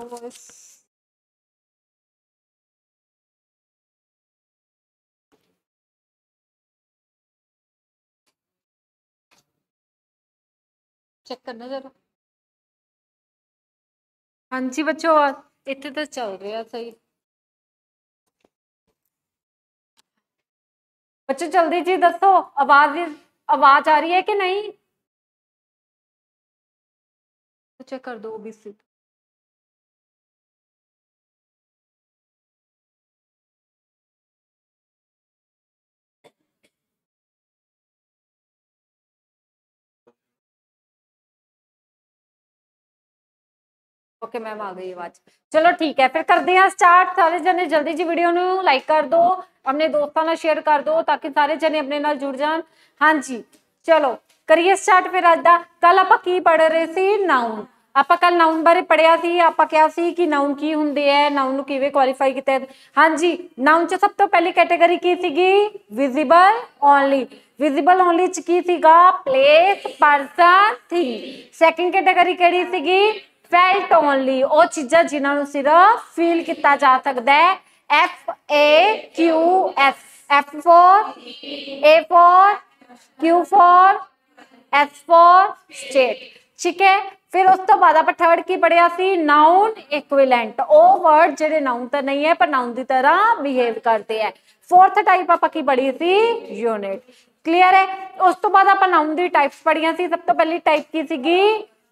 Elvis. Check करना जरा हाँ जी बच्चो इतने तो चल रहा सही बच्चों जल्दी जी दसो आवाज आवाज आ रही है कि नहीं चेक तो कर दो ओबीसी ਓਕੇ ਮੈਮ ਆ ਗਈ ਆਵਾਜ਼ ਚਲੋ ਠੀਕ ਹੈ ਫਿਰ ਕਰਦੇ ਆ ਸਟਾਰਟ ਸਾਰੇ ਜਣੇ ਜਲਦੀ ਜੀ ਵੀਡੀਓ ਨੂੰ ਲਾਈਕ ਕਰ ਦਿਓ ਆਪਣੇ ਦੋਸਤਾਂ ਨਾਲ ਸ਼ੇਅਰ ਕਰ ਦਿਓ ਤਾਂ ਕਿ ਸਾਰੇ ਜਣੇ ਆਪਣੇ ਨਾਲ ਜੁੜ ਜਾਣ ਹਾਂਜੀ ਚਲੋ ਕਰੀਏ ਸਟਾਰਟ ਫਿਰ ਅੱਜ ਦਾ ਕੱਲ ਆਪਾਂ ਕੀ ਪੜ ਰਹੇ ਸੀ ਨਾਉਨ ਆਪਾਂ ਕੱਲ ਨਾਉਨ ਬਾਰੇ ਪੜਿਆ ਸੀ ਆਪਾਂ ਕਿਹਾ ਸੀ ਕਿ ਨਾਉਨ ਕੀ ਹੁੰਦੇ ਐ ਨਾਉਨ ਨੂੰ ਕਿਵੇਂ ਕੁਆਲੀਫਾਈ ਕੀਤਾ ਹਾਂਜੀ ਨਾਉਨ ਚ ਸਭ ਤੋਂ ਪਹਿਲੀ ਕੈਟਾਗਰੀ ਕੀ ਸੀਗੀ ਵਿਜ਼ੀਬਲ ਓਨਲੀ ਵਿਜ਼ੀਬਲ ਓਨਲੀ ਚ ਕੀ ਸੀਗਾ place person thing second category ਕਿਹੜੀ ਸੀਗੀ ਫੈਲਟ ਓਨਲੀ ਉਹ ਚੀਜ਼ਾਂ ਜਿਨ੍ਹਾਂ ਨੂੰ ਸਿਰਫ ਫੀਲ ਕੀਤਾ ਜਾ ਸਕਦਾ ਹੈ F A Q S F 4 A 4 Q 4 S 4 state ਠੀਕ ਹੈ ਫਿਰ ਉਸ ਤੋਂ ਬਾਅਦ ਆਪਾਂ ਥਰਡ ਕੀ ਪੜਿਆ ਸੀ ਨਾਉਨ ਇਕਵਲੈਂਟ ਉਹ ਵਰਡ ਜਿਹੜੇ ਨਾਉਨ ਤਾਂ ਨਹੀਂ ਹੈ ਪਰ ਨਾਉਨ ਦੀ ਤਰ੍ਹਾਂ ਬਿਹੇਵ ਕਰਦੇ ਹੈ ਫੋਰਥ ਟਾਈਪ ਆਪਾਂ ਕੀ ਪੜੀ ਸੀ ਯੂਨਿਟ ਕਲੀਅਰ ਹੈ ਉਸ ਤੋਂ ਬਾਅਦ ਆਪਾਂ ਨਾਉਨ ਦੀ ਟਾਈਪਸ ਪੜੀਆਂ ਸੀ ਸਭ ਤੋਂ ਪਹਿਲੀ ਟਾਈਪ ਕੀ ਸੀਗੀ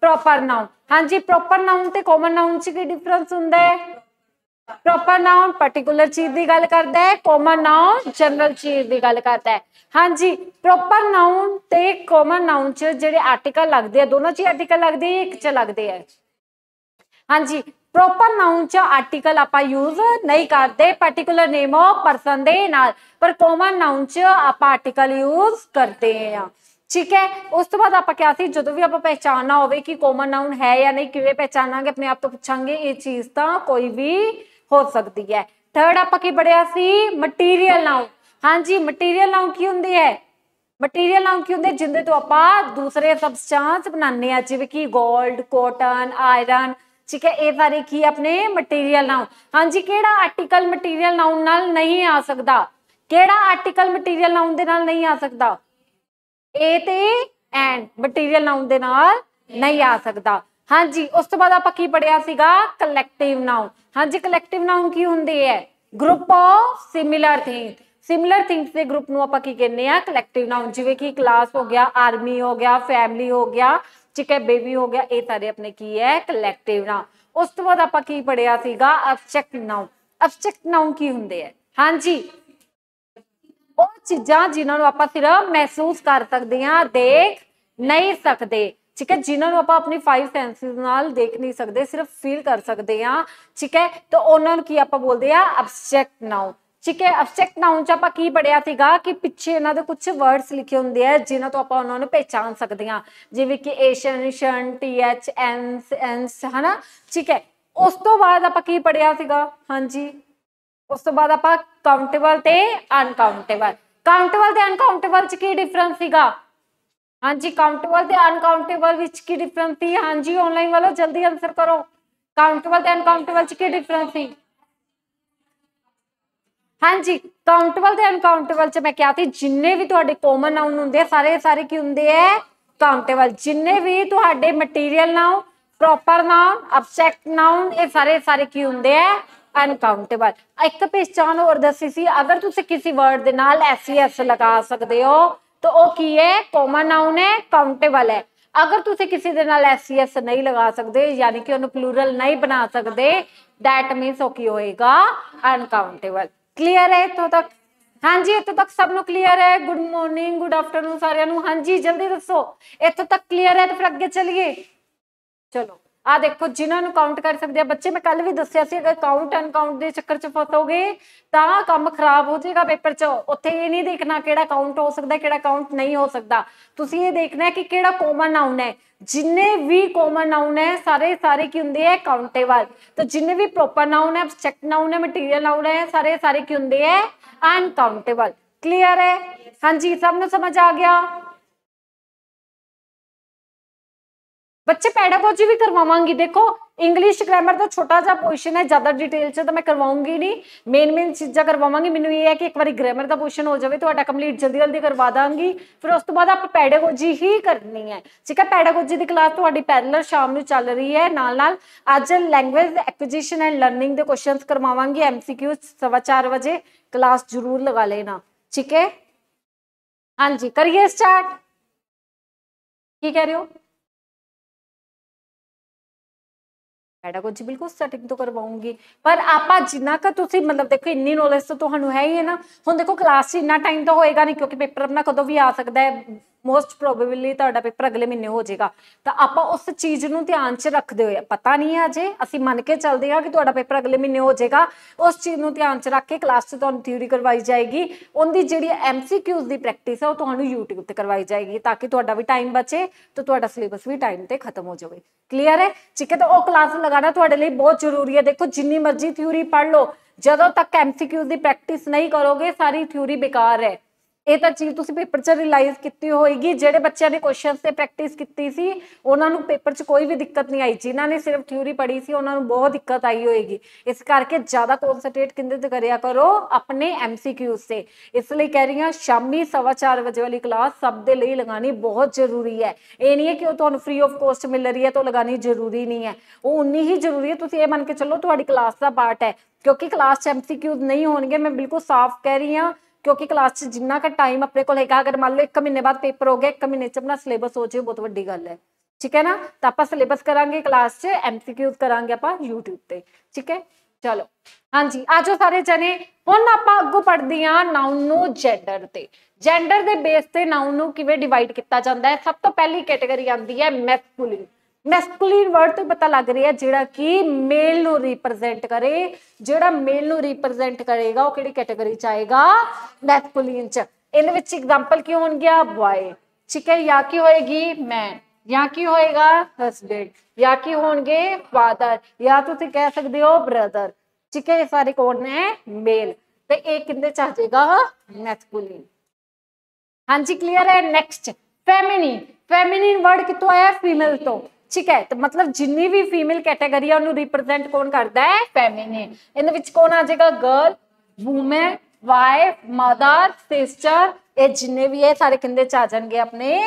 ਪ੍ਰੋਪਰ ਨਾਉਨ ਹਾਂਜੀ ਪ੍ਰੋਪਰ ਨਾਉਨ ਤੇ ਕਾਮਨ ਨਾਉਨ 'ਚ ਕੀ ਡਿਫਰੈਂਸ ਹੁੰਦਾ ਹੈ ਪ੍ਰੋਪਰ ਨਾਉਨ ਪਾਰਟਿਕੂਲਰ ਚੀਜ਼ ਦੀ ਗੱਲ ਕਰਦਾ ਹੈ ਕਾਮਨ ਨਾਉਨ ਜਨਰਲ ਚੀਜ਼ ਦੀ ਗੱਲ ਕਰਦਾ ਹੈ ਹਾਂਜੀ ਪ੍ਰੋਪਰ ਨਾਉਨ ਤੇ ਕਾਮਨ ਨਾਉਨ 'ਚ ਜਿਹੜੇ ਆਰਟੀਕਲ ਲੱਗਦੇ ਆ ਦੋਨੋਂ 'ਚ ਆਰਟੀਕਲ ਲੱਗਦੇ ਆ ਇੱਕ 'ਚ ਲੱਗਦੇ ਆ ਹਾਂਜੀ ਪ੍ਰੋਪਰ ਨਾਉਨ 'ਚ ਆਰਟੀਕਲ ਆਪਾਂ ਯੂਜ਼ ਨਹੀਂ ਕਰਦੇ ਪਾਰਟਿਕੂਲਰ ਨੇਮ ਆਫ ਪਰਸਨ ਦੇ ਨਾਲ ਪਰ ਕਾਮਨ ਨਾਉਨ 'ਚ ਆਪਾਂ ਆਰਟੀਕਲ ਯੂਜ਼ ਕਰਦੇ ਆ ਠੀਕ ਹੈ ਉਸ ਤੋਂ ਬਾਅਦ ਆਪਾਂ ਕਿਹਾ ਸੀ ਜਦੋਂ ਵੀ ਆਪਾਂ ਪਹਿਚਾਨਣਾ ਹੋਵੇ ਕਿ ਕਾਮਨ ਨਾਉਨ ਹੈ ਜਾਂ ਨਹੀਂ ਕਿਵੇਂ ਪਹਿਚਾਨਾਂਗੇ ਆਪਣੇ ਆਪ ਤੋਂ ਪੁੱਛਾਂਗੇ ਇਹ ਚੀਜ਼ ਤਾਂ ਕੋਈ ਵੀ ਹੋ ਸਕਦੀ ਹੈ ਥਰਡ ਆਪਾਂ ਕੀ ਪੜਿਆ ਸੀ ਮਟੀਰੀਅਲ ਨਾਉਨ ਹਾਂਜੀ ਮਟੀਰੀਅਲ ਨਾਉਨ ਕੀ ਹੁੰਦੀ ਹੈ ਮਟੀਰੀਅਲ ਨਾਉਨ ਕੀ ਹੁੰਦੇ ਜਿੰਦੇ ਤੋਂ ਆਪਾਂ ਦੂਸਰੇ ਸਬਸਟੈਂਸ ਬਣਾਉਂਦੇ ਆ ਜਿਵੇਂ ਕਿ 골ਡ ਕੋਟਨ ਆਇਰਨ ਠੀਕ ਹੈ ਇਹ ਸਾਰੇ ਕੀ ਆਪਣੇ ਮਟੀਰੀਅਲ ਨਾਉਨ ਹਾਂਜੀ ਕਿਹੜਾ ਆਰਟੀਕਲ ਮਟੀਰੀਅਲ ਨਾਉਨ ਨਾਲ ਨਹੀਂ ਆ ਸਕਦਾ ਕਿਹੜਾ ਆਰਟੀਕਲ ਮਟੀਰੀਅਲ ਨਾਉਨ ਦੇ ਨਾਲ ਨਹੀਂ ਆ ਸਕਦਾ ਏ ਤੇ ਐਨ ਮਟੀਰੀਅਲ ਨਾਉਨ ਦੇ ਨਾਲ ਨਹੀਂ ਆ ਸਕਦਾ ਹਾਂਜੀ ਉਸ ਤੋਂ ਬਾਅਦ ਆਪਾਂ ਕੀ ਪੜਿਆ ਸੀਗਾ ਕਲੈਕਟਿਵ ਨਾਉਨ ਹਾਂਜੀ ਕਲੈਕਟਿਵ ਨਾਉਨ ਕੀ ਹੁੰਦੀ ਹੈ group of similar things similar things ਦੇ ਗਰੁੱਪ ਨੂੰ ਆਪਾਂ ਕੀ ਕਹਿੰਦੇ ਆ ਕਲੈਕਟਿਵ ਨਾਉਨ ਜਿਵੇਂ ਕਿ ਕਲਾਸ ਹੋ ਗਿਆ ਆਰਮੀ ਹੋ ਗਿਆ ਫੈਮਿਲੀ ਹੋ ਗਿਆ ਠੀਕ ਹੈ ਬੇਬੀ ਹੋ ਗਿਆ ਇਹ ਸਾਰੇ ਆਪਣੇ ਕੀ ਹੈ ਕਲੈਕਟਿਵ ਨਾਉਨ ਉਸ ਤੋਂ ਬਾਅਦ ਆਪਾਂ ਕੀ ਪੜਿਆ ਸੀਗਾ ਅਬਸਟ੍ਰੈਕਟ ਨਾਉਨ ਅਬਸਟ੍ਰੈਕਟ ਨਾਉਨ ਕੀ ਹੁੰਦੇ ਆ ਹਾਂਜੀ ਉਹ ਚੀਜ਼ਾਂ ਜਿਨ੍ਹਾਂ ਨੂੰ ਆਪਾਂ ਸਿਰਫ ਮਹਿਸੂਸ ਕਰ ਸਕਦੇ ਆ ਦੇਖ ਨਹੀਂ ਸਕਦੇ ਠੀਕ ਹੈ ਜਿਨ੍ਹਾਂ ਨੂੰ ਆਪਾਂ ਆਪਣੀ ਫਾਈਵ ਸੈਂਸਸ ਨਾਲ ਦੇਖ ਨਹੀਂ ਸਕਦੇ ਸਿਰਫ ਫੀਲ ਕਰ ਸਕਦੇ ਆ ਠੀਕ ਹੈ ਤਾਂ ਉਹਨਾਂ ਨੂੰ ਕੀ ਆਪਾਂ ਬੋਲਦੇ ਆ ਅਬਸਟ੍ਰੈਕਟ ਨਾਉਨ ਠੀਕ ਹੈ ਅਬਸਟ੍ਰੈਕਟ ਨਾਉਨ ਚ ਆਪਾਂ ਕੀ ਪੜਿਆ ਸੀਗਾ ਕਿ ਪਿੱਛੇ ਇਹਨਾਂ ਦੇ ਕੁਝ ਵਰਡਸ ਲਿਖੇ ਹੁੰਦੇ ਆ ਜਿਨ੍ਹਾਂ ਤੋਂ ਆਪਾਂ ਉਹਨਾਂ ਨੂੰ ਪਹਿਚਾਨ ਸਕਦੇ ਆ ਜਿਵੇਂ ਕਿ ਏਸ਼ੀਅਨ ਸ਼ਨ ਟੀ ਐਚ ਐਨ ਐਨਸ ਹਨਾ ਠੀਕ ਹੈ ਉਸ ਤੋਂ ਬਾਅਦ ਆਪਾਂ ਕੀ ਪੜਿਆ ਸੀਗਾ ਹਾਂਜੀ ਉਸ ਤੋਂ ਬਾਅਦ ਆਪਾਂ ਕਾਊਂਟੇਬਲ ਤੇ ਅਨਕਾਊਂਟੇਬਲ ਕਾਊਂਟੇਬਲ ਤੇ ਅਨਕਾਊਂਟੇਬਲ ਚ ਕੀ ਡਿਫਰੈਂਸ ਸੀਗਾ ਹਾਂਜੀ ਕਾਊਂਟੇਬਲ ਤੇ ਅਨਕਾਊਂਟੇਬਲ ਵਿੱਚ ਕੀ ਡਿਫਰੈਂਸ ਸੀ ਹਾਂਜੀ ਆਨਲਾਈਨ ਵਾਲੋ ਜਲਦੀ ਆਨਸਰ ਕਰੋ ਕਾਊਂਟੇਬਲ ਤੇ ਅਨਕਾਊਂਟੇਬਲ ਚ ਕੀ ਡਿਫਰੈਂਸ ਸੀ ਹਾਂਜੀ ਕਾਊਂਟੇਬਲ ਤੇ ਅਨਕਾਊਂਟੇਬਲ ਚ ਮੈਂ ਕਿਹਾ ਸੀ ਜਿੰਨੇ ਵੀ ਤੁਹਾਡੇ ਕਾਮਨ ਨਾਉਨ ਹੁੰਦੇ ਆ ਸਾਰੇ ਸਾਰੇ ਕੀ ਹੁੰਦੇ ਆ ਕਾਊਂਟੇਬਲ ਜਿੰਨੇ ਵੀ ਤੁਹਾਡੇ material noun proper noun abstract noun ਇਹ ਸਾਰੇ ਸਾਰੇ ਕੀ ਹੁੰਦੇ ਆ ਅਨਕਾਊਂਟੇਬਲ ਇੱਕ ਪਹਿਚਾਨ ਹੋਰ ਦੱਸੀ ਸੀ ਅਗਰ ਤੁਸੀਂ ਕਿਸੇ ਵਰਡ ਦੇ ਨਾਲ ਐਸਐਸ e ਲਗਾ ਸਕਦੇ ਹੋ ਤਾਂ ਉਹ ਕੀ ਹੈ ਕਾਮਨ ਨਾਉਨ ਹੈ ਕਾਊਂਟੇਬਲ ਹੈ ਅਗਰ ਤੁਸੀਂ ਕਿਸੇ ਦੇ ਨਾਲ ਐਸਐਸ e ਨਹੀਂ ਲਗਾ ਸਕਦੇ ਯਾਨੀ ਕਿ ਉਹਨੂੰ ਪਲੂਰਲ ਨਹੀਂ ਬਣਾ ਸਕਦੇ ਦੈਟ ਮੀਨਸ ਉਹ ਕੀ ਹੋਏਗਾ ਅਨਕਾਊਂਟੇਬਲ ਕਲੀਅਰ ਹੈ ਇਤੋਂ ਤੱਕ ਹਾਂਜੀ ਇੱਥੋਂ ਤੱਕ ਸਭ ਨੂੰ ਕਲੀਅਰ ਹੈ ਗੁੱਡ ਮਾਰਨਿੰਗ ਗੁੱਡ ਆਫਟਰਨੂਨ ਸਾਰਿਆਂ ਨੂੰ ਹਾਂਜੀ ਜਲਦੀ ਦੱਸੋ ਇੱਥੋਂ ਤੱਕ ਕਲੀਅਰ ਹੈ ਤਾਂ ਫਿਰ ਅੱਗੇ ਚੱਲੀਏ ਚਲੋ ਆ ਦੇਖੋ ਜਿਨ੍ਹਾਂ ਨੂੰ ਕਾਊਂਟ ਕਰ ਸਕਦੇ ਆ ਬੱਚੇ ਮੈਂ ਕੱਲ ਵੀ ਦੱਸਿਆ ਸੀ ਅਗਰ ਕਾਊਂਟ ਅਨਕਾਊਂਟ ਦੇ ਚੱਕਰ 'ਚ ਫਸੋਗੇ ਤਾਂ ਕੰਮ ਖਰਾਬ ਹੋ ਜਾਏਗਾ ਪੇਪਰ 'ਚ ਉੱਥੇ ਇਹ ਨਹੀਂ ਦੇਖਣਾ ਕਿਹੜਾ ਕਾਊਂਟ ਹੋ ਸਕਦਾ ਕਿਹੜਾ ਕਾਊਂਟ ਨਹੀਂ ਹੋ ਸਕਦਾ ਤੁਸੀਂ ਇਹ ਦੇਖਣਾ ਹੈ ਕਿ ਕਿਹੜਾ ਕਾਮਨ ਨਾਉਨ ਹੈ ਜਿੰਨੇ ਵੀ ਕਾਮਨ ਨਾਉਨ ਹੈ ਸਾਰੇ ਸਾਰੇ ਕੀ ਹੁੰਦੇ ਹੈ ਕਾਊਂਟੇਬਲ ਤਾਂ ਜਿੰਨੇ ਵੀ ਪ੍ਰੋਪਰ ਨਾਉਨ ਹੈ ਚੈਕ ਨਾਉਨ ਹੈ ਮਟੀਰੀਅਲ ਨਾਉਨ ਹੈ ਸਾਰੇ ਸਾਰੇ ਕੀ ਹੁੰਦੇ ਹੈ ਅਨਕਾਊਂਟੇਬਲ ਕਲੀਅਰ ਹੈ ਹਾਂਜੀ ਸਭ ਨੂੰ ਸਮਝ ਆ ਗਿਆ ਬੱਚੇ ਪੈਡਾਗੋਜੀ ਵੀ ਕਰਵਾਵਾਂਗੀ ਦੇਖੋ ਇੰਗਲਿਸ਼ ਗ੍ਰਾਮਰ ਦਾ ਛੋਟਾ ਜਿਹਾ ਪੋਰਸ਼ਨ ਹੈ ਜ਼ਿਆਦਾ ਡਿਟੇਲ 'ਚ ਤਾਂ ਮੈਂ ਕਰਵਾਉਂਗੀ ਨਹੀਂ ਮੇਨ ਮੇਨ ਚੀਜ਼ਾਂ ਕਰਵਾਵਾਂਗੀ ਮੈਨੂੰ ਇਹ ਹੈ ਕਿ ਇੱਕ ਵਾਰੀ ਗ੍ਰਾਮਰ ਦਾ ਪੋਰਸ਼ਨ ਹੋ ਜਾਵੇ ਤੁਹਾਡਾ ਕੰਪਲੀਟ ਜਲਦੀ ਜਲਦੀ ਕਰਵਾ ਦਾਂਗੀ ਫਿਰ ਉਸ ਤੋਂ ਬਾਅਦ ਆਪਾਂ ਪੈਡਾਗੋਜੀ ਹੀ ਕਰਨੀ ਹੈ ਠੀਕ ਹੈ ਪੈਡਾਗੋਜੀ ਦੀ ਕਲਾਸ ਤੁਹਾਡੀ ਪੈਰਲਲ ਸ਼ਾਮ ਨੂੰ ਚੱਲ ਰਹੀ ਹੈ ਨਾਲ ਨਾਲ ਅੱਜ ਲੈਂਗੁਏਜ ਐਕਵੀਜੀਸ਼ਨ ਐਂਡ ਲਰਨਿੰਗ ਦੇ ਕੁਐਸਚਨਸ ਕਰਵਾਵਾਂਗੀ ਐਮਸੀਕਿਊ 4 ਵਜੇ ਕਲਾਸ ਜ਼ਰੂਰ ਲਗਾ ਲੈਣਾ ਠੀਕ ਹੈ ਹਾਂਜੀ ਕਰੀਏ ਸਟਾਰਟ ਕੀ ਕਹਿ ਰਹੇ ਹੋ ਪੈਡਾਗੋਜੀ ਬਿਲਕੁਲ ਸਟਾਰਟਿੰਗ ਤੋਂ ਕਰਵਾਉਂਗੀ ਪਰ ਆਪਾਂ ਜਿੰਨਾ ਕ ਤੁਸੀਂ ਮਤਲਬ ਦੇਖੋ ਇੰਨੀ ਨੋਲੇਜ ਤਾਂ ਤੁਹਾਨੂੰ ਹੈ ਹੀ ਹੈ ਨਾ ਹੁਣ ਦੇਖੋ ਕਲਾਸ ਇੰਨਾ ਟਾਈਮ ਤਾਂ ਹੋਏਗਾ ਨਹੀਂ ਕਿਉਂਕਿ ਪੇਪਰ ਆਪਣਾ ਕਦੋਂ ਵੀ ਆ ਸਕਦਾ ਹੈ ਮੋਸਟ ਪ੍ਰੋਬੇਬਲੀ ਤੁਹਾਡਾ ਪੇਪਰ ਅਗਲੇ ਮਹੀਨੇ ਹੋ ਜਾਏਗਾ ਤਾਂ ਆਪਾਂ ਉਸ ਚੀਜ਼ ਨੂੰ ਧਿਆਨ 'ਚ ਰੱਖਦੇ ਹੋਏ ਪਤਾ ਨਹੀਂ ਹੈ ਅਜੇ ਅਸੀਂ ਮੰਨ ਕੇ ਚੱਲਦੇ ਹਾਂ ਕਿ ਤੁਹਾਡਾ ਪੇਪਰ ਅਗਲੇ ਮਹੀਨੇ ਹੋ ਜਾਏਗਾ ਉਸ ਚੀਜ਼ ਨੂੰ ਧਿਆਨ 'ਚ ਰੱਖ ਕੇ ਕਲਾਸ 'ਚ ਤੁਹਾਨੂੰ ਥਿਊਰੀ ਕਰਵਾਈ ਜਾਏਗੀ ਉਹਦੀ ਜਿਹੜੀ ਐਮਸੀਕਿਊਜ਼ ਦੀ ਪ੍ਰੈਕਟਿਸ ਹੈ ਉਹ ਤੁਹਾਨੂੰ YouTube ਤੇ ਕਰਵਾਈ ਜਾਏਗੀ ਤਾਂ ਕਿ ਤੁਹਾਡਾ ਵੀ ਟਾਈਮ ਬਚੇ ਤੇ ਤੁਹਾਡਾ ਸਿਲੇਬਸ ਵੀ ਟਾਈਮ ਤੇ ਖਤਮ ਹੋ ਜਾਵੇ ਕਲੀਅਰ ਹੈ ਠੀਕ ਹੈ ਤਾਂ ਉਹ ਕਲਾਸ ਲਗਾਣਾ ਤੁਹਾਡੇ ਲਈ ਬਹੁਤ ਜ਼ਰੂਰੀ ਹੈ ਦੇਖੋ ਜਿੰਨੀ ਮਰਜ਼ੀ ਥਿਊਰੀ ਪੜ੍ਹ ਲਓ ਜਦੋਂ ਤੱਕ ਐਮਸੀਕਿਊਜ਼ ਦੀ ਪ੍ਰੈਕਟਿਸ ਨਹੀਂ ਕਰੋਗੇ ਸਾਰੀ ਥਿਊਰੀ ਬੇਕਾਰ ਹੈ ਇਹ ਤਾਂ ਚੀਜ਼ ਤੁਸੀਂ ਪੇਪਰ 'ਚ ਰਿਅਲਾਈਜ਼ ਕੀਤੀ ਹੋਏਗੀ ਜਿਹੜੇ ਬੱਚਿਆਂ ਨੇ ਕੁਐਸਚਨਸ ਤੇ ਪ੍ਰੈਕਟਿਸ ਕੀਤੀ ਸੀ ਉਹਨਾਂ ਨੂੰ ਪੇਪਰ 'ਚ ਕੋਈ ਵੀ ਦਿੱਕਤ ਨਹੀਂ ਆਈ ਜਿਨ੍ਹਾਂ ਨੇ ਸਿਰਫ ਥਿਊਰੀ ਪੜ੍ਹੀ ਸੀ ਉਹਨਾਂ ਨੂੰ ਬਹੁਤ ਦਿੱਕਤ ਆਈ ਹੋਏਗੀ ਇਸ ਕਰਕੇ ਜ਼ਿਆਦਾ ਕਨਸੈਂਟਰੇਟ ਕਿੰਦੇ ਤੇ ਕਰਿਆ ਕਰੋ ਆਪਣੇ ਐਮਸੀਕਿਊਸ ਤੇ ਇਸ ਲਈ ਕਹਿ ਰਹੀ ਹਾਂ ਸ਼ਾਮੀ 4:30 ਵਜੇ ਵਾਲੀ ਕਲਾਸ ਸਭ ਦੇ ਲਈ ਲਗਾਣੀ ਬਹੁਤ ਜ਼ਰੂਰੀ ਹੈ ਇਹ ਨਹੀਂ ਹੈ ਕਿ ਉਹ ਤੁਹਾਨੂੰ ਫ੍ਰੀ ਆਫ ਕੋਸਟ ਮਿਲ ਰਹੀ ਹੈ ਤਾਂ ਲਗਾਣੀ ਜ਼ਰੂਰੀ ਨਹੀਂ ਹੈ ਉਹ ਉਨੀ ਹੀ ਜ਼ਰੂਰੀ ਹੈ ਤੁਸੀਂ ਇਹ ਮੰਨ ਕੇ ਚੱਲੋ ਤੁਹਾਡੀ ਕਲਾਸ ਦਾ ਪਾਰਟ ਹੈ ਕਿਉਂਕਿ ਕਲਾਸ ਚ ਐਮਸੀਕਿਊਜ਼ ਨਹੀਂ ਹੋਣਗੇ ਮੈਂ ਬਿਲਕੁਲ ਸਾਫ਼ ਕਹਿ ਰਹੀ ਹਾਂ ਕਿਉਂਕਿ ਕਲਾਸ 'ਚ ਜਿੰਨਾ ਕ ਟਾਈਮ ਆਪਣੇ ਕੋਲ ਹੈਗਾ ਅਗਰ ਮੰਨ ਲਓ 1 ਮਹੀਨੇ ਬਾਅਦ ਪੇਪਰ ਹੋ ਗਿਆ 1 ਮਹੀਨੇ 'ਚ ਆਪਣਾ ਸਿਲੇਬਸ ਹੋ ਜੇ ਬਹੁਤ ਵੱਡੀ ਗੱਲ ਹੈ ਠੀਕ ਹੈ ਨਾ ਤਾਂ ਆਪਾਂ ਸਿਲੇਬਸ ਕਰਾਂਗੇ ਕਲਾਸ 'ਚ ਐਮਸੀਕਿਊਜ਼ ਕਰਾਂਗੇ ਆਪਾਂ YouTube ਤੇ ਠੀਕ ਹੈ ਚਲੋ ਹਾਂਜੀ ਆਜੋ ਸਾਰੇ ਜਣੇ ਹੁਣ ਆਪਾਂ ਅੱਗੋਂ ਪੜਦੇ ਆ ਨਾਉਨ ਨੂੰ ਜੈਂਡਰ ਤੇ ਜੈਂਡਰ ਦੇ ਬੇਸ ਤੇ ਨਾਉਨ ਨੂੰ ਕਿਵੇਂ ਡਿਵਾਈਡ ਕੀਤਾ ਜਾਂਦਾ ਹੈ ਸਭ ਤੋਂ ਪਹਿਲੀ ਕੈਟਾਗਰੀ ਆਉਂਦੀ ਹੈ ਮੈਸਕੂਲਿਨ ਮੈਸਕੂਲਿਨ ਵਰਡ ਤੋਂ ਪਤਾ ਲੱਗ ਰਿਹਾ ਜਿਹੜਾ ਕਿ ਮੇਲ ਨੂੰ ਰਿਪਰੈਜ਼ੈਂਟ ਕਰੇ ਜਿਹੜਾ ਮੇਲ ਨੂੰ ਰਿਪਰੈਜ਼ੈਂਟ ਕਰੇਗਾ ਉਹ ਕਿਹੜੀ ਕੈਟਾਗਰੀ ਚ ਆਏਗਾ ਮੈਸਕੂਲਿਨ ਚ ਇਹਦੇ ਵਿੱਚ ਐਗਜ਼ਾਮਪਲ ਹੋਣ ਗਿਆ ਬॉय ਠੀਕ ਹੈ ਜਾਂ ਕੀ ਹੋਏਗੀ ਮੈਨ ਜਾਂ ਕੀ ਹੋਏਗਾ ਹਸਬੰਡ ਜਾਂ ਕੀ ਹੋਣਗੇ ਫਾਦਰ ਜਾਂ ਤੁਸੀਂ ਕਹਿ ਸਕਦੇ ਹੋ ਬ੍ਰਦਰ ਠੀਕ ਹੈ ਇਹ ਸਾਰੇ ਕੋਡ ਨੇ ਮੇਲ ਤੇ ਇਹ ਕਿੰਦੇ ਚ ਆ ਜਾਏਗਾ ਮੈਸਕੂਲਿਨ ਹਾਂਜੀ ਕਲੀਅਰ ਹੈ ਨੈਕਸਟ ਫੈਮਿਨਿਨ ਫੈਮਿਨਿਨ ਵਰਡ ਕਿਤੋਂ ਆਇਆ ਫੀਮੇਲ ਤੋਂ ਠੀਕ ਹੈ ਤੇ ਮਤਲਬ ਜਿੰਨੀ ਵੀ ਫੀਮੇਲ ਕੈਟਾਗਰੀ ਆ ਉਹਨੂੰ ਰਿਪਰੈਜ਼ੈਂਟ ਕੌਣ ਕਰਦਾ ਹੈ ਫੈਮਿਨਿਨ ਇਹਦੇ ਵਿੱਚ ਕੌਣ ਆ ਜਾਏਗਾ girl woman wife mother sister ਇਹ ਜਿੰਨੇ ਵੀ ਇਹ ਸਾਰੇ ਕਿੰਦੇ ਚ ਆ ਜਾਣਗੇ ਆਪਣੇ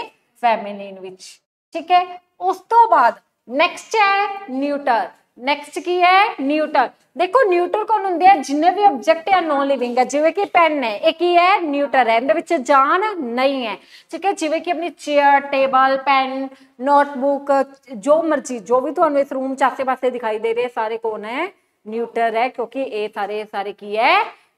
ਫੈਮਿਨਿਨ ਵਿੱਚ ਠੀਕ ਹੈ ਉਸ ਤੋਂ ਬਾਅਦ ਨੈਕਸਟ ਹੈ ਨਿਊਟਰ ਨੈਕਸਟ ਕੀ ਹੈ ਨਿਊਟਰ ਦੇਖੋ ਨਿਊਟਰ ਕੌਣ ਹੁੰਦੇ ਆ ਜਿੰਨੇ ਵੀ ਆਬਜੈਕਟ ਆ ਨੋਨ ਲਿਵਿੰਗ ਆ ਜਿਵੇਂ ਕਿ ਪੈਨ ਹੈ ਇਹ ਕੀ ਹੈ ਨਿਊਟਰ ਹੈ ਇਹਦੇ ਵਿੱਚ ਜਾਨ ਨਹੀਂ ਹੈ ਠੀਕ ਹੈ ਜਿਵੇਂ ਕਿ ਆਪਣੀ ਚੇਅਰ ਟੇਬਲ ਪੈਨ ਨੋਟਬੁੱਕ ਜੋ ਮਰਜ਼ੀ ਜੋ ਵੀ ਤੁਹਾਨੂੰ ਇਸ ਰੂਮ ਚ ਆਸੇ-ਪਾਸੇ ਦਿਖਾਈ ਦੇ ਰਹੇ ਸਾਰੇ ਕੌਣ ਹੈ ਨਿਊਟਰ ਹੈ ਕਿਉਂਕਿ ਇਹ ਸਾਰੇ ਸਾਰੇ ਕੀ ਹੈ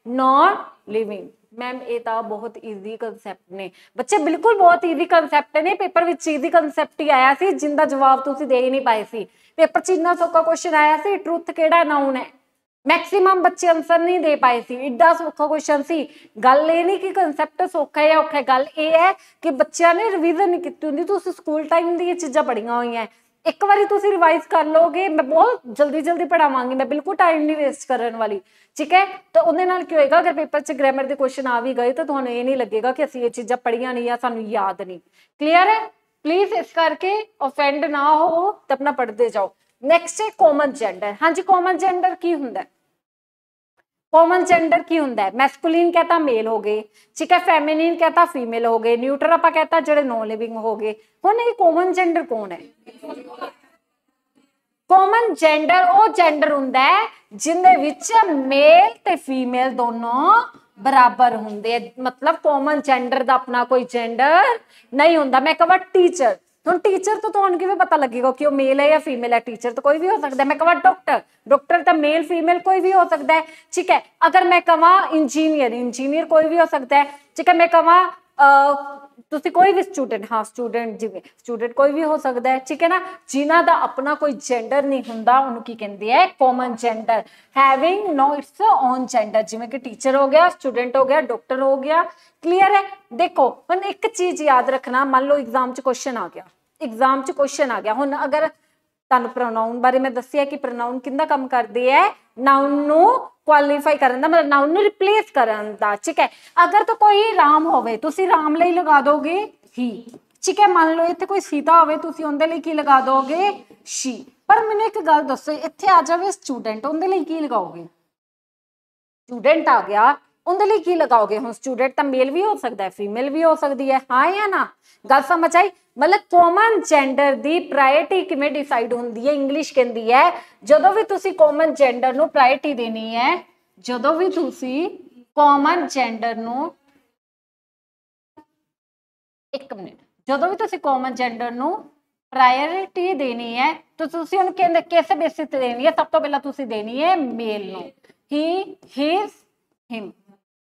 ਨੋਨ ਲਿਵਿੰਗ ਮੈਮ ਇਹ ਤਾਂ ਬਹੁਤ ਈਜ਼ੀ ਕਨਸੈਪਟ ਨੇ ਬੱਚੇ ਬਿਲਕੁਲ ਬਹੁਤ ਈਜ਼ੀ ਕਨਸੈਪਟ ਨੇ ਪੇਪਰ ਵਿੱਚ ਈਜ਼ੀ ਕਨਸੈਪਟ ਹੀ ਆਇਆ ਸੀ ਜਿੰਦਾ ਜਵਾਬ ਤੁਸੀਂ ਦੇ ਹੀ ਨਹੀਂ ਪਾਏ ਸੀ ਪੇਪਰ 'ਚ ਇੰਨਾ ਸੌਖਾ ਕੁਐਸਚਨ ਆਇਆ ਸੀ ਟਰੂਥ ਕਿਹੜਾ ਨਾਉਨ ਹੈ ਮੈਕਸਿਮਮ ਬੱਚੇ ਆਨਸਰ ਨਹੀਂ ਦੇ ਪਾਏ ਸੀ ਇੱਡਾ ਸੌਖਾ ਕੁਐਸਚਨ ਸੀ ਗੱਲ ਇਹ ਨਹੀਂ ਕਿ ਕਨਸੈਪਟ ਸੌਖਾ ਹੈ ਔਖਾ ਗੱਲ ਇਹ ਹੈ ਕਿ ਬੱਚਿਆਂ ਨੇ ਰਿਵੀਜ਼ਨ ਨਹੀਂ ਕੀਤੀ ਹੁੰਦੀ ਤੁਸੀਂ ਸਕੂਲ ਟਾਈਮ ਦੀ ਇਹ ਚੀਜ਼ਾਂ ਪੜੀਆਂ ਹੋਈਆਂ ਇੱਕ ਵਾਰੀ ਤੁਸੀਂ ਰਿਵਾਈਜ਼ ਕਰ ਲੋਗੇ ਮੈਂ ਬਹੁਤ ਜਲਦੀ ਜਲਦੀ ਪੜਾਵਾਂਗੀ ਮੈਂ ਬਿਲਕੁਲ ਟਾਈਮ ਨਹੀਂ ਵੇਸਟ ਕਰਨ ਵਾਲੀ ਠੀਕ ਹੈ ਤਾਂ ਉਹਦੇ ਨਾਲ ਕੀ ਹੋਏਗਾ ਅਗਰ ਪੇਪਰ 'ਚ ਗ੍ਰਾਮਰ ਦੇ ਕੁਐਸਚਨ ਆ ਵੀ ਗਏ ਤਾਂ ਤੁਹਾਨੂੰ ਇਹ ਨਹੀਂ ਲੱਗੇਗਾ ਕਿ ਅਸੀਂ ਇਹ ਚੀਜ਼ਾਂ ਪੜੀਆਂ ਨਹੀਂ ਜਾਂ ਸਾਨੂੰ ਯਾਦ ਨਹੀਂ ਕਲੀਅਰ ਹੈ ਪਲੀਜ਼ ਇਸ ਕਰਕੇ ਆਫੈਂਡ ਨਾ ਹੋ ਤੇ ਆਪਣਾ ਪੜਦੇ ਜਾਓ ਨੈਕਸਟ ਹੈ ਕਾਮਨ ਜੈਂਡਰ ਹਾਂਜੀ ਕਾਮਨ ਜੈਂਡਰ ਕੀ ਹੁੰਦਾ ਕਾਮਨ ਜੈਂਡਰ ਕੀ ਹੁੰਦਾ ਹੈ ਮੈਸਕੁਲਿਨ ਕਹਤਾ ਮੇਲ ਹੋ ਗਏ ਠੀਕ ਹੈ ਫੈਮਿਨਿਨ ਕਹਤਾ ਫੀਮੇਲ ਹੋ ਗਏ ਨਿਊਟਰ ਆਪਾਂ ਕਹਤਾ ਜਿਹੜੇ ਨੋਨ ਲਿਵਿੰਗ ਹੋ ਗਏ ਹੁਣ ਇਹ ਕਾਮਨ ਜੈਂਡਰ ਕੌਣ ਹੈ ਕਾਮਨ ਜੈਂਡਰ ਉਹ ਜੈਂਡਰ ਹੁੰਦਾ ਜਿੰਦੇ ਵਿੱਚ ਮੇਲ ਤੇ ਫੀਮੇਲ ਦੋਨੋਂ ਬਰਾਬਰ ਹੁੰਦੇ ਆ ਮਤਲਬ ਕਾਮਨ ਜੈਂਡਰ ਦਾ ਆਪਣਾ ਕੋਈ ਜੈਂਡਰ ਨਹੀਂ ਹੁੰਦਾ ਮੈਂ ਕਹਾਂ ਟੀਚਰ ਹੁਣ ਟੀਚਰ ਤੋਂ ਤੁਹਾਨੂੰ ਕਿਵੇਂ ਪਤਾ ਲੱਗੇਗਾ ਕਿ ਉਹ ਮੇਲ ਹੈ ਜਾਂ ਫੀਮੇਲ ਹੈ ਟੀਚਰ ਤਾਂ ਕੋਈ ਵੀ ਹੋ ਸਕਦਾ ਮੈਂ ਕਹਾਂ ਡਾਕਟਰ ਡਾਕਟਰ ਤਾਂ ਮੇਲ ਫੀਮੇਲ ਕੋਈ ਵੀ ਹੋ ਸਕਦਾ ਹੈ ਠੀਕ ਹੈ ਅਗਰ ਮੈਂ ਕਹਾਂ ਇੰਜੀਨੀਅਰ ਇੰਜੀਨੀਅਰ ਕੋਈ ਵੀ ਹੋ ਸਕਦਾ ਹੈ ਠੀਕ ਹੈ ਮੈਂ ਕਹਾਂ ਤੁਸੀਂ ਕੋਈ ਵੀ ਸਟੂਡੈਂਟ ਹਾਂ ਸਟੂਡੈਂਟ ਜਿਵੇਂ ਸਟੂਡੈਂਟ ਕੋਈ ਵੀ ਹੋ ਸਕਦਾ ਹੈ ਠੀਕ ਹੈ ਨਾ ਜਿਨ੍ਹਾਂ ਦਾ ਆਪਣਾ ਕੋਈ ਜੈਂਡਰ ਨਹੀਂ ਹੁੰਦਾ ਉਹਨੂੰ ਕੀ ਕਹਿੰਦੇ ਹੈ common gender having no its own gender ਜਿਵੇਂ ਕਿ ਟੀਚਰ ਹੋ ਗਿਆ ਸਟੂਡੈਂਟ ਹੋ ਗਿਆ ਡਾਕਟਰ ਹੋ ਗਿਆ ਕਲੀਅਰ ਹੈ ਦੇਖੋ ਹੁਣ ਇੱਕ ਚੀਜ਼ ਯਾਦ ਰੱਖਣਾ ਮੰਨ ਲਓ ਐਗਜ਼ਾਮ 'ਚ ਕੁਐਸਚਨ ਆ ਗਿਆ ਐਗਜ਼ਾਮ 'ਚ ਕੁਐਸਚਨ ਆ ਗਿਆ ਹੁਣ ਅਗਰ ਤੁਹਾਨੂੰ ਪ੍ਰੋਨਾਉਨ ਬਾਰੇ ਮੈਂ ਦੱਸਿਆ ਕਿ ਪ੍ਰੋਨਾਉਨ ਕਿੰਦਾ ਕੰਮ ਕਰਦੀ ਹੈ ਨਾਉਨ ਨੂੰ ਕੁਆਲੀਫਾਈ ਕਰਨ ਦਾ ਮਤਲਬ ਨਾਉਨ ਨੂੰ ਰਿਪਲੇਸ ਕਰਨ ਦਾ ਠੀਕ ਹੈ ਅਗਰ ਤਾਂ ਕੋਈ ਰਾਮ ਹੋਵੇ ਤੁਸੀਂ ਰਾਮ ਲਈ ਲਗਾ ਦੋਗੇ ਹੀ ਠੀਕ ਹੈ ਮੰਨ ਲਓ ਇੱਥੇ ਕੋਈ ਸੀਤਾ ਹੋਵੇ ਤੁਸੀਂ ਉਹਦੇ ਲਈ ਕੀ ਲਗਾ ਦੋਗੇ ਸ਼ੀ ਪਰ ਮੈਨੂੰ ਇੱਕ ਗੱਲ ਦੱਸੋ ਇੱਥੇ ਆ ਜਾਵੇ ਸਟੂਡੈਂਟ ਉਹਦੇ ਲਈ ਕੀ ਲਗਾਓਗੇ ਸਟੂਡੈਂਟ ਆ ਗਿਆ ਉਹਦੇ ਲਈ ਕੀ ਲਗਾਓਗੇ ਹੁਣ ਸਟੂਡੈਂਟ ਤਾਂ ਮੇਲ ਵੀ ਹੋ ਸਕਦਾ ਹੈ ਫੀਮੇਲ ਵੀ ਹੋ ਸਕਦੀ ਹੈ ਹਾਂ ਜਾਂ ਨਾ ਗੱਲ ਸਮਝ ਆਈ ਮਤਲਬ ਕਾਮਨ ਜੈਂਡਰ ਦੀ ਪ੍ਰਾਇੋਰਟੀ ਕਿਵੇਂ ਡਿਸਾਈਡ ਹੁੰਦੀ ਹੈ ਇੰਗਲਿਸ਼ ਕਹਿੰਦੀ ਹੈ ਜਦੋਂ ਵੀ ਤੁਸੀਂ ਕਾਮਨ ਜੈਂਡਰ ਨੂੰ ਪ੍ਰਾਇੋਰਟੀ ਦੇਣੀ ਹੈ ਜਦੋਂ ਵੀ ਤੁਸੀਂ ਕਾਮਨ ਜੈਂਡਰ ਨੂੰ ਇੱਕ ਮਿੰਟ ਜਦੋਂ ਵੀ ਤੁਸੀਂ ਕਾਮਨ ਜੈਂਡਰ ਨੂੰ ਪ੍ਰਾਇੋਰਟੀ ਦੇਣੀ ਹੈ ਤਾਂ ਤੁਸੀਂ ਉਹਨੂੰ ਕਹਿੰਦੇ ਕਿਸ ਬੇਸਿਸ ਤੇ ਦੇਣੀ ਹੈ ਸਭ ਤੋਂ ਪਹਿਲਾਂ ਤੁਸੀਂ ਦੇਣੀ ਹੈ ਮੇਲ ਨੂੰ ਹੀ ਹਿਸ ਹਿਮ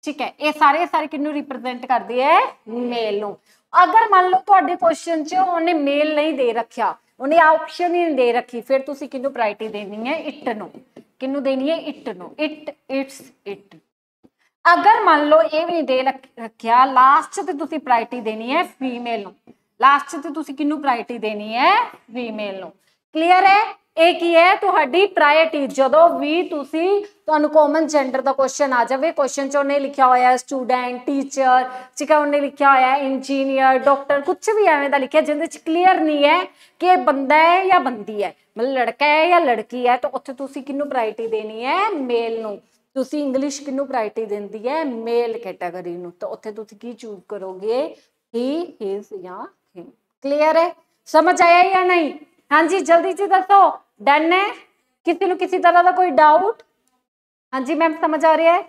ਠੀਕ ਹੈ ਇਹ ਸਾਰੇ ਸਾਰੇ ਕਿੰਨੂੰ ਰਿਪਰੈਜ਼ੈਂਟ ਕਰਦੇ ਐ ਮੇਲ ਨੂੰ ਅਗਰ ਮੰਨ ਲਓ ਤੁਹਾਡੇ ਕੁਐਸਚਨ 'ਚ ਉਹਨੇ ਮੇਲ ਨਹੀਂ ਦੇ ਰੱਖਿਆ ਉਹਨੇ ਆਪਸ਼ਨ ਹੀ ਨਹੀਂ ਦੇ ਰੱਖੀ ਫਿਰ ਤੁਸੀਂ ਕਿੰਨੂੰ ਪ੍ਰਾਇਰਟੀ ਦੇਣੀ ਹੈ ਇਟ ਨੂੰ ਕਿੰਨੂੰ ਦੇਣੀ ਹੈ ਇਟ ਨੂੰ ਇਟ ਇਟਸ ਇਟ ਅਗਰ ਮੰਨ ਲਓ ਇਹ ਵੀ ਨਹੀਂ ਦੇ ਰੱਖਿਆ ਲਾਸਟ ਤੇ ਤੁਸੀਂ ਪ੍ਰਾਇਰਟੀ ਦੇਣੀ ਹੈ ਫੀਮੇਲ ਨੂੰ ਲਾਸਟ ਤੇ ਤੁਸੀਂ ਕਿੰਨੂੰ ਪ੍ਰਾਇਰਟੀ ਦੇਣੀ ਹੈ ਫੀਮੇਲ ਨੂੰ ਕਲੀਅਰ ਹੈ ਇਹ ਕੀ ਹੈ ਤੁਹਾਡੀ ਪ੍ਰਾਇਰਟੀ ਜਦੋਂ ਵੀ ਤੁਸੀਂ ਤੁਹਾਨੂੰ ਕਾਮਨ ਜੈਂਡਰ ਦਾ ਕੁਐਸਚਨ ਆ ਜਾਵੇ ਕੁਐਸਚਨ ਚ ਉਹਨੇ ਲਿਖਿਆ ਹੋਇਆ ਹੈ ਸਟੂਡੈਂਟ ਟੀਚਰ ਚਿਕਾ ਉਹਨੇ ਲਿਖਿਆ ਹੋਇਆ ਇੰਜੀਨੀਅਰ ਡਾਕਟਰ ਕੁਝ ਵੀ ਐਵੇਂ ਦਾ ਲਿਖਿਆ ਜਿੰਦੇ ਚ ਕਲੀਅਰ ਨਹੀਂ ਹੈ ਕਿ ਬੰਦਾ ਹੈ ਜਾਂ ਬੰਦੀ ਹੈ ਮਤਲਬ ਲੜਕਾ ਹੈ ਜਾਂ ਲੜਕੀ ਹੈ ਤਾਂ ਉੱਥੇ ਤੁਸੀਂ ਕਿਹਨੂੰ ਪ੍ਰਾਇਰਟੀ ਦੇਣੀ ਹੈ ਮੇਲ ਨੂੰ ਤੁਸੀਂ ਇੰਗਲਿਸ਼ ਕਿਹਨੂੰ ਪ੍ਰਾਇਰਟੀ ਦਿੰਦੀ ਹੈ ਮੇਲ ਕੈਟਾਗਰੀ ਨੂੰ ਤਾਂ ਉੱਥੇ ਤੁਸੀਂ ਕੀ ਚੂਜ਼ ਕਰੋਗੇ ਹੀ ਹਿਸ ਜਾਂ ਹਿਮ ਕਲੀਅਰ ਹੈ ਸਮਝ ਆਇਆ ਜਾਂ ਨਹੀਂ ਹਾਂਜੀ ਜਲਦੀ ਜੀ ਦੱਸੋ ਡਨ ਹੈ ਕਿਸੇ ਨੂੰ ਕਿਸੇ ਤਰ੍ਹਾਂ ਦਾ ਕੋਈ ਡਾਊਟ ਹਾਂਜੀ ਮੈਮ ਸਮਝ ਆ ਰਿਹਾ ਹੈ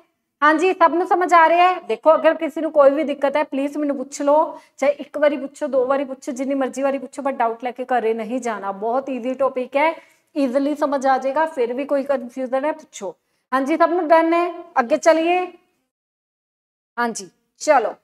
ਹਾਂਜੀ ਸਭ ਨੂੰ ਸਮਝ ਆ ਰਿਹਾ ਹੈ ਦੇਖੋ ਅਗਰ ਕਿਸੇ ਨੂੰ ਕੋਈ ਵੀ ਦਿੱਕਤ ਹੈ ਪਲੀਜ਼ ਮੈਨੂੰ ਪੁੱਛ ਲਓ ਚਾਹੇ ਇੱਕ ਵਾਰੀ ਪੁੱਛੋ ਦੋ ਵਾਰੀ ਪੁੱਛੋ ਜਿੰਨੀ ਮਰਜ਼ੀ ਵਾਰੀ ਪੁੱਛੋ ਬਟ ਡਾਊਟ ਲੈ ਕੇ ਘਰੇ ਨਹੀਂ ਜਾਣਾ ਬਹੁਤ ਈਜ਼ੀ ਟੌਪਿਕ ਹੈ ਈਜ਼ੀਲੀ ਸਮਝ ਆ ਜਾਏਗਾ ਫਿਰ ਵੀ ਕੋਈ ਕਨਫਿਊਜ਼ਨ ਹੈ ਪੁੱਛੋ ਹਾਂਜੀ ਸਭ ਨੂੰ ਡਨ ਹੈ ਅੱਗੇ ਚਲਿਏ ਹਾਂਜੀ ਚਲੋ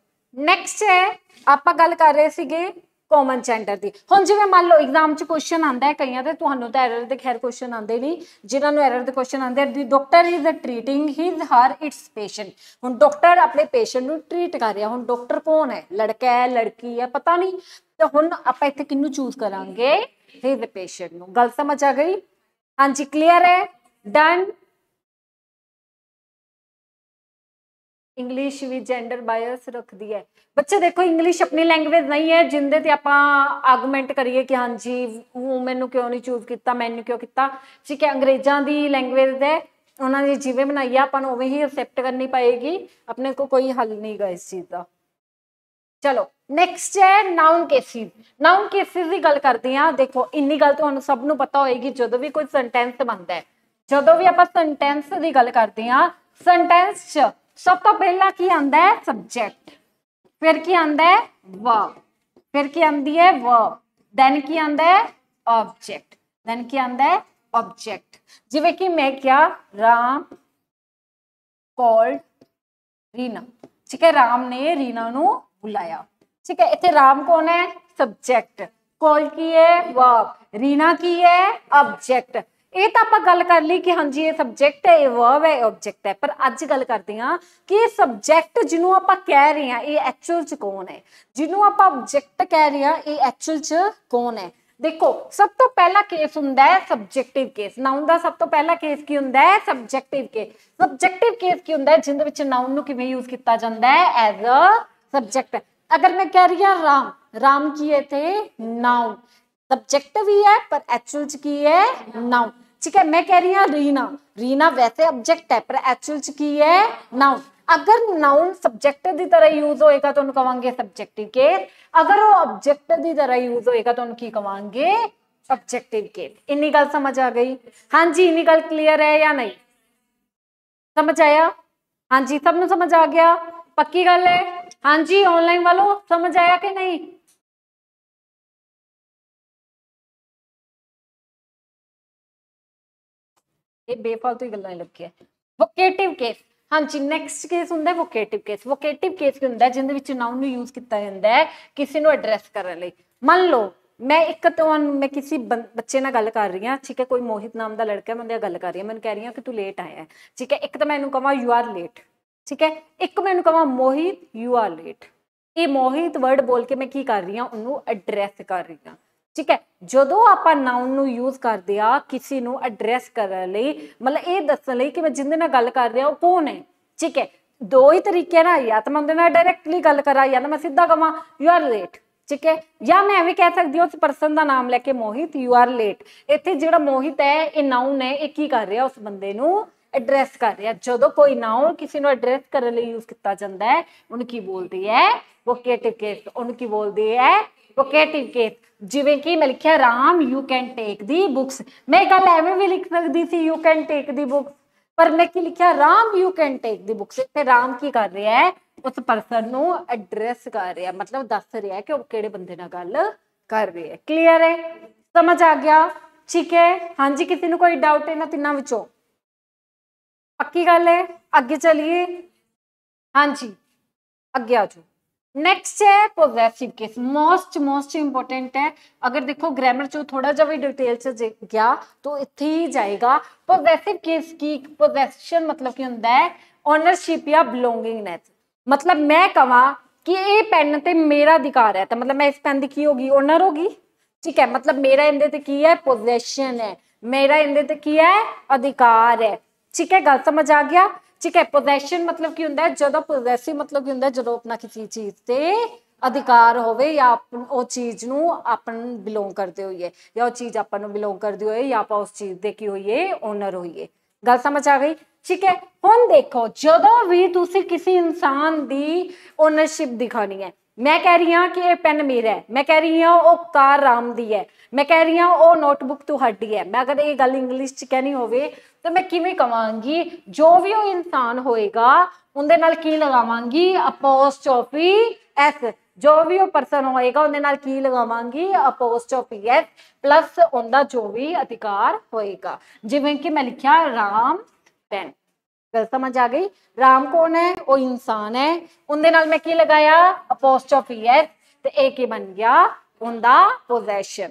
ਨੈਕਸਟ ਹੈ ਆਪਾਂ ਗੱਲ ਕਰ ਰਹੇ ਸੀਗੇ ਕਾਮਨ ਸੈਂਟਰ ਦੀ ਹੁਣ ਜਿਵੇਂ ਮੰਨ ਲਓ ਐਗਜ਼ਾਮ 'ਚ ਕੁਐਸਚਨ ਆਂਦਾ ਹੈ ਕਈਆਂ ਦੇ ਤੁਹਾਨੂੰ ਤਾਂ ਐਰਰ ਦੇ ਖੈਰ ਕੁਐਸਚਨ ਆਂਦੇ ਨਹੀਂ ਜਿਨ੍ਹਾਂ ਨੂੰ ਐਰਰ ਦੇ ਕੁਐਸਚਨ ਆਂਦੇ ਆ the doctor is treating his her its patient ਹੁਣ ਡਾਕਟਰ ਆਪਣੇ ਪੇਸ਼ੈਂਟ ਨੂੰ ਟ੍ਰੀਟ ਕਰ ਰਿਹਾ ਹੁਣ ਡਾਕਟਰ ਕੌਣ ਹੈ ਲੜਕਾ ਹੈ ਲੜਕੀ ਹੈ ਪਤਾ ਨਹੀਂ ਤਾਂ ਹੁਣ ਆਪਾਂ ਇੱਥੇ ਕਿੰਨੂੰ ਚੂਜ਼ ਕਰਾਂਗੇ ਹਿਸ ਪੇਸ਼ੈਂਟ ਨੂੰ ਗੱਲ ਸਮਝ ਆ ਗਈ ਹਾਂਜੀ ਕਲੀਅਰ ਹੈ ਡਨ ਇੰਗਲਿਸ਼ ਵੀ ਜੈਂਡਰ ਬਾਇਸ ਰੱਖਦੀ ਹੈ ਬੱਚੇ ਦੇਖੋ ਇੰਗਲਿਸ਼ ਆਪਣੀ ਲੈਂਗੁਏਜ ਨਹੀਂ ਹੈ ਜਿੰਦੇ ਤੇ ਆਪਾਂ ਆਰਗੂਮੈਂਟ ਕਰੀਏ ਕਿ ਹਾਂਜੀ ਔਮਨ ਨੂੰ ਕਿਉਂ ਨਹੀਂ ਚੂਜ਼ ਕੀਤਾ ਮੈਨੂੰ ਕਿਉਂ ਕੀਤਾ ਠੀਕ ਹੈ ਅੰਗਰੇਜ਼ਾਂ ਦੀ ਲੈਂਗੁਏਜ ਹੈ ਉਹਨਾਂ ਦੀ ਜਿਵੇਂ ਬਣਾਈ ਆ ਆਪਾਂ ਨੂੰ ਉਵੇਂ ਹੀ ਅਕਸੈਪਟ ਕਰਨੀ ਪਏਗੀ ਆਪਣੇ ਕੋ ਕੋਈ ਹੱਲ ਨਹੀਂ ਗਾ ਇਸ ਚੀਜ਼ ਦਾ ਚਲੋ ਨੈਕਸਟ ਹੈ ਨਾਉਨ ਕੇਸਿਸ ਨਾਉਨ ਕੇਸਿਸ ਦੀ ਗੱਲ ਕਰਦੇ ਆ ਦੇਖੋ ਇੰਨੀ ਗੱਲ ਤੁਹਾਨੂੰ ਸਭ ਨੂੰ ਪਤਾ ਹੋਏਗੀ ਜਦੋਂ ਵੀ ਕੋਈ ਸੈਂਟੈਂਸ ਬਣਦਾ ਹੈ ਜਦੋਂ ਵੀ ਆਪਾਂ ਸੈਂਟੈਂਸ ਦੀ ਗੱਲ ਕਰਦੇ ਆ ਸੈਂਟੈਂਸ 'ਚ ਸਭ ਤੋਂ ਪਹਿਲਾਂ ਕੀ ਆਂਦਾ ਹੈ ਸਬਜੈਕਟ ਫਿਰ ਕੀ ਆਂਦਾ ਹੈ ਵਰਬ ਫਿਰ ਕੀ ਆਂਦੀ ਹੈ ਵਰਬ ਦੈਨ ਕੀ ਆਂਦਾ ਹੈ ਆਬਜੈਕਟ ਦੈਨ ਕੀ ਆਂਦਾ ਹੈ ਆਬਜੈਕਟ ਜਿਵੇਂ ਕਿ ਮੈਂ ਕਿਹਾ ਰਾਮ ਕਾਲਡ ਰੀਨਾ ਠੀਕ ਹੈ ਰਾਮ ਨੇ ਰੀਨਾ ਨੂੰ ਬੁਲਾਇਆ ठीक है इतने राम कौन है सब्जेक्ट कॉल की है वर्ब रीना की है ऑब्जेक्ट ਇਹ ਤਾਂ ਆਪਾਂ ਗੱਲ ਕਰ ਲਈ ਕਿ ਹਾਂਜੀ ਇਹ ਸਬਜੈਕਟ ਹੈ ਇਹ ਵਰਬ ਹੈ ਇਹ ਆਬਜੈਕਟ ਹੈ ਪਰ ਅੱਜ ਗੱਲ ਕਰਦੇ ਹਾਂ ਕਿ ਇਹ ਸਬਜੈਕਟ ਜਿਹਨੂੰ ਆਪਾਂ ਕਹਿ ਰਹੇ ਹਾਂ ਇਹ ਐਕਚੁਅਲ ਚ ਕੌਣ ਹੈ ਜਿਹਨੂੰ ਆਪਾਂ ਆਬਜੈਕਟ ਕਹਿ ਰਹੇ ਹਾਂ ਇਹ ਐਕਚੁਅਲ ਚ ਕੌਣ ਹੈ ਦੇਖੋ ਸਭ ਤੋਂ ਪਹਿਲਾ ਕੇਸ ਹੁੰਦਾ ਹੈ ਸਬਜੈਕਟਿਵ ਕੇਸ ਨਾਉਨ ਦਾ ਸਭ ਤੋਂ ਪਹਿਲਾ ਕੇਸ ਕੀ ਹੁੰਦਾ ਹੈ ਸਬਜੈਕਟਿਵ ਕੇ ਸਬਜੈਕਟਿਵ ਕੇਸ ਕੀ ਹੁੰਦਾ ਹੈ ਜਿਹਦੇ ਵਿੱਚ ਨਾਉਨ ਨੂੰ ਕਿਵੇਂ ਯੂਜ਼ ਕੀਤਾ ਜਾਂਦਾ ਹੈ ਐਜ਼ ਅ ਸਬਜੈਕਟ ਅਗਰ ਮੈਂ ਕਹਿ ਰਹੀ ਹਾਂ ਰਾਮ ਰਾਮ ਕੀ ਹੈ ਤੇ ਨਾਉਨ ਸਬਜੈਕਟਿਵ ਹੀ ਹੈ ਪਰ ਐਕਚੁਅਲ ਚ ਕੀ ਹੈ ਨਾਉਨ ठीक है मैं कह रही हूँ रीना ਰੀਨਾ ਵੈਸੇ ਆਬਜੈਕਟ ਹੈ ਪਰ ਐਕਚੁਅਲ ਚ ਕੀ ਹੈ ਨਾਉਨ ਅਗਰ ਨਾਉਨ ਸਬਜੈਕਟ ਦੀ ਤਰ੍ਹਾਂ ਯੂਜ਼ ਹੋਏਗਾ ਤਾਂ ਉਹਨੂੰ ਕਵਾਂਗੇ ਸਬਜੈਕਟਿਵ ਕੇਸ ਅਗਰ ਉਹ ਆਬਜੈਕਟ ਦੀ ਤਰ੍ਹਾਂ ਯੂਜ਼ ਹੋਏਗਾ ਤਾਂ ਉਹਨੂੰ ਕੀ ਕਵਾਂਗੇ ਆਬਜੈਕਟਿਵ ਕੇਸ ਇੰਨੀ ਗੱਲ ਸਮਝ ਆ ਗਈ ਹਾਂਜੀ ਇੰਨੀ ਗੱਲ ਕਲੀਅਰ ਹੈ ਜਾਂ ਨਹੀਂ ਸਮਝ ਆਇਆ ਹਾਂਜੀ ਸਭ ਨੂੰ ਸਮਝ ਆ ਗਿਆ ਪੱਕੀ ਗੱਲ ਹੈ ਹਾਂਜੀ ਆਨਲਾਈਨ ਵਾਲੋ ਸਮਝ ਆਇਆ ਕਿ ਨਹੀਂ ਇਹ ਬੇਫਾਲਤੂ ਗੱਲਾਂ ਹੀ ਲੱਗੀਆਂ ਵੋਕੇਟਿਵ ਕੇਸ ਹਾਂਜੀ ਨੈਕਸਟ ਕੇਸ ਹੁੰਦਾ ਹੈ ਵੋਕੇਟਿਵ ਕੇਸ ਵੋਕੇਟਿਵ ਕੇਸ ਕੀ ਹੁੰਦਾ ਜਿੰਦੇ ਵਿੱਚ ਨਾਉਨ ਨੂੰ ਯੂਜ਼ ਕੀਤਾ ਜਾਂਦਾ ਹੈ ਕਿਸੇ ਨੂੰ ਐਡਰੈਸ ਕਰਨ ਲਈ ਮੰਨ ਲਓ ਮੈਂ ਇੱਕ ਤੁਹਾਨੂੰ ਮੈਂ ਕਿਸੇ ਬੱਚੇ ਨਾਲ ਗੱਲ ਕਰ ਰਹੀ ਹਾਂ ਠੀਕ ਹੈ ਕੋਈ ਮੋਹਿਤ ਨਾਮ ਦਾ ਲੜਕਾ ਮੈਂ ਉਹਦੇ ਗੱਲ ਕਰ ਰਹੀ ਹਾਂ ਮੈਂ ਕਹਿ ਰਹੀ ਹਾਂ ਕਿ ਤੂੰ ਲੇਟ ਆਇਆ ਹੈ ਠੀਕ ਹੈ ਇੱਕ ਤਾਂ ਮੈਂ ਇਹਨੂੰ ਕਹਾਂ ਯੂ ਆਰ ਲੇਟ ਠੀਕ ਹੈ ਇੱਕ ਮੈਂ ਇਹਨੂੰ ਕਹਾਂ ਮੋਹਿਤ ਯੂ ਆਰ ਲੇਟ ਇਹ ਮੋਹਿਤ ਵਰਡ ਬੋਲ ਕੇ ਮੈਂ ਕੀ ਕਰ ਰਹੀ ਹਾਂ ਉਹਨੂੰ ਐਡਰੈਸ ਕਰ ਰਹੀ ਹਾਂ ਠੀਕ ਹੈ ਜਦੋਂ ਆਪਾਂ ਨਾਉਨ ਨੂੰ ਯੂਜ਼ ਕਰਦੇ ਆ ਕਿਸੇ ਨੂੰ ਐਡਰੈਸ ਕਰਨ ਲਈ ਮਤਲਬ ਇਹ ਦੱਸਣ ਲਈ ਕਿ ਮੈਂ ਜਿੰਦੇ ਨਾਲ ਗੱਲ ਕਰ ਰਿਹਾ ਉਹ ਕੌਣ ਹੈ ਠੀਕ ਹੈ ਦੋ ਹੀ ਤਰੀਕੇ ਨਾਲ ਜਾਂ ਤਾਂ ਮੈਂ ਉਹਦੇ ਨਾਲ ਡਾਇਰੈਕਟਲੀ ਗੱਲ ਕਰਾਂ ਜਾਂ ਤਾਂ ਮੈਂ ਸਿੱਧਾ ਕਹਾਂ ਯੂ ਆਰ ਲੇਟ ਠੀਕ ਹੈ ਜਾਂ ਮੈਂ ਵੀ ਕਹਿ ਸਕਦੀ ਹਾਂ ਉਸ ਪਰਸਨ ਦਾ ਨਾਮ ਲੈ ਕੇ ਮੋਹਿਤ ਯੂ ਆਰ ਲੇਟ ਇੱਥੇ ਜਿਹੜਾ ਮੋਹਿਤ ਹੈ ਇਹ ਨਾਉਨ ਹੈ ਇਹ ਕੀ ਕਰ ਰਿਹਾ ਉਸ ਬੰਦੇ ਨੂੰ ਐਡਰੈਸ ਕਰ ਰਿਹਾ ਜਦੋਂ ਕੋਈ ਨਾਉਨ ਕਿਸੇ ਨੂੰ ਐਡਰੈਸ ਕਰਨ ਲਈ ਯੂਜ਼ ਕੀਤਾ ਜਾਂਦਾ ਹੈ ਉਹਨੂੰ ਕੀ ਬੋਲਦੇ ਹੈ ਵੋਕੇਟਿਵ ਕੇਸ ਉਹਨੂੰ ਕੀ ਬੋਲਦੇ ਹੈ ਓਕੇ ਇਨ ਕੇਸ ਜਿਵੇਂ ਕਿ ਮੈਂ ਲਿਖਿਆ Ram you can take the books ਮੈਂ ਕੱਲ ਐਵੇਂ ਵੀ ਲਿਖ ਸਕਦੀ ਸੀ you can take the books ਪਰ ਮੈਂ ਕੀ ਲਿਖਿਆ Ram you can take the books ਇੱਥੇ ਰਾਮ ਕੀ ਕਰ ਰਿਹਾ ਹੈ ਉਸ ਪਰਸਨ ਨੂੰ ਐਡਰੈਸ ਕਰ ਰਿਹਾ ਮਤਲਬ ਦੱਸ ਰਿਹਾ ਕਿ ਉਹ ਕਿਹੜੇ ਬੰਦੇ ਨਾਲ ਗੱਲ ਕਰ ਰਿਹਾ ਹੈ ਕਲੀਅਰ ਹੈ ਸਮਝ ਆ ਗਿਆ ਠੀਕ ਹੈ ਹਾਂਜੀ ਕਿਸੇ ਨੂੰ ਕੋਈ ਡਾਊਟ ਹੈ ਨਾ ਤਿੰਨਾਂ ਵਿੱਚੋਂ ਪੱਕੀ ਗੱਲ ਹੈ ਅੱਗੇ ਚਲੀਏ ਹਾਂਜੀ ਅੱਗੇ ਆ ਜਾਓ नेक्स्ट है possessive case most most important है अगर देखो ग्रामर चो थोड़ा जब भी डिटेल से गया तो इतने ही जाएगा पोजेसिव केस की पोजेसन मतलब की होंगे ओनरशिप या बिलोंगिंगनेस मतलब मैं कह कि ये पेन ते मेरा अधिकार है तो मतलब मैं इस पेन की की होगी ओनर होगी ठीक है मतलब मेरा इन की है पोजेसन है मेरा इन की है अधिकार है ठीक है गल समझ आ गया ਠੀਕ ਹੈ ਪੋਜੈਸ਼ਨ ਮਤਲਬ ਕੀ ਹੁੰਦਾ ਜਦੋਂ ਪੋਜੈਸਿਵ ਮਤਲਬ ਕੀ ਹੁੰਦਾ ਜਦੋਂ ਆਪਣਾ ਕਿਸੇ ਚੀਜ਼ ਤੇ ਅਧਿਕਾਰ ਹੋਵੇ ਜਾਂ ਆਪਣ ਉਹ ਚੀਜ਼ ਨੂੰ ਆਪਣ ਬਿਲੋਂਗ ਕਰਦੇ ਹੋਈਏ ਜਾਂ ਉਹ ਚੀਜ਼ ਆਪਾਂ ਨੂੰ ਬਿਲੋਂਗ ਕਰਦੀ ਹੋਏ ਜਾਂ ਆਪਾਂ ਉਸ ਚੀਜ਼ ਦੇ ਕੀ ਹੋਈਏ ਓਨਰ ਹੋਈਏ ਗੱਲ ਸਮਝ ਆ ਗਈ ਠੀਕ ਹੈ ਹੁਣ ਦੇਖੋ ਜਦੋਂ ਵੀ ਤੁਸੀਂ ਕਿਸੇ ਇਨਸਾਨ ਦੀ ਓਨਰਸ਼ਿਪ ਦਿਖਾਣੀ ਹੈ ਮੈਂ ਕਹਿ ਰਹੀ ਹਾਂ ਕਿ ਇਹ ਪੈਨ ਮੇਰਾ ਹੈ ਮੈਂ ਕਹਿ ਰਹੀ ਹਾਂ ਉਹ ਕਾਰ ਰਾਮ ਦੀ ਹੈ ਮੈਂ ਕਹਿ ਰਹੀ ਹਾਂ ਉਹ ਨੋਟਬੁੱਕ ਤੁਹਾਡੀ ਹੈ ਮੈਂ ਅਗਰ ਇਹ ਗੱਲ ਇੰਗਲਿਸ਼ 'ਚ ਕਹਿਣੀ ਹੋਵੇ ਤਾਂ ਮੈਂ ਕਿਵੇਂ ਕਵਾਂਗੀ ਜੋ ਵੀ ਉਹ ਇਨਸਾਨ ਹੋਏਗਾ ਉਹਦੇ ਨਾਲ ਕੀ ਲਗਾਵਾਂਗੀ ਅਪੋਸਟ੍ਰੋਫੀ ਐਸ ਜੋ ਵੀ ਉਹ ਪਰਸਨ ਹੋਏਗਾ ਉਹਦੇ ਨਾਲ ਕੀ ਲਗਾਵਾਂਗੀ ਅਪੋਸਟ੍ਰੋਫੀ ਐਸ ਪਲੱਸ ਉਹਦਾ ਜੋ ਵੀ ਅਧਿਕਾਰ ਹੋਏਗਾ ਜਿਵੇਂ ਕਿ ਮੈਂ ਲਿਖਿਆ ਰਾਮ ਪੈਨ ਗੱਲ ਸਮਝ ਆ ਗਈ ਰਾਮ ਕੋਣ ਹੈ ਉਹ ਇਨਸਾਨ ਹੈ ਉਹਦੇ ਨਾਲ ਮੈਂ ਕੀ ਲਗਾਇਆ ਅਪੋਸਟ੍ਰੋਫੀ ਐਸ ਤੇ ਇਹ ਕੀ ਬਣ ਗਿਆ ਉਹਦਾ ਪੋਜੈਸ਼ਨ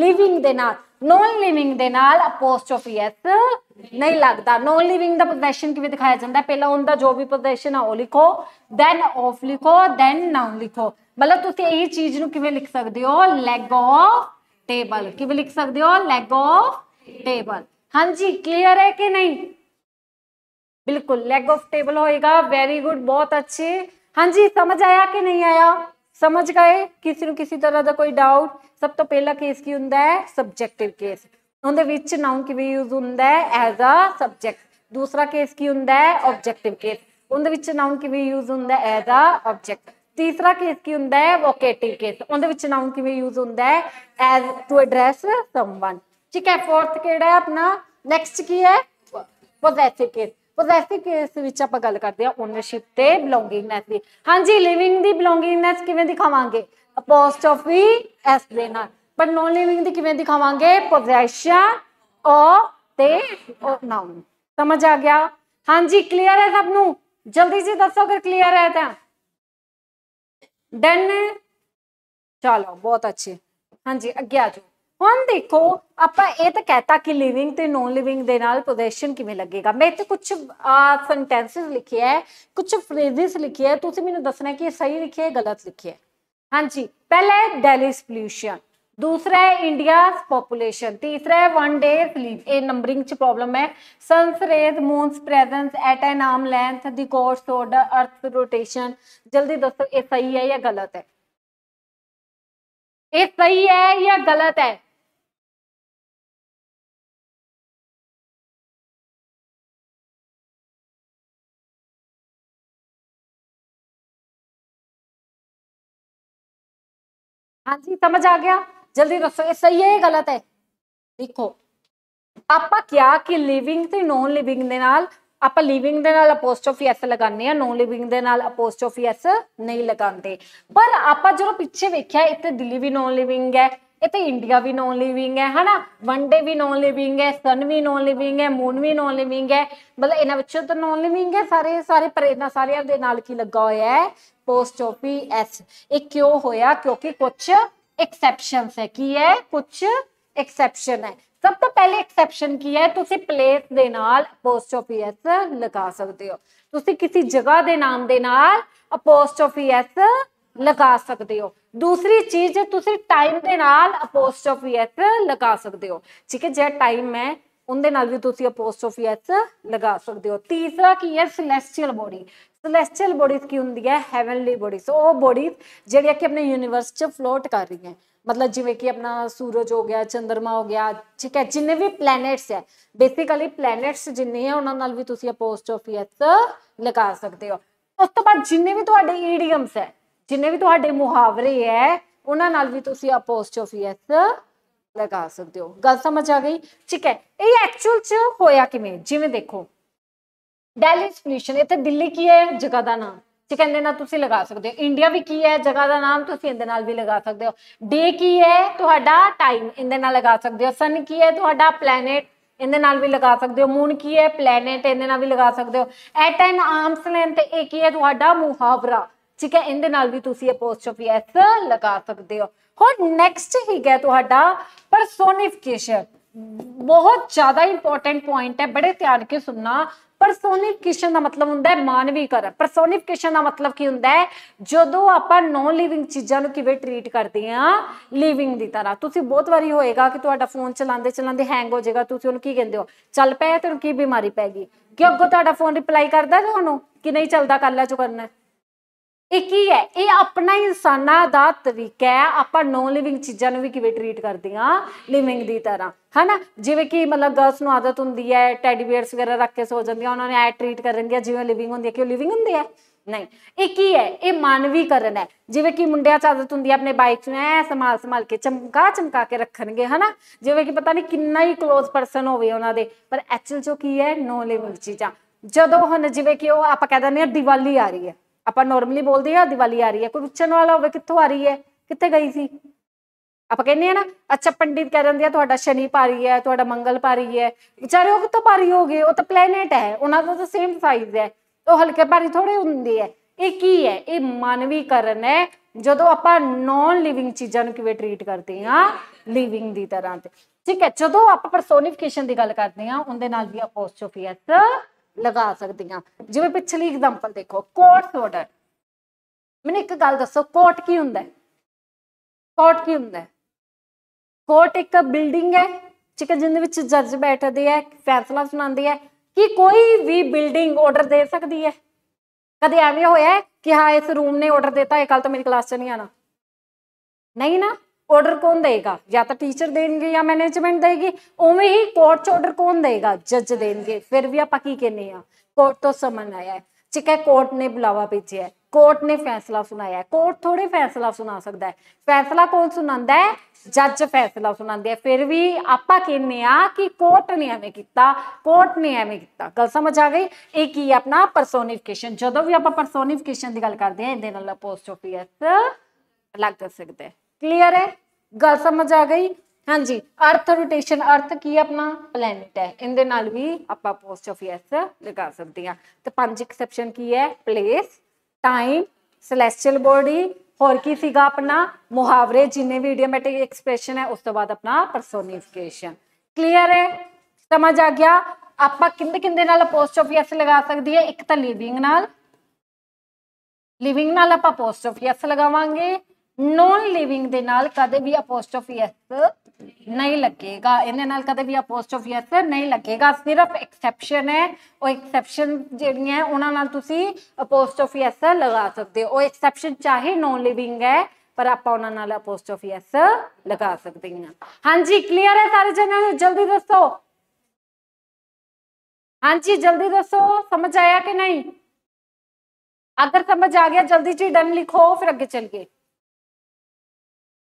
ਲਿਵਿੰਗ ਦੇ ਨਾਲ ਨੋਨ ਲਿਵਿੰਗ ਦੇ ਨਾਲ ਅਪੋਸਟ੍ਰੋਫੀ ਐਸ ਨਹੀਂ ਲੱਗਦਾ ਨੋਨ ਲਿਵਿੰਗ ਦਾ ਪ੍ਰੋਫੈਸ਼ਨ ਕਿਵੇਂ ਦਿਖਾਇਆ ਜਾਂਦਾ ਪਹਿਲਾਂ ਉਹਦਾ ਜੋ ਵੀ ਪ੍ਰੋਫੈਸ਼ਨ ਆ ਉਹ ਲਿਖੋ ਦੈਨ ਆਫ ਲਿਖੋ ਦੈਨ ਨਾਉਨ ਲਿਖੋ ਮਤਲਬ ਤੁਸੀਂ ਇਹ ਚੀਜ਼ ਨੂੰ ਕਿਵੇਂ ਲਿਖ ਸਕਦੇ ਹੋ ਲੈਗ ਆਫ ਟੇਬਲ ਕਿਵੇਂ ਲਿਖ ਸਕਦੇ ਹੋ ਲੈਗ ਆਫ ਟੇਬਲ ਹਾਂਜੀ ਕਲੀਅਰ ਹੈ ਕਿ ਨਹੀਂ ਬਿਲਕੁਲ ਲੈਗ ਆਫ ਟੇਬਲ ਹੋਏਗਾ ਵੈਰੀ ਗੁੱਡ ਬਹੁਤ ਅੱਛੇ ਹਾਂਜੀ ਸਮਝ ਆਇਆ ਕਿ ਨਹੀਂ ਆਇਆ ਸਮਝ ਗਏ ਕਿਸੇ ਨੂੰ ਕਿਸੇ ਤਰ੍ਹਾਂ ਦਾ ਕੋਈ ਡਾਊਟ सब तो पहला केस की होंगे सबजैक्टिव केस उन्हें नाउन किमें यूज होंगे एज अ सबजैक्ट दूसरा केस की होंगे ऑबजैक्टिव केस उन्हें नाउन किमें यूज होंगे एज अ ऑबजैक्ट तीसरा केस की होंगे वोकेटिव केस उन्हें नाउन किमें यूज होंगे एज टू एड्रैस समवन ठीक है फोर्थ केड़ा है अपना नैक्सट की है पोजैसिव केस ਪੋਜ਼ੈਸਿਵ ਕੇਸ ਵਿੱਚ ਆਪਾਂ ਗੱਲ ਕਰਦੇ ਆ ਓਨਰਸ਼ਿਪ ਤੇ ਬਿਲੋਂਗਿੰਗਨੈਸ ਦੀ ਹਾਂਜੀ ਲਿਵਿੰਗ ਦੀ ਬਿਲੋਂਗਿੰਗਨੈਸ ਕਿਵੇਂ ਦਿਖਾਵਾਂਗੇ ਅਪੋਸਟ੍ਰੋਫੀ ਐਸ ਦੇ ਨਾਲ ਪਰ ਨੋਨ ਲਿਵਿੰਗ ਦੀ ਕਿਵੇਂ ਦਿਖਾਵਾਂਗੇ ਪੋਜੈਸ਼ਨ ਆ ਤੇ ਨਾਉਨ ਸਮਝ ਆ ਗਿਆ ਹਾਂਜੀ ਕਲੀਅਰ ਹੈ ਸਭ ਨੂੰ ਜਲਦੀ ਜੀ ਦੱਸੋ ਅਗਰ ਕਲੀਅਰ ਹੈ ਤਾਂ ਡਨ ਚਲੋ ਬਹੁਤ ਅੱਛੇ ਹਾਂਜੀ ਅੱਗੇ ਆ ਜਾਓ ਹੁਣ ਦੇਖੋ ਆਪਾਂ ਇਹ ਤਾਂ ਕਹਤਾ ਕਿ ਲਿਵਿੰਗ ਤੇ ਨੋਨ ਲਿਵਿੰਗ ਦੇ ਨਾਲ ਪੋਜੈਸ਼ਨ ਕਿਵੇਂ ਲੱਗੇਗਾ ਮੈਂ ਇੱਥੇ ਕੁਝ ਆ ਸੈਂਟੈਂਸਸ ਲਿਖਿਆ ਹੈ ਕੁਝ ਫਰੇਜ਼ਸ ਲਿਖਿਆ ਹੈ ਤੁਸੀਂ ਮੈਨੂੰ ਦੱਸਣਾ ਕਿ ਇਹ ਸਹੀ ਲਿਖਿਆ ਹੈ ਗਲਤ ਲਿਖਿਆ ਹੈ ਹਾਂਜੀ ਪਹਿਲਾ ਹੈ ਡੈਲਿਸ ਪੋਲੂਸ਼ਨ ਦੂਸਰਾ ਹੈ ਇੰਡੀਆਸ ਪੋਪੂਲੇਸ਼ਨ ਤੀਸਰਾ ਹੈ ਵਨ ਡੇ ਸਲੀਪ ਇਹ ਨੰਬਰਿੰਗ ਚ ਪ੍ਰੋਬਲਮ ਹੈ sun's rays moon's presence at an um length the course toward earth rotation ਜਲਦੀ ਦੱਸੋ ਇਹ ਸਹੀ ਹੈ ਜਾਂ ਗਲਤ ਹੈ ਇਹ ਸਹੀ ਹੈ ਜਾਂ ਗਲਤ ਹੈ ਹਾਂਜੀ समझ आ गया जल्दी ਦੱਸੋ ये सही है या गलत है ਦੇਖੋ ਆਪਾਂ ਕਿਹਾ ਕਿ ਲਿਵਿੰਗ ਤੇ ਨੋਨ ਲਿਵਿੰਗ ਦੇ ਨਾਲ ਆਪਾਂ ਲਿਵਿੰਗ ਦੇ ਨਾਲ ਅਪੋਸਟ੍ਰੋਫੀ ਐਸ ਲਗਾਉਂਦੇ ਆ ਨੋਨ ਲਿਵਿੰਗ ਦੇ ਨਾਲ ਅਪੋਸਟ੍ਰੋਫੀ ਐਸ ਨਹੀਂ ਲਗਾਉਂਦੇ ਪਰ ਆਪਾਂ ਜਦੋਂ ਪਿੱਛੇ ਵੇਖਿਆ ਇੱਥੇ ਦਿੱਲੀ ਵੀ ਨੋਨ ਲਿਵਿੰਗ ਹੈ ਇੱਥੇ ਇੰਡੀਆ ਵੀ ਨੋਨ ਲਿਵਿੰਗ ਹੈ ਹਨਾ ਵਨਡੇ ਵੀ ਨੋਨ ਲਿਵਿੰਗ ਹੈ ਸਨ ਵੀ ਨੋਨ ਲਿਵਿੰਗ ਹੈ ਮੂਨ ਵੀ ਨੋਨ ਲਿਵਿੰਗ ਹੈ ਮਤਲਬ ਇਹਨਾਂ ਵਿੱਚੋਂ ਤਾਂ ਨੋਨ ਲਿਵਿੰਗ ਹੈ ਸਾਰੇ ਸਾਰੇ ਪਰ ਇਹਨਾਂ ਸਾਰਿਆਂ ਦੇ ਨਾਲ ਕੀ ਲੱਗਾ ਹੋਇਆ ਹੈ ਪੋਸਟੋਪੀ ਐਸ ਇਹ ਕਿਉਂ ਹੋਇਆ ਕਿਉਂਕਿ ਕੁਝ ਐਕਸੈਪਸ਼ਨਸ ਹੈ ਕੀ ਹੈ ਕੁਝ ਐਕਸੈਪਸ਼ਨ ਹੈ ਸਭ ਤੋਂ ਪਹਿਲੇ ਐਕਸੈਪਸ਼ਨ ਕੀ ਹੈ ਤੁਸੀਂ ਪਲੇਸ ਦੇ ਨਾਲ ਅਪੋਸਟੋਫੀ ਐਸ ਲਗਾ ਸਕਦੇ ਹੋ ਤੁਸੀਂ ਕਿਸੇ ਜਗ੍ਹਾ ਦੇ ਨਾਮ ਦੇ ਨਾਲ ਅਪੋਸਟੋਫੀ ਐਸ ਲਗਾ ਸਕਦੇ ਹੋ ਦੂਸਰੀ ਚੀਜ਼ ਤੁਸੀਂ ਟਾਈਮ ਦੇ ਨਾਲ ਅਪੋਸਟੋਫੀ ਐਸ ਲਗਾ ਸਕਦੇ ਹੋ ਠੀਕ ਹੈ ਜੇ ਟਾਈਮ ਹੈ ਉਹਦੇ ਨਾਲ ਵੀ ਤੁਸੀਂ ਅਪੋਸਟੋਫੀ ਐਸ ਲਗਾ ਸਕਦੇ ਹੋ ਤੀਸਰਾ ਕੀ ਹੈ ਸੈਲੈਸਟੀਅਲ ਬੋਡੀ ਸੈਲੈਸਟੀਅਲ ਬੋਡੀਜ਼ ਕੀ ਹੁੰਦੀ ਹੈ ਹੈਵਨਲੀ ਬੋਡੀਜ਼ ਉਹ ਬੋਡੀਜ਼ ਜਿਹੜੀਆਂ ਕਿ ਆਪਣੇ ਯੂਨੀਵਰਸ 'ਚ ਫਲੋਟ ਕਰ ਰਹੀਆਂ ਮਤਲਬ ਜਿਵੇਂ ਕਿ ਆਪਣਾ ਸੂਰਜ ਹੋ ਗਿਆ ਚੰ드ਰਮਾ ਹੋ ਗਿਆ ਠੀਕ ਹੈ ਜਿੰਨੇ ਵੀ ਪਲੈਨੈਟਸ ਹੈ ਬੇਸਿਕਲੀ ਪਲੈਨੈਟਸ ਜਿੰਨੇ ਆ ਉਹਨਾਂ ਨਾਲ ਵੀ ਤੁਸੀਂ ਅਪੋਸਟ ਆਫ ਯਸ ਲਗਾ ਸਕਦੇ ਹੋ ਉਸ ਤੋਂ ਬਾਅਦ ਜਿੰਨੇ ਵੀ ਤੁਹਾਡੇ ਈਡੀਅਮਸ ਹੈ ਜਿੰਨੇ ਵੀ ਤੁਹਾਡੇ ਮੁਹਾਵਰੇ ਹੈ ਉਹਨਾਂ ਨਾਲ ਵੀ ਤੁਸੀਂ ਅਪੋਸਟ ਆਫ ਯਸ ਲਗਾ ਸਕਦੇ ਹੋ ਗੱਲ ਸਮਝ ਆ ਗਈ ਠੀਕ ਹੈ ਇਹ ਐਕਚੁਅਲ 'ਚ ਹੋਇਆ ਕਿਵੇਂ ਜਿਵੇਂ ਦੇਖੋ ਦਿੱਲੀ ਸੋਲੂਸ਼ਨ ਇੱਥੇ ਦਿੱਲੀ ਕੀ ਹੈ ਜਗ੍ਹਾ ਦਾ ਨਾਮ ਤੇ ਕਹਿੰਦੇ ਨਾ ਤੁਸੀਂ ਲਗਾ ਸਕਦੇ ਹੋ ਇੰਡੀਆ ਵੀ ਕੀ ਹੈ ਜਗ੍ਹਾ ਦਾ ਨਾਮ ਤੁਸੀਂ ਇਹਦੇ ਨਾਲ ਵੀ ਲਗਾ ਸਕਦੇ ਹੋ ਡੇ ਕੀ ਹੈ ਤੁਹਾਡਾ ਟਾਈਮ ਇਹਦੇ ਨਾਲ ਲਗਾ ਸਕਦੇ ਹੋ ਸਨ ਕੀ ਹੈ ਤੁਹਾਡਾ ਪਲੈਨਟ ਇਹਦੇ ਨਾਲ ਵੀ ਲਗਾ ਸਕਦੇ ਹੋ ਮੂਨ ਕੀ ਹੈ ਪਲੈਨਟ ਇਹਦੇ ਨਾਲ ਵੀ ਲਗਾ ਸਕਦੇ ਹੋ ਐਟ ਐਨ ਆਰਮਸ ਲੈਂਥ ਇਹ ਕੀ ਹੈ ਤੁਹਾਡਾ ਮੁਹਾਵਰਾ ਠੀਕ ਹੈ ਇਹਦੇ ਨਾਲ ਵੀ ਤੁਸੀਂ ਅਪੋਸਟ੍ਰੋਫ ਐਸ ਲਗਾ ਸਕਦੇ ਹੋ ਹੁਣ ਨੈਕਸਟ ਹੀ ਗਿਆ ਤੁਹਾਡਾ ਪਰਸੋਨੀਫਿਕੇਸ਼ਨ ਬਹੁਤ ਜ਼ਿਆਦਾ ਇੰਪੋਰਟੈਂਟ ਪੁਆਇੰਟ ਹੈ ਬੜੇ ਧਿਆਨ ਕੇ ਸੁਣਨਾ ਪਰਸੋਨੀਫਿਕੇਸ਼ਨ ਦਾ ਮਤਲਬ ਹੁੰਦਾ ਹੈ ਮਾਨਵੀਕਰਨ ਪਰਸੋਨੀਫਿਕੇਸ਼ਨ ਦਾ ਮਤਲਬ ਕੀ ਹੁੰਦਾ ਹੈ ਜਦੋਂ ਆਪਾਂ ਨੋਨ ਲਿਵਿੰਗ ਚੀਜ਼ਾਂ ਨੂੰ ਕਿਵੇਂ ਟ੍ਰੀਟ ਕਰਦੇ ਆ ਲਿਵਿੰਗ ਦੀ ਤਰ੍ਹਾਂ ਤੁਸੀਂ ਬਹੁਤ ਵਾਰੀ ਹੋਏਗਾ ਕਿ ਤੁਹਾਡਾ ਫੋਨ ਚਲਾਉਂਦੇ ਚਲਾਉਂਦੇ ਹੈਂਗ ਹੋ ਜਾਏਗਾ ਤੁਸੀਂ ਉਹਨੂੰ ਕੀ ਕਹਿੰਦੇ ਹੋ ਚੱਲ ਪਿਆ ਤੈਨੂੰ ਕੀ ਬਿਮਾਰੀ ਪੈ ਗਈ ਕਿ ਅੱਗੋਂ ਤੁਹਾਡਾ ਫੋਨ ਰਿਪਲਾਈ ਕਰਦਾ ਤੁਹਾਨੂੰ ਕਿ ਨਹੀਂ ਚੱਲਦਾ ਕਰ ਲੈ ਜੋ ਕਰਨਾ ਇਹ ਕੀ ਹੈ ਇਹ ਆਪਣਾ ਇਨਸਾਨਾ ਦਾ ਤਰੀਕਾ ਹੈ ਆਪਾਂ ਨੌਨ ਲਿਵਿੰਗ ਚੀਜ਼ਾਂ ਨੂੰ ਵੀ ਕਿਵੇਂ ਟ੍ਰੀਟ ਕਰਦੇ ਆ ਲਿਵਿੰਗ ਦੀ ਤਰ੍ਹਾਂ ਹਨਾ ਜਿਵੇਂ ਕਿ ਮਤਲਬ ਗਰਲਸ ਨੂੰ ਆਦਤ ਹੁੰਦੀ ਹੈ ਟੈਡੀ ਬੀਅਰਸ ਵਗੈਰਾ ਰੱਖ ਕੇ ਸੋ ਜਾਂਦੀਆਂ ਉਹਨਾਂ ਨੇ ਐ ਟ੍ਰੀਟ ਕਰਨਗੇ ਜਿਵੇਂ ਲਿਵਿੰਗ ਹੁੰਦੀ ਹੈ ਕਿ ਉਹ ਲਿਵਿੰਗ ਹੁੰਦੀ ਹੈ ਨਹੀਂ ਇਹ ਕੀ ਹੈ ਇਹ ਮਾਨਵੀਕਰਨ ਹੈ ਜਿਵੇਂ ਕਿ ਮੁੰਡਿਆਂ ਚ ਆਦਤ ਹੁੰਦੀ ਹੈ ਆਪਣੇ ਬਾਈਕ ਨੂੰ ਐ ਸੰਭਾਲ ਸੰਭਾਲ ਕੇ ਚਮਕਾ ਚਮਕਾ ਕੇ ਰੱਖਣਗੇ ਹਨਾ ਜਿਵੇਂ ਕਿ ਪਤਾ ਨਹੀਂ ਕਿੰਨਾ ਹੀ ক্লোਜ਼ ਪਰਸਨ ਹੋਵੇ ਉਹਨਾਂ ਦੇ ਪਰ ਐਕਚੁਅਲ ਜੋ ਕੀ ਹੈ ਨੋ ਲਿਵਿੰਗ ਚੀਜ਼ਾਂ ਜਦੋਂ ਹੁਣ ਜਿਵੇਂ ਕਿ ਉਹ ਆਪਾਂ ਕਹਿੰਦੇ ਨੇ ਦੀਵਾਲੀ ਆ ਰਹੀ ਹੈ ਆਪਾਂ ਨਾਰਮਲੀ ਬੋਲਦੇ ਆ ਦੀਵਾਲੀ ਆ ਰਹੀ ਹੈ ਕੋਈ ਪੁੱਛਣ ਵਾਲਾ ਹੋਵੇ ਕਿੱਥੋਂ ਆ ਰਹੀ ਹੈ ਕਿੱਥੇ ਗਈ ਸੀ ਆਪਾਂ ਕਹਿੰਦੇ ਆ ਨਾ ਅੱਛਾ ਪੰਡਿਤ ਕਹਿ ਜਾਂਦੇ ਆ ਤੁਹਾਡਾ ਸ਼ਨੀ ਪਾਰੀ ਹੈ ਤੁਹਾਡਾ ਮੰਗਲ ਪਾਰੀ ਹੈ ਵਿਚਾਰੇ ਉਹ ਕਿੱਥੋਂ ਪਾਰੀ ਹੋ ਗਏ ਉਹ ਤਾਂ ਪਲੈਨਟ ਹੈ ਉਹਨਾਂ ਦਾ ਤਾਂ ਸੇਮ ਸਾਈਜ਼ ਹੈ ਉਹ ਹਲਕੇ ਭਾਰੀ ਥੋੜੇ ਹੁੰਦੇ ਹੈ ਇਹ ਕੀ ਹੈ ਇਹ ਮਾਨਵੀਕਰਨ ਹੈ ਜਦੋਂ ਆਪਾਂ ਨਾਨ ਲਿਵਿੰਗ ਚੀਜ਼ਾਂ ਨੂੰ ਕਿਵੇਂ ਟ੍ਰੀਟ ਕਰਦੇ ਹਾਂ ਲਿਵਿੰਗ ਦੀ ਤਰ੍ਹਾਂ ਤੇ ਠੀਕ ਹੈ ਜਦੋਂ ਆਪਾਂ ਪਰਸੋਨੀਫਿਕੇਸ਼ਨ ਦੀ ਗੱਲ ਕਰਦੇ ਹਾਂ ਉਹਦੇ ਨਾਲ ਵੀ ਆਪੋਸਟ੍ਰੋਫੀ ਐਸ ਲਗਾ ਸਕਦੀਆਂ ਜਿਵੇਂ ਪਿਛਲੀ ਐਗਜ਼ਾਮਪਲ ਦੇਖੋ ਕੋਰਟ ਆਰਡਰ ਮੈਨੂੰ ਇੱਕ ਗੱਲ ਦੱਸੋ ਕੋਰਟ ਕੀ ਹੁੰਦਾ ਹੈ ਕੋਰਟ ਕੀ ਹੁੰਦਾ ਹੈ ਕੋਰਟ ਇੱਕ ਬਿਲਡਿੰਗ ਹੈ ਠੀਕ ਹੈ ਜਿੰਦੇ ਵਿੱਚ ਜੱਜ ਬੈਠਦੇ ਆ ਫੈਸਲਾ ਸੁਣਾਉਂਦੇ ਆ ਕਿ ਕੋਈ ਵੀ ਬਿਲਡਿੰਗ ਆਰਡਰ ਦੇ ਸਕਦੀ ਹੈ ਕਦੇ ਐਵੇਂ ਹੋਇਆ ਕਿ ਹਾਂ ਇਸ ਰੂਮ ਨੇ ਆਰਡਰ ਦਿੱਤਾ ਇਹ ਕੱਲ ਤੋਂ ਮੇਰੀ ਕਲਾਸ 'ਚ ਨਹੀਂ ਆਣਾ ਨਹੀਂ ਨਾ ਆਰਡਰ ਕੌਣ ਦੇਗਾ ਜਾਂ ਤਾਂ ਟੀਚਰ ਦੇਣਗੇ ਜਾਂ ਮੈਨੇਜਮੈਂਟ ਦੇਗੀ ਉਵੇਂ ਹੀ ਕੋਰਟ ਚ ਆਰਡਰ ਕੌਣ ਦੇਗਾ ਜੱਜ ਦੇਣਗੇ ਫਿਰ ਵੀ ਆਪਾਂ ਕੀ ਕਹਿੰਨੇ ਆ ਕੋਰਟ ਤੋਂ ਸਮਨ ਆਇਆ ਚਿਕਾ ਕੋਰਟ ਨੇ ਬੁਲਾਵਾ ਭੇਜਿਆ ਕੋਰਟ ਨੇ ਫੈਸਲਾ ਸੁਣਾਇਆ ਕੋਰਟ ਥੋੜੇ ਫੈਸਲਾ ਸੁਣਾ ਸਕਦਾ ਹੈ ਫੈਸਲਾ ਕੌਣ ਸੁਣਾਉਂਦਾ ਹੈ ਜੱਜ ਫੈਸਲਾ ਸੁਣਾਉਂਦੇ ਆ ਫਿਰ ਵੀ ਆਪਾਂ ਕਹਿੰਨੇ ਆ ਕਿ ਕੋਰਟ ਨੇ ਐਵੇਂ ਕੀਤਾ ਕੋਰਟ ਨੇ ਐਵੇਂ ਕੀਤਾ ਗੱਲ ਸਮਝ ਆ ਗਈ ਇਹ ਕੀ ਆਪਣਾ ਪਰਸੋਨੀਫਿਕੇਸ਼ਨ ਜਦੋਂ ਵੀ ਆਪਾਂ ਪਰਸੋਨੀਫਿਕੇਸ਼ਨ ਦੀ ਗੱਲ ਕਰਦੇ ਆ ਇਹਦੇ ਨਾਲ ਅਪੋਸਟ੍ਰੋਫੀ ਐਸ ਲੱਗ ਸਕਦਾ ਹੈ ਕਲੀਅਰ ਹੈ ਗੱਲ ਸਮਝ ਆ ਗਈ ਹਾਂਜੀ ਅਰਥ ਰੋਟੇਸ਼ਨ ਅਰਥ ਕੀ ਆਪਣਾ ਪਲੈਨਟ ਹੈ ਇਹਦੇ ਨਾਲ ਵੀ ਆਪਾਂ ਪੋਸਟ ਆਫ ਯੈਸ ਲਗਾ ਸਕਦੇ ਹਾਂ ਤੇ ਪੰਜ ਐਕਸੈਪਸ਼ਨ ਕੀ ਹੈ ਪਲੇਸ ਟਾਈਮ ਸੈਲੈਸਟੀਅਲ ਬੋਡੀ ਹੋਰ ਕੀ ਸੀਗਾ ਆਪਣਾ ਮੁਹਾਵਰੇ ਜਿੰਨੇ ਵੀ ਇਡੀਓਮੈਟਿਕ ਐਕਸਪ੍ਰੈਸ਼ਨ ਹੈ ਉਸ ਤੋਂ ਬਾਅਦ ਆਪਣਾ ਪਰਸੋਨੀਫਿਕੇਸ਼ਨ ਕਲੀਅਰ ਹੈ ਸਮਝ ਆ ਗਿਆ ਆਪਾਂ ਕਿੰਦੇ ਕਿੰਦੇ ਨਾਲ ਪੋਸਟ ਆਫ ਯੈਸ ਲਗਾ ਸਕਦੀ ਹੈ ਇੱਕ ਤਾਂ ਲਿਵਿੰਗ ਨਾਲ ਲਿਵਿੰਗ ਨਾਲ ਆਪਾਂ ਪੋਸਟ ਆਫ ਯੈਸ ਲਗਾਵਾਂਗੇ ਨੋਨ ਲਿਵਿੰਗ ਦੇ ਨਾਲ ਕਦੇ ਵੀ ਅਪੋਸਟ੍ਰੋਫੀ ਐਸ ਨਹੀਂ ਲੱਗੇਗਾ ਇਹਦੇ ਨਾਲ ਕਦੇ ਵੀ ਅਪੋਸਟ੍ਰੋਫੀ ਐਸ ਨਹੀਂ ਲੱਗੇਗਾ ਸਿਰਫ ਐਕਸੈਪਸ਼ਨ ਹੈ ਉਹ ਐਕਸੈਪਸ਼ਨ ਜਿਹੜੀਆਂ ਉਹਨਾਂ ਨਾਲ ਤੁਸੀਂ ਅਪੋਸਟ੍ਰੋਫੀ ਐਸ ਲਗਾ ਸਕਦੇ ਹੋ ਉਹ ਐਕਸੈਪਸ਼ਨ ਚਾਹੇ ਨੋਨ ਲਿਵਿੰਗ ਹੈ ਪਰ ਆਪਾਂ ਉਹਨਾਂ ਨਾਲ ਅਪੋਸਟ੍ਰੋਫੀ ਐਸ ਲਗਾ ਸਕਦੇ ਹਾਂ ਹਾਂਜੀ ਕਲੀਅਰ ਹੈ ਸਾਰੇ ਜਣਿਆਂ ਨੂੰ ਜਲਦੀ ਦੱਸੋ ਹਾਂਜੀ ਜਲਦੀ ਦੱਸੋ ਸਮਝ ਆਇਆ ਕਿ ਨਹੀਂ ਅਗਰ ਸਮਝ ਆ ਗਿਆ ਜਲਦੀ ਜੀ ਡਨ ਲਿਖੋ ਫਿਰ ਅੱਗੇ ਚੱਲੀਏ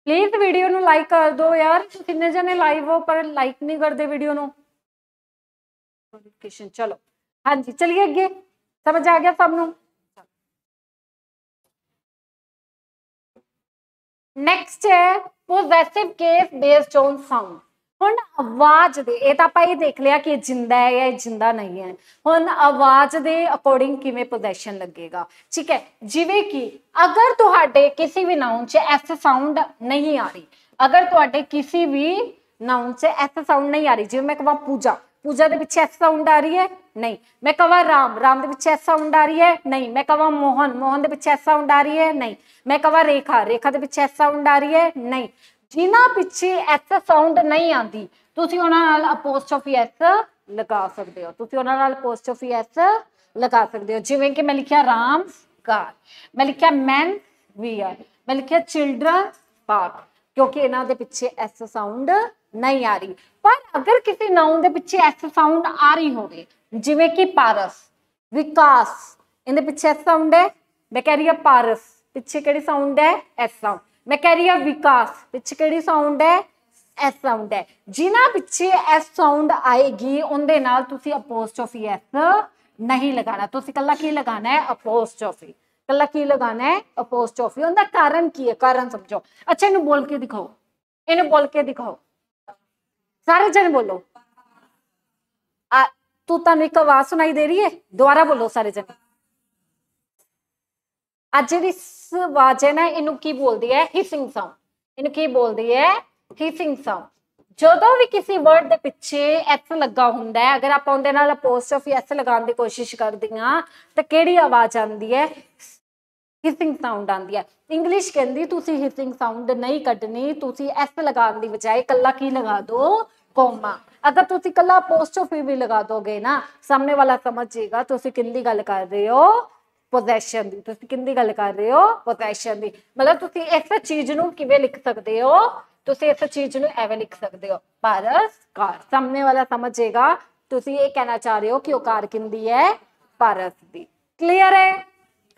ਪਲੀਜ਼ ਵੀਡੀਓ ਨੂੰ ਲਾਈਕ ਕਰ ਦਿਓ ਯਾਰ ਕਿੰਨੇ ਜਣੇ ਲਾਈਵ ਹੋ ਪਰ ਲਾਈਕ ਨਹੀਂ ਕਰਦੇ ਵੀਡੀਓ ਨੂੰ ਨੋਟੀਫਿਕੇਸ਼ਨ ਚਲੋ ਹਾਂਜੀ ਚਲਿਏ ਅੱਗੇ ਸਮਝ ਆ ਗਿਆ ਸਭ ਨੂੰ ਨੈਕਸਟ ਹੈ possessive case based on sound ਹੁਣ ਆਵਾਜ਼ ਦੇ ਇਹ ਤਾਂ ਆਪਾਂ ਇਹ ਦੇਖ ਲਿਆ ਕਿ ਜਿੰਦਾ ਹੈ ਜਾਂ ਜਿੰਦਾ ਨਹੀਂ ਹੈ ਹੁਣ ਆਵਾਜ਼ ਦੇ ਅਕੋਰਡਿੰਗ ਕਿਵੇਂ ਪੋਜੀਸ਼ਨ ਲੱਗੇਗਾ ਠੀਕ ਹੈ ਜਿਵੇਂ ਕਿ ਅਗਰ ਤੁਹਾਡੇ ਕਿਸੇ ਵੀ ਨਾਉਨ 'ਚ ਐਸ ਸਾਊਂਡ ਨਹੀਂ ਆ ਰਹੀ ਅਗਰ ਤੁਹਾਡੇ ਕਿਸੇ ਵੀ ਨਾਉਨ 'ਚ ਐਸ ਸਾਊਂਡ ਨਹੀਂ ਆ ਰਹੀ ਜਿਵੇਂ ਮੈਂ ਕਹਾਂ ਪੂਜਾ ਪੂਜਾ ਦੇ ਪਿੱਛੇ ਐਸ ਸਾਊਂਡ ਆ ਰਹੀ ਹੈ ਨਹੀਂ ਮੈਂ ਕਹਾਂ ਰਾਮ ਰਾਮ ਦੇ ਪਿੱਛੇ ਐਸ ਸਾਊਂਡ ਆ ਰਹੀ ਹੈ ਨਹੀਂ ਮੈਂ ਕਹਾਂ ਮੋਹਨ ਮੋਹਨ ਦੇ ਪਿੱਛੇ ਐਸ ਸਾਊਂਡ ਆ ਰਹੀ ਹੈ ਨਹੀਂ ਮੈਂ ਕਹਾਂ ਰੇਖਾ ਰੇਖਾ ਦੇ ਪਿੱਛੇ ਐਸ ਸਾਊਂਡ ਆ ਰਹੀ ਹੈ ਨਹੀਂ ਜਿਨ੍ਹਾਂ ਪਿੱਛੇ ਐਸ ਸਾਊਂਡ ਨਹੀਂ ਆਂਦੀ ਤੁਸੀਂ ਉਹਨਾਂ ਨਾਲ ਅਪੋਸਟ੍ਰੋਫੀ ਐਸ ਲਗਾ ਸਕਦੇ ਹੋ ਤੁਸੀਂ ਉਹਨਾਂ ਨਾਲ ਅਪੋਸਟ੍ਰੋਫੀ ਐਸ ਲਗਾ ਸਕਦੇ ਹੋ ਜਿਵੇਂ ਕਿ ਮੈਂ ਲਿਖਿਆ ਰਾਮ ਕਾਰ ਮੈਂ ਲਿਖਿਆ ਮੈਨ ਵੀ ਆਰ ਮੈਂ ਲਿਖਿਆ ਚਿਲਡਰਨ ਪਾਰਕ ਕਿਉਂਕਿ ਇਹਨਾਂ ਦੇ ਪਿੱਛੇ ਐਸ ਸਾਊਂਡ ਨਹੀਂ ਆ ਰਹੀ ਪਰ ਅਗਰ ਕਿਸੇ ਨਾਉਨ ਦੇ ਪਿੱਛੇ ਐਸ ਸਾਊਂਡ ਆ ਰਹੀ ਹੋਵੇ ਜਿਵੇਂ ਕਿ ਪਾਰਸ ਵਿਕਾਸ ਇਹਦੇ ਪਿੱਛੇ ਐਸ ਸਾਊਂਡ ਹੈ ਮੈਂ ਕਹਿ ਰਹੀ ਹਾਂ ਪਾਰਸ ਪਿੱਛੇ ਕਿਹੜੀ ਸਾਊਂਡ ਹੈ ਐਸ ਸਾਊਂਡ ਮੈਂ ਕਹਿ ਰਹੀ ਆ ਵਿਕਾਸ ਪਿੱਛੇ ਕਿਹੜੀ ਸਾਊਂਡ ਹੈ ਐਸ ਸਾਊਂਡ ਹੈ ਜਿਨ੍ਹਾਂ ਪਿੱਛੇ ਐਸ ਸਾਊਂਡ ਆਏਗੀ ਉਹਦੇ ਨਾਲ ਤੁਸੀਂ ਅਪੋਸਟ੍ਰੋਫੀ ਐਸ ਨਹੀਂ ਲਗਾਣਾ ਤੁਸੀਂ ਕੱਲਾ ਕੀ ਲਗਾਣਾ ਹੈ ਅਪੋਸਟ੍ਰੋਫੀ ਕੱਲਾ ਕੀ ਲਗਾਣਾ ਹੈ ਅਪੋਸਟ੍ਰੋਫੀ ਉਹਦਾ ਕਾਰਨ ਕੀ ਹੈ ਕਾਰਨ ਸਮਝੋ ਅੱਛਾ ਇਹਨੂੰ ਬੋਲ ਕੇ ਦਿਖਾਓ ਇਹਨੂੰ ਬੋਲ ਕੇ ਦਿਖਾਓ ਸਾਰੇ ਜਣ ਬੋਲੋ ਤੂੰ ਤਾਂ ਇੱਕ ਸੁਣਾਈ ਦੇ ਰਹੀ ਹੈ ਦੁਬਾਰਾ ਬੋਲੋ ਸਾਰੇ ਜਣ ਆ ਜਿਹੜੀ ਆਵਾਜ਼ ਹੈ ਨਾ ਇਹਨੂੰ ਕੀ ਬੋਲਦੀ ਹੈ ਹਿਸਿੰਗ ਸਾਊਂਡ ਇਹਨੂੰ ਕੀ ਬੋਲਦੀ ਹੈ ਹਿਸਿੰਗ ਸਾਊਂਡ ਜਦੋਂ ਵੀ ਕਿਸੇ ਵਰਡ ਦੇ ਪਿੱਛੇ ਐਸ ਲੱਗਾ ਹੁੰਦਾ ਹੈ ਅਗਰ ਆਪਾਂ ਉਹਦੇ ਨਾਲ ਅਪੋਸਟ੍ਰੋਫ ਐਸ ਲਗਾਉਣ ਦੀ ਕੋਸ਼ਿਸ਼ ਕਰਦੇ ਤਾਂ ਕਿਹੜੀ ਆਵਾਜ਼ ਆਉਂਦੀ ਹੈ ਹਿਸਿੰਗ ਸਾਊਂਡ ਆਉਂਦੀ ਹੈ ਇੰਗਲਿਸ਼ ਕਹਿੰਦੀ ਤੁਸੀਂ ਹਿਸਿੰਗ ਸਾਊਂਡ ਨਹੀਂ ਕੱਢਣੀ ਤੁਸੀਂ ਐਸ ਲਗਾਉਣ ਦੀ ਬਜਾਏ ਕੱਲਾ ਕੀ ਲਗਾ ਦੋ ਕੋਮਾ ਅਗਰ ਤੁਸੀਂ ਕੱਲਾ ਅਪੋਸਟ੍ਰੋਫ ਵੀ ਲਗਾ ਦੋਗੇ ਨਾ ਸਾਹਮਣੇ ਵਾਲਾ ਸਮਝ ਜੇਗਾ ਤੁਸੀਂ ਕਿੰਦੀ ਗੱਲ ਕਰ ਰਹੇ ਹੋ ਪੋਜੈਸ਼ਨ ਦੀ ਤੁਸੀਂ ਕਿੰਦੀ ਗੱਲ ਕਰ ਰਹੇ ਹੋ ਪੋਜੈਸ਼ਨ ਦੀ ਮਤਲਬ ਤੁਸੀਂ ਇਸ ਚੀਜ਼ ਨੂੰ ਕਿਵੇਂ ਲਿਖ ਸਕਦੇ ਹੋ ਤੁਸੀਂ ਇਸ ਚੀਜ਼ ਨੂੰ ਐਵੇਂ ਲਿਖ ਸਕਦੇ ਹੋ ਪਾਰਸ ਕਾਰ ਸਾਹਮਣੇ ਵਾਲਾ ਸਮਝੇਗਾ ਤੁਸੀਂ ਇਹ ਕਹਿਣਾ ਚਾਹ ਰਹੇ ਹੋ ਕਿ ਉਹ ਕਾਰ ਕਿੰਦੀ ਹੈ ਪਰਸ ਦੀ ਕਲੀਅਰ ਹੈ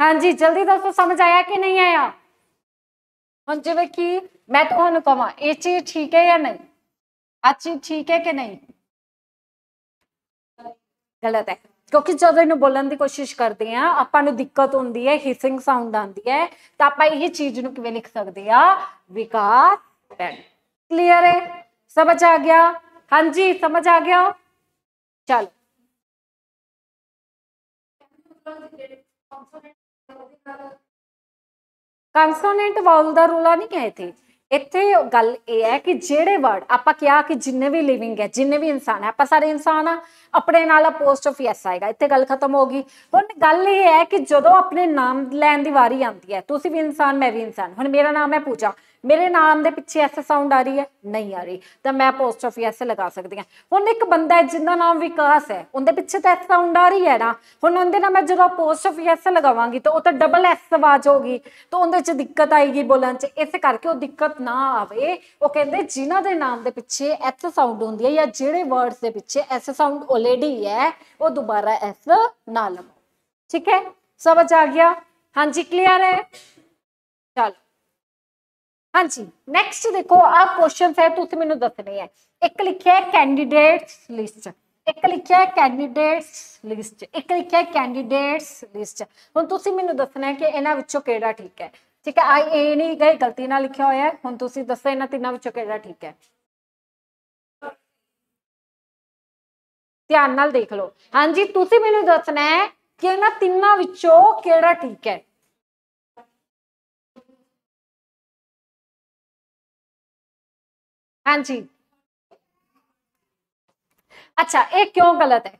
ਹਾਂਜੀ ਜਲਦੀ ਦੱਸੋ ਸਮਝ ਆਇਆ ਕਿ ਨਹੀਂ ਆਇਆ ਹੁਣ ਜਿਵੇਂ ਕਿ ਮੈਂ ਤੁਹਾਨੂੰ ਕਹਾਂ ਇਹ ਚੀਜ਼ ਠੀਕ ਹੈ ਜਾਂ ਨਹੀਂ ਅੱਛੀ ਠੀਕ ਹੈ ਕਿ ਨਹੀਂ ਗਲਤ ਹੈ ਕਿਉਂਕਿ ਜਦੋਂ ਇਹਨੂੰ ਬੋਲਣ ਦੀ ਕੋਸ਼ਿਸ਼ ਕਰਦੇ ਆ ਆਪਾਂ ਨੂੰ ਦਿੱਕਤ ਹੁੰਦੀ ਹੈ ਹਿਸਿੰਗ ਸਾਊਂਡ ਆਉਂਦੀ ਹੈ ਤਾਂ ਆਪਾਂ ਇਹ ਚੀਜ਼ ਨੂੰ ਕਿਵੇਂ ਲਿਖ ਸਕਦੇ ਆ ਵਿਕਾਸ ਪੈਨ ਕਲੀਅਰ ਹੈ ਸਮਝ ਆ ਗਿਆ ਹਾਂਜੀ ਸਮਝ ਆ ਗਿਆ ਚਲੋ कंसोनेंट वाउल का रूला नहीं कहे थे ਇੱਥੇ ਗੱਲ ਇਹ ਹੈ ਕਿ ਜਿਹੜੇ ਵਰਡ ਆਪਾਂ ਕਿਹਾ ਕਿ ਜਿੰਨੇ ਵੀ ਲਿਵਿੰਗ ਹੈ ਜਿੰਨੇ ਵੀ ਇਨਸਾਨ ਹੈ ਆਪਾਂ ਸਾਰੇ ਇਨਸਾਨ ਆ ਆਪਣੇ ਨਾਲ ਪੋਸਟ ਆਫ ਯੈਸ ਆਏਗਾ ਇੱਥੇ ਗੱਲ ਖਤਮ ਹੋ ਗਈ ਹੁਣ ਗੱਲ ਇਹ ਹੈ ਕਿ ਜਦੋਂ ਆਪਣੇ ਨਾਮ ਲੈਣ ਦੀ ਵਾਰੀ ਆਉਂਦੀ ਹੈ ਤੁਸੀਂ ਵੀ ਇਨਸਾਨ ਮੈਂ ਵੀ ਇਨਸਾਨ ਹੁਣ ਮੇਰਾ ਨਾਮ ਹੈ ਪੂਜਾ ਮੇਰੇ ਨਾਮ ਦੇ ਪਿੱਛੇ ਐਸ ਸਾਊਂਡ ਆ ਰਹੀ ਹੈ ਨਹੀਂ ਆ ਰਹੀ ਤਾਂ ਮੈਂ ਪੋਸਟ ਆਫ ਐਸ ਲਗਾ ਸਕਦੀ ਹਾਂ ਹੁਣ ਇੱਕ ਬੰਦਾ ਹੈ ਜਿੰਦਾ ਨਾਮ ਵਿਕਾਸ ਹੈ ਉਹਦੇ ਪਿੱਛੇ ਤਾਂ ਐਸ ਸਾਊਂਡ ਆ ਰਹੀ ਹੈ ਨਾ ਹੁਣ ਉਹਦੇ ਨਾਲ ਮੈਂ ਜਦੋਂ ਪੋਸਟ ਆਫ ਐਸ ਲਗਾਵਾਂਗੀ ਤਾਂ ਉਹ ਤਾਂ ਡਬਲ ਐਸ ਆਵਾਜ਼ ਹੋਗੀ ਤਾਂ ਉਹਦੇ 'ਚ ਦਿੱਕਤ ਆਏਗੀ ਬੋਲਣ 'ਚ ਇਸ ਕਰਕੇ ਉਹ ਦਿੱਕਤ ਨਾ ਆਵੇ ਉਹ ਕਹਿੰਦੇ ਜਿਨ੍ਹਾਂ ਦੇ ਨਾਮ ਦੇ ਪਿੱਛੇ ਐਸ ਸਾਊਂਡ ਹੁੰਦੀ ਹੈ ਜਾਂ ਜਿਹੜੇ ਵਰਡਸ ਦੇ ਪਿੱਛੇ ਐਸ ਸਾਊਂਡ ਆਲਰੇਡੀ ਹੈ ਉਹ ਦੁਬਾਰਾ ਐਸ ਨਾ ਲਗਾਓ ਠੀਕ ਹੈ ਸਮਝ ਆ ਗਿਆ ਹਾਂਜੀ ਕਲੀਅਰ ਹੈ ਚਲੋ ਹਾਂਜੀ ਨੈਕਸਟ ਦੇਖੋ ਆ ਕੁਐਸਚਨਸ ਹੈ ਤੁਸੀਂ ਮੈਨੂੰ ਦੱਸਣੇ ਹੈ ਇੱਕ ਲਿਖਿਆ ਕੈਂਡੀਡੇਟਸ ਲਿਸਟ ਇੱਕ ਲਿਖਿਆ ਕੈਂਡੀਡੇਟਸ ਲਿਸਟ ਇੱਕ ਲਿਖਿਆ ਕੈਂਡੀਡੇਟਸ ਲਿਸਟ ਹੁਣ ਤੁਸੀਂ ਮੈਨੂੰ ਦੱਸਣਾ ਹੈ ਕਿ ਇਹਨਾਂ ਵਿੱਚੋਂ ਕਿਹੜਾ ਠੀਕ ਹੈ ਠੀਕ ਹੈ ਆ ਇਹ ਨਹੀਂ ਗਏ ਗਲਤੀ ਨਾਲ ਲਿਖਿਆ ਹੋਇਆ ਹੁਣ ਤੁਸੀਂ ਦੱਸੋ ਇਹਨਾਂ ਤਿੰਨਾਂ ਵਿੱਚੋਂ ਕਿਹੜਾ ਠੀਕ ਹੈ ਧਿਆਨ ਨਾਲ ਦੇਖ ਲਓ ਹਾਂਜੀ ਤੁਸੀਂ ਮੈਨੂੰ ਦੱਸਣਾ ਹੈ ਕਿ ਇਹਨਾਂ ਤਿੰਨਾਂ ਵਿੱਚੋਂ ਕਿਹੜਾ ਠੀਕ ਹੈ ਹਾਂਜੀ ਅੱਛਾ ਇਹ ਕਿਉਂ ਗਲਤ ਹੈ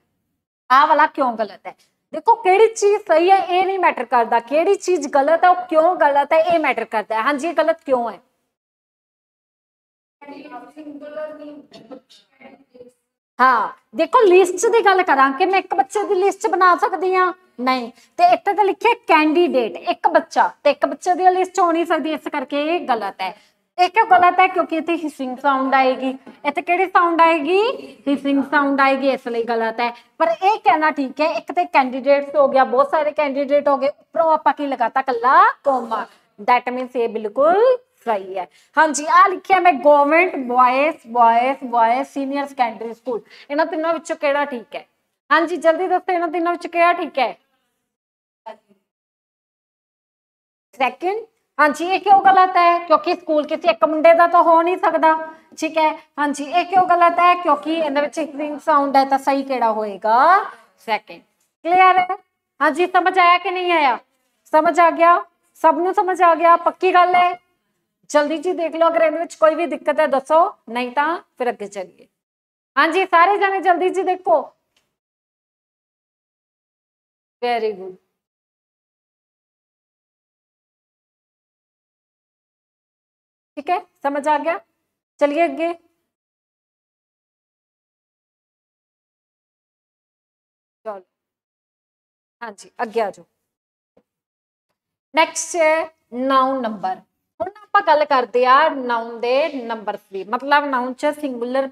ਆਹ ਵਾਲਾ ਕਿਉਂ ਗਲਤ ਹੈ ਦੇਖੋ ਕਿਹੜੀ ਚੀਜ਼ ਸਹੀ ਹੈ ਇਹ ਨਹੀਂ ਮੈਟਰ ਕਰਦਾ ਕਿਹੜੀ ਚੀਜ਼ ਗਲਤ ਹੈ ਉਹ ਕਿਉਂ ਗਲਤ ਹੈ ਇਹ ਮੈਟਰ ਕਰਦਾ ਹੈ ਹਾਂਜੀ ਇਹ ਗਲਤ ਕਿਉਂ ਹੈ ਹਾਂ ਦੇਖੋ ਲਿਸਟ ਦੀ ਗੱਲ ਕਰਾਂ ਕਿ ਮੈਂ ਇੱਕ ਬੱਚੇ ਦੀ ਲਿਸਟ ਬਣਾ ਸਕਦੀ ਆ ਨਹੀਂ ਤੇ ਇੱਥੇ ਤਾਂ ਲਿਖਿਆ ਕੈਂਡੀਡੇਟ ਇੱਕ ਬੱਚਾ ਤੇ ਇੱਕ ਬੱਚੇ ਦੀ ਲਿਸਟ ਹੋ ਨਹੀਂ ਸਕਦੀ ਇਸ ਕਰਕੇ ਇਹ ਗਲਤ ਹੈ ਇਹ ਗਲਤ ਹੈ ਕਿਉਂਕਿ ਇੱਥੇ ਹਿਸਿੰਗ ਸਾਊਂਡ ਆਏਗੀ ਇੱਥੇ ਕਿਹੜੀ ਸਾਊਂਡ ਆਏਗੀ ਹਿਸਿੰਗ ਸਾਊਂਡ ਆਏਗੀ ਇਸ ਲਈ ਗਲਤ ਹੈ ਪਰ ਇਹ ਕਹਿਣਾ ਠੀਕ ਹੈ ਇੱਕ ਤੇ ਕੈਂਡੀਡੇਟਸ ਹੋ ਗਿਆ ਬਹੁਤ ਸਾਰੇ ਕੈਂਡੀਡੇਟ ਹੋ ਗਏ ਉੱਪਰੋਂ ਆਪਾਂ ਕੀ ਲਗਾਤਾ ਕੱਲਾ ਕੋਮਾ ਦੈਟ ਮੀਨਸ ਇਹ ਬਿਲਕੁਲ ਸਹੀ ਹੈ ਹਾਂਜੀ ਆ ਲਿਖਿਆ ਮੈਂ government boys boys boys senior secondary school ਇਹਨਾਂ ਤਿੰਨਾਂ ਵਿੱਚੋਂ ਕਿਹੜਾ ਠੀਕ ਹੈ ਹਾਂਜੀ ਜਲਦੀ ਦੱਸੋ ਇਹਨਾਂ ਤਿੰਨਾਂ ਵਿੱਚੋਂ ਕਿਹੜਾ ਠੀਕ ਹੈ ਸੈਕੰਡ ਹਾਂਜੀ ਇਹ ਕਿਉਂ ਗਲਤ ਹੈ ਕਿਉਂਕਿ ਸਕੂਲ ਕਿਸੇ ਇੱਕ ਮੁੰਡੇ ਦਾ ਤਾਂ ਹੋ ਨਹੀਂ ਸਕਦਾ ਠੀਕ ਹੈ ਹਾਂਜੀ ਇਹ ਕਿਉਂ ਗਲਤ ਹੈ ਕਿਉਂਕਿ ਇਹਦੇ ਵਿੱਚ ਰਿੰਗ ਸਾਊਂਡ ਹੈ ਤਾਂ ਸਹੀ ਕਿਹੜਾ ਹੋਏਗਾ ਸੈਕਿੰਡ ਕਲੀਅਰ ਹੈ ਹਾਂਜੀ ਸਮਝ ਆਇਆ ਕਿ ਨਹੀਂ ਆਇਆ ਸਮਝ ਆ ਗਿਆ ਸਭ ਨੂੰ ਸਮਝ ਆ ਗਿਆ ਪੱਕੀ ਗੱਲ ਹੈ ਜਲਦੀ ਜੀ ਦੇਖ ਲਓ ਅਗਰ ਇਹਦੇ ਵਿੱਚ ਕੋਈ ਵੀ ਦਿੱਕਤ ਹੈ ਦੱਸੋ ਨਹੀਂ ਤਾਂ ਫਿਰ ਅੱਗੇ ਚੱਲੀਏ ਹਾਂਜੀ ਸਾਰੇ ਜਣੇ ਜਲਦੀ ਜੀ ਦੇਖੋ ਵੈਰੀ ਗੁੱਡ ठीक है समझ आ गया चलिए अगे चलो हाँ जी अगे आ जाओ नैक्सट है नाउन नंबर हूँ आप गल करते नाउन के नंबर थ्री मतलब नाउन च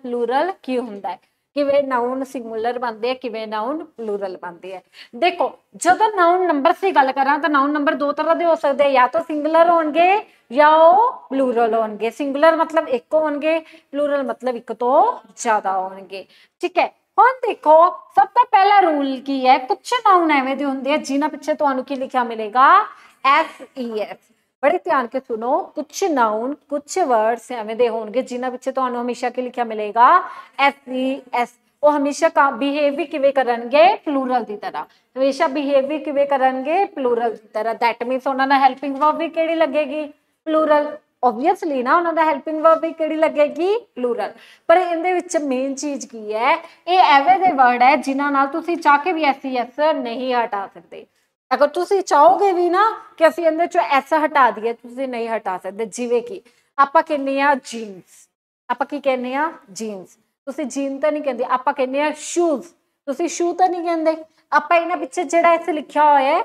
प्लूरल की होंगे ਕਿਵੇਂ ਨਾਉਨ ਸਿੰਗੂਲਰ ਬਣਦੇ ਆ ਕਿਵੇਂ ਨਾਉਨ ਪਲੂਰਲ ਬਣਦੇ ਆ ਦੇਖੋ ਜਦੋਂ ਨਾਉਨ ਨੰਬਰ ਸੀ ਗੱਲ ਕਰਾਂ ਤਾਂ ਨਾਉਨ ਨੰਬਰ ਦੋ ਤਰ੍ਹਾਂ ਦੇ ਹੋ ਸਕਦੇ ਆ ਜਾਂ ਤਾਂ ਸਿੰਗੂਲਰ ਹੋਣਗੇ ਜਾਂ ਉਹ ਪਲੂਰਲ ਹੋਣਗੇ ਸਿੰਗੂਲਰ ਮਤਲਬ ਇੱਕ ਹੋਣਗੇ ਪਲੂਰਲ ਮਤਲਬ ਇੱਕ ਤੋਂ ਜ਼ਿਆਦਾ ਹੋਣਗੇ ਠੀਕ ਹੈ ਹੁਣ ਦੇਖੋ ਸਭ ਤੋਂ ਪਹਿਲਾ ਰੂਲ ਕੀ ਹੈ ਕੁਝ ਨਾਉਨ ਐਵੇਂ ਦੇ ਹੁੰਦੇ ਆ ਜਿਨ੍ਹਾਂ ਪਿੱਛੇ ਤੁਹਾਨੂੰ ਕੀ ਲਿਖਿਆ ਮਿਲੇਗਾ ਐਸ ਈ ਐਸ ਬੜੇ ਧਿਆਨ ਕੇ ਸੁਣੋ ਕੁਝ ਨਾਉਨ ਕੁਝ ਵਰਡਸ ਐਵੇਂ ਦੇ ਹੋਣਗੇ ਜਿਨ੍ਹਾਂ ਵਿੱਚ ਤੁਹਾਨੂੰ ਹਮੇਸ਼ਾ ਕੀ ਲਿਖਿਆ ਮਿਲੇਗਾ ਐਸ ਈ ਐਸ ਉਹ ਹਮੇਸ਼ਾ ਕਾ ਬਿਹੇਵ ਵੀ ਕਿਵੇਂ ਕਰਨਗੇ ਪਲੂਰਲ ਦੀ ਤਰ੍ਹਾਂ ਹਮੇਸ਼ਾ ਬਿਹੇਵ ਵੀ ਕਿਵੇਂ ਕਰਨਗੇ ਪਲੂਰਲ ਦੀ ਤਰ੍ਹਾਂ ਥੈਟ ਮੀਨਸ ਉਹਨਾਂ ਦਾ ਹੈਲਪਿੰਗ ਵਰਬ ਵੀ ਕਿਹੜੀ ਲੱਗੇਗੀ ਪਲੂਰਲ ਆਬਵੀਅਸਲੀ ਨਾ ਉਹਨਾਂ ਦਾ ਹੈਲਪਿੰਗ ਵਰਬ ਵੀ ਕਿਹੜੀ ਲੱਗੇਗੀ ਪਲੂਰਲ ਪਰ ਇਹਦੇ ਵਿੱਚ ਮੇਨ ਚੀਜ਼ ਕੀ ਹੈ ਇਹ ਐਵੇਂ ਦੇ ਵਰਡ ਹੈ ਜਿਨ੍ਹਾਂ ਨਾਲ ਤੁਸੀਂ ਚਾਹ ਕੇ ਵੀ ਐਸ ਐਸ e, ਨਹੀਂ ਹਟਾ ਸਕਦੇ ਅਗਰ ਤੁਸੀਂ ਚਾਹੋਗੇ ਵੀ ਨਾ ਕਿ ਅਸੀਂ ਇਹਦੇ ਚੋਂ ਐਸਾ ਹਟਾ ਦਈਏ ਤੁਸੀਂ ਨਹੀਂ ਹਟਾ ਸਕਦੇ ਜਿਵੇਂ ਕਿ ਆਪਾਂ ਕਹਿੰਦੇ ਆ ਜੀਨਸ ਆਪਾਂ ਕੀ ਕਹਿੰਦੇ ਆ ਜੀਨਸ ਤੁਸੀਂ ਜੀਨ ਤਾਂ ਨਹੀਂ ਕਹਿੰਦੇ ਆਪਾਂ ਕਹਿੰਦੇ ਆ ਸ਼ੂਜ਼ ਤੁਸੀਂ ਸ਼ੂ ਤਾਂ ਨਹੀਂ ਕਹਿੰਦੇ ਆਪਾਂ ਇਹਨਾਂ ਪਿੱਛੇ ਜਿਹੜਾ ਇੱਥੇ ਲਿਖਿਆ ਹੋਇਆ ਹੈ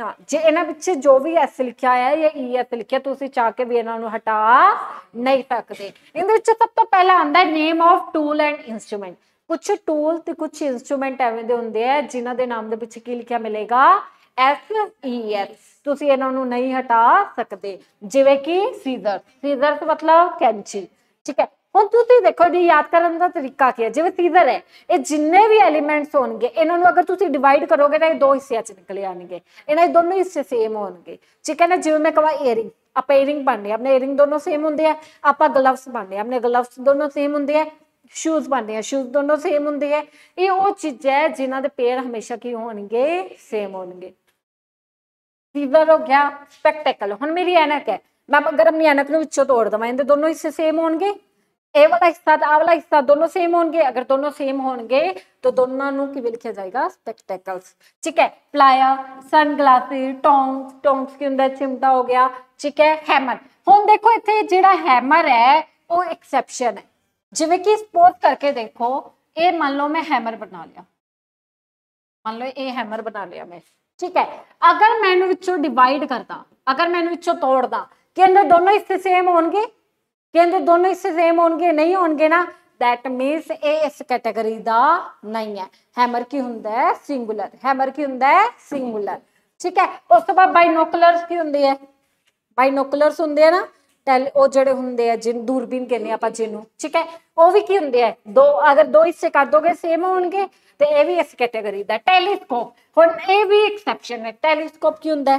ਹਾਂ ਜੇ ਇਹਨਾਂ ਪਿੱਛੇ ਜੋ ਵੀ ਐਸ ਲਿਖਿਆ ਹੋਇਆ ਹੈ ਜਾਂ ਈ e ਐਸ ਲਿਖਿਆ ਤੁਸੀਂ ਚਾਹ ਕੇ ਵੀ ਇਹਨਾਂ ਨੂੰ ਹਟਾ ਨਹੀਂ ਸਕਦੇ ਇਹਦੇ ਵਿੱਚ ਸਭ ਤੋਂ ਪਹਿਲਾਂ ਆਉਂਦਾ ਹੈ name of tool and instrument ਕੁਝ ਟੂਲ ਤੇ ਕੁਝ ਇਨਸਟਰੂਮੈਂਟ ਐਵੇਂ ਦੇ ਹੁੰਦੇ ਆ ਜਿਨ੍ਹਾਂ ਦੇ ਨਾਮ ਦੇ ਪਿੱਛੇ ਕੀ ਲਿਖਿਆ ਮਿਲੇਗਾ ਐਸ ਈ ਐਸ ਤੁਸੀਂ ਇਹਨਾਂ ਨੂੰ ਨਹੀਂ ਹਟਾ ਸਕਦੇ ਜਿਵੇਂ ਕਿ ਸੀਜ਼ਰ ਸੀਜ਼ਰ ਮਤਲਬ ਕੈਂਚੀ ਠੀਕ ਹੈ ਹੁਣ ਤੁਸੀਂ ਦੇਖੋ ਜੀ ਯਾਦ ਕਰਨ ਦਾ ਤਰੀਕਾ ਕੀ ਹੈ ਜਿਵੇਂ ਸੀਜ਼ਰ ਹੈ ਇਹ ਜਿੰਨੇ ਵੀ ਐਲੀਮੈਂਟਸ ਹੋਣਗੇ ਇਹਨਾਂ ਨੂੰ ਅਗਰ ਤੁਸੀਂ ਡਿਵਾਈਡ ਕਰੋਗੇ ਤਾਂ ਇਹ ਦੋ ਹਿੱਸਿਆਂ 'ਚ ਨਿਕਲ ਆਣਗੇ ਇਹਨਾਂ ਦੇ ਦੋਨੋਂ ਹਿੱਸੇ ਸੇਮ ਹੋਣਗੇ ਠੀਕ ਹੈ ਨਾ ਜਿਵੇਂ ਮੈਂ ਕਹਾਂ ਇਅਰਿੰਗ ਆਪਾਂ ਇਅਰਿੰਗ ਪਾਉਂਦੇ ਆਪਣੇ ਇਅਰਿੰਗ ਦੋਨੋਂ ਸੇਮ ਹੁੰਦੇ ਆ ਆਪਾਂ ਗਲਵਸ ਪਾਉਂਦੇ ਆਪਣੇ ਗਲਵਸ ਦੋਨੋਂ ਸੇਮ ਹੁੰਦੇ ਆ ਸ਼ੂਜ਼ ਪਾਉਂਦੇ ਆ ਸ਼ੂਜ਼ ਦੋਨੋਂ ਸੇਮ ਹੁੰਦੇ ਆ ਇਹ ਉਹ ਚੀਜ਼ਾਂ ਹੈ ਜਿਨ੍ਹਾਂ ਦੇ ਪੇਅਰ ਹਮੇਸ਼ਾ ਕੀ ਹੋਣਗੇ ਸੇਮ ਹੋਣਗੇ फीवर हो ਗਿਆ स्पेक्टेकल ਹੁਣ ਮੇਰੀ ਐਨਕ ਹੈ ਮੈਂ अगर ਐਨਕ ਨੂੰ ਵਿੱਚੋਂ ਤੋੜ ਦਵਾਂ ਇਹਦੇ ਦੋਨੋਂ ਹਿੱਸੇ ਸੇਮ ਹੋਣਗੇ ਇਹ ਵਾਲਾ ਹਿੱਸਾ ਤੇ ਆ ਵਾਲਾ ਹਿੱਸਾ ਦੋਨੋਂ ਸੇਮ ਹੋਣਗੇ ਅਗਰ ਦੋਨੋਂ ਸੇਮ ਹੋਣਗੇ ਤਾਂ ਦੋਨਾਂ ਨੂੰ ਕੀ ਲਿਖਿਆ ਜਾਏਗਾ ਸਪੈਕਟੈਕਲਸ ਠੀਕ ਹੈ ਪਲਾਇਆ ਸਨਗਲਾਸਸ ਟੌਂਗਸ ਟੌਂਗਸ ਕੀ ਹੁੰਦਾ ਚਿਮਟਾ ਹੋ ਗਿਆ ਠੀਕ ਹੈ ਹੈਮਰ ਹੁਣ ਦੇਖੋ ਇੱਥੇ ਜਿਹੜਾ ਹੈਮਰ ਹੈ ਉਹ ਐਕਸੈਪਸ਼ਨ ਹੈ ਜਿਵੇਂ ਕਿ ਸਪੋਰਟ ਕਰਕੇ ਦੇਖੋ ਇਹ ਮੰਨ ਲਓ ਮੈਂ ਹੈਮਰ ਬਣਾ ਲਿਆ ਮੰਨ ਲਓ ਇਹ ਹੈਮਰ ਬਣਾ ਲਿਆ ਮੈਂ ਠੀਕ ਹੈ ਅਗਰ ਮੈਂ ਇਹਨੂੰ ਵਿੱਚੋਂ ਡਿਵਾਈਡ ਕਰਦਾ ਅਗਰ ਮੈਂ ਇਹਨੂੰ ਵਿੱਚੋਂ ਤੋੜਦਾ ਕਿ ਦੋਨੋਂ ਹਿੱਸੇ ਸੇਮ ਹੋਣਗੇ ਕਿ ਦੋਨੋਂ ਹਿੱਸੇ ਸੇਮ ਹੋਣਗੇ ਨਹੀਂ ਹੋਣਗੇ ਨਾ ਦੈਟ ਮੀਨਸ ਇਹ ਇਸ ਕੈਟਾਗਰੀ ਦਾ ਨਹੀਂ ਹੈ ਹੈਮਰ ਕੀ ਹੁੰਦਾ ਹੈ ਸਿੰਗੂਲਰ ਹੈਮਰ ਕੀ ਹੁੰਦਾ ਹੈ ਸਿੰਗੂਲਰ ਠੀਕ ਹੈ ਉਸ ਤੋਂ ਬਾਅਦ ਬਾਈਨੋਕਲਰਸ ਕੀ ਹੁੰਦੇ ਹੈ ਬਾਈਨੋਕਲਰਸ ਹੁੰਦੇ ਆ ਨਾ ਟੈਲ ਉਹ ਜਿਹੜੇ ਹੁੰਦੇ ਆ ਜਿਨ ਦੂਰਬੀਨ ਕਹਿੰਦੇ ਆਪਾਂ ਜਿਹਨੂੰ ਠੀਕ ਹੈ ਉਹ ਵੀ ਕੀ ਹੁੰਦੇ ਆ ਦੋ ਅਗਰ ਦੋ ਹਿੱਸੇ ਕਰ ਦੋਗੇ ਸੇਮ ਹੋਣਗੇ ਤੇ ਇਹ ਵੀ ਇਸ ਕੈਟਾਗਰੀ ਦਾ ਟੈਲੀਸਕੋਪ ਹੁਣ ਇਹ ਵੀ ਐਕਸੈਪਸ਼ਨ ਹੈ ਟੈਲੀਸਕੋਪ ਕੀ ਹੁੰਦਾ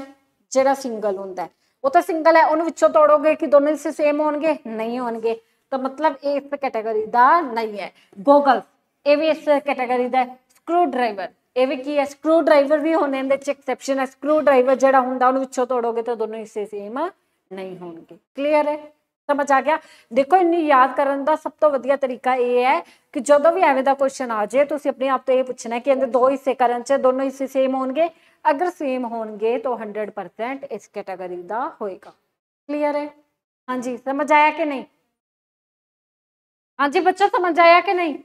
ਜਿਹੜਾ ਸਿੰਗਲ ਹੁੰਦਾ ਉਹ ਤਾਂ ਸਿੰਗਲ ਹੈ ਉਹਨੂੰ ਵਿੱਚੋਂ ਤੋੜੋਗੇ ਕਿ ਦੋਨੋਂ ਹਿੱਸੇ ਸੇਮ ਹੋਣਗੇ ਨਹੀਂ ਹੋਣਗੇ ਤਾਂ ਮਤਲਬ ਇਹ ਇਸ ਕੈਟਾਗਰੀ ਦਾ ਨਹੀਂ ਹੈ ਗੋਗਲ ਇਹ ਵੀ ਇਸ ਕੈਟਾਗਰੀ ਦਾ ਸਕਰੂ ਡਰਾਈਵਰ ਇਹ ਵੀ ਕੀ ਹੈ ਸਕਰੂ ਡਰਾਈਵਰ ਵੀ ਹੋਣੇ ਦੇ ਚ ਐਕਸੈਪਸ਼ਨ ਹੈ ਸਕਰੂ ਡਰਾਈਵਰ ਜਿਹੜਾ ਹੁੰਦਾ ਉਹਨੂੰ ਵਿੱਚੋਂ ਤੋੜੋਗੇ ਤਾਂ ਦੋਨੋਂ ਹਿੱਸੇ ਸੇਮ ਨਹੀਂ ਹੋਣਗੇ ਕਲੀਅਰ ਹੈ ਸਮਝ ਆ ਗਿਆ ਦੇਖੋ ਇੰਨੀ ਯਾਦ ਕਰਨ ਦਾ ਸਭ ਤੋਂ ਵਧੀਆ ਤਰੀਕਾ ਇਹ ਹੈ ਕਿ ਜਦੋਂ ਵੀ ਐਵੇਂ ਦਾ ਕੁਐਸਚਨ ਆ ਜਾਏ ਤੁਸੀਂ ਆਪਣੇ ਆਪ ਤੋਂ ਇਹ ਪੁੱਛਣਾ ਕਿ ਇਹਦੇ ਦੋ ਹਿੱਸੇ ਕਰਨ ਚ ਦੋਨੋਂ ਹਿੱਸੇ ਸੇਮ ਹੋਣਗੇ ਅਗਰ ਸੇਮ ਹੋਣਗੇ ਤਾਂ 100% ਇਸ ਕੈਟਾਗਰੀ ਦਾ ਹੋਏਗਾ ਕਲੀਅਰ ਹੈ ਹਾਂਜੀ ਸਮਝ ਆਇਆ ਕਿ ਨਹੀਂ ਹਾਂਜੀ ਬੱਚਾ ਸਮਝ ਆਇਆ ਕਿ ਨਹੀਂ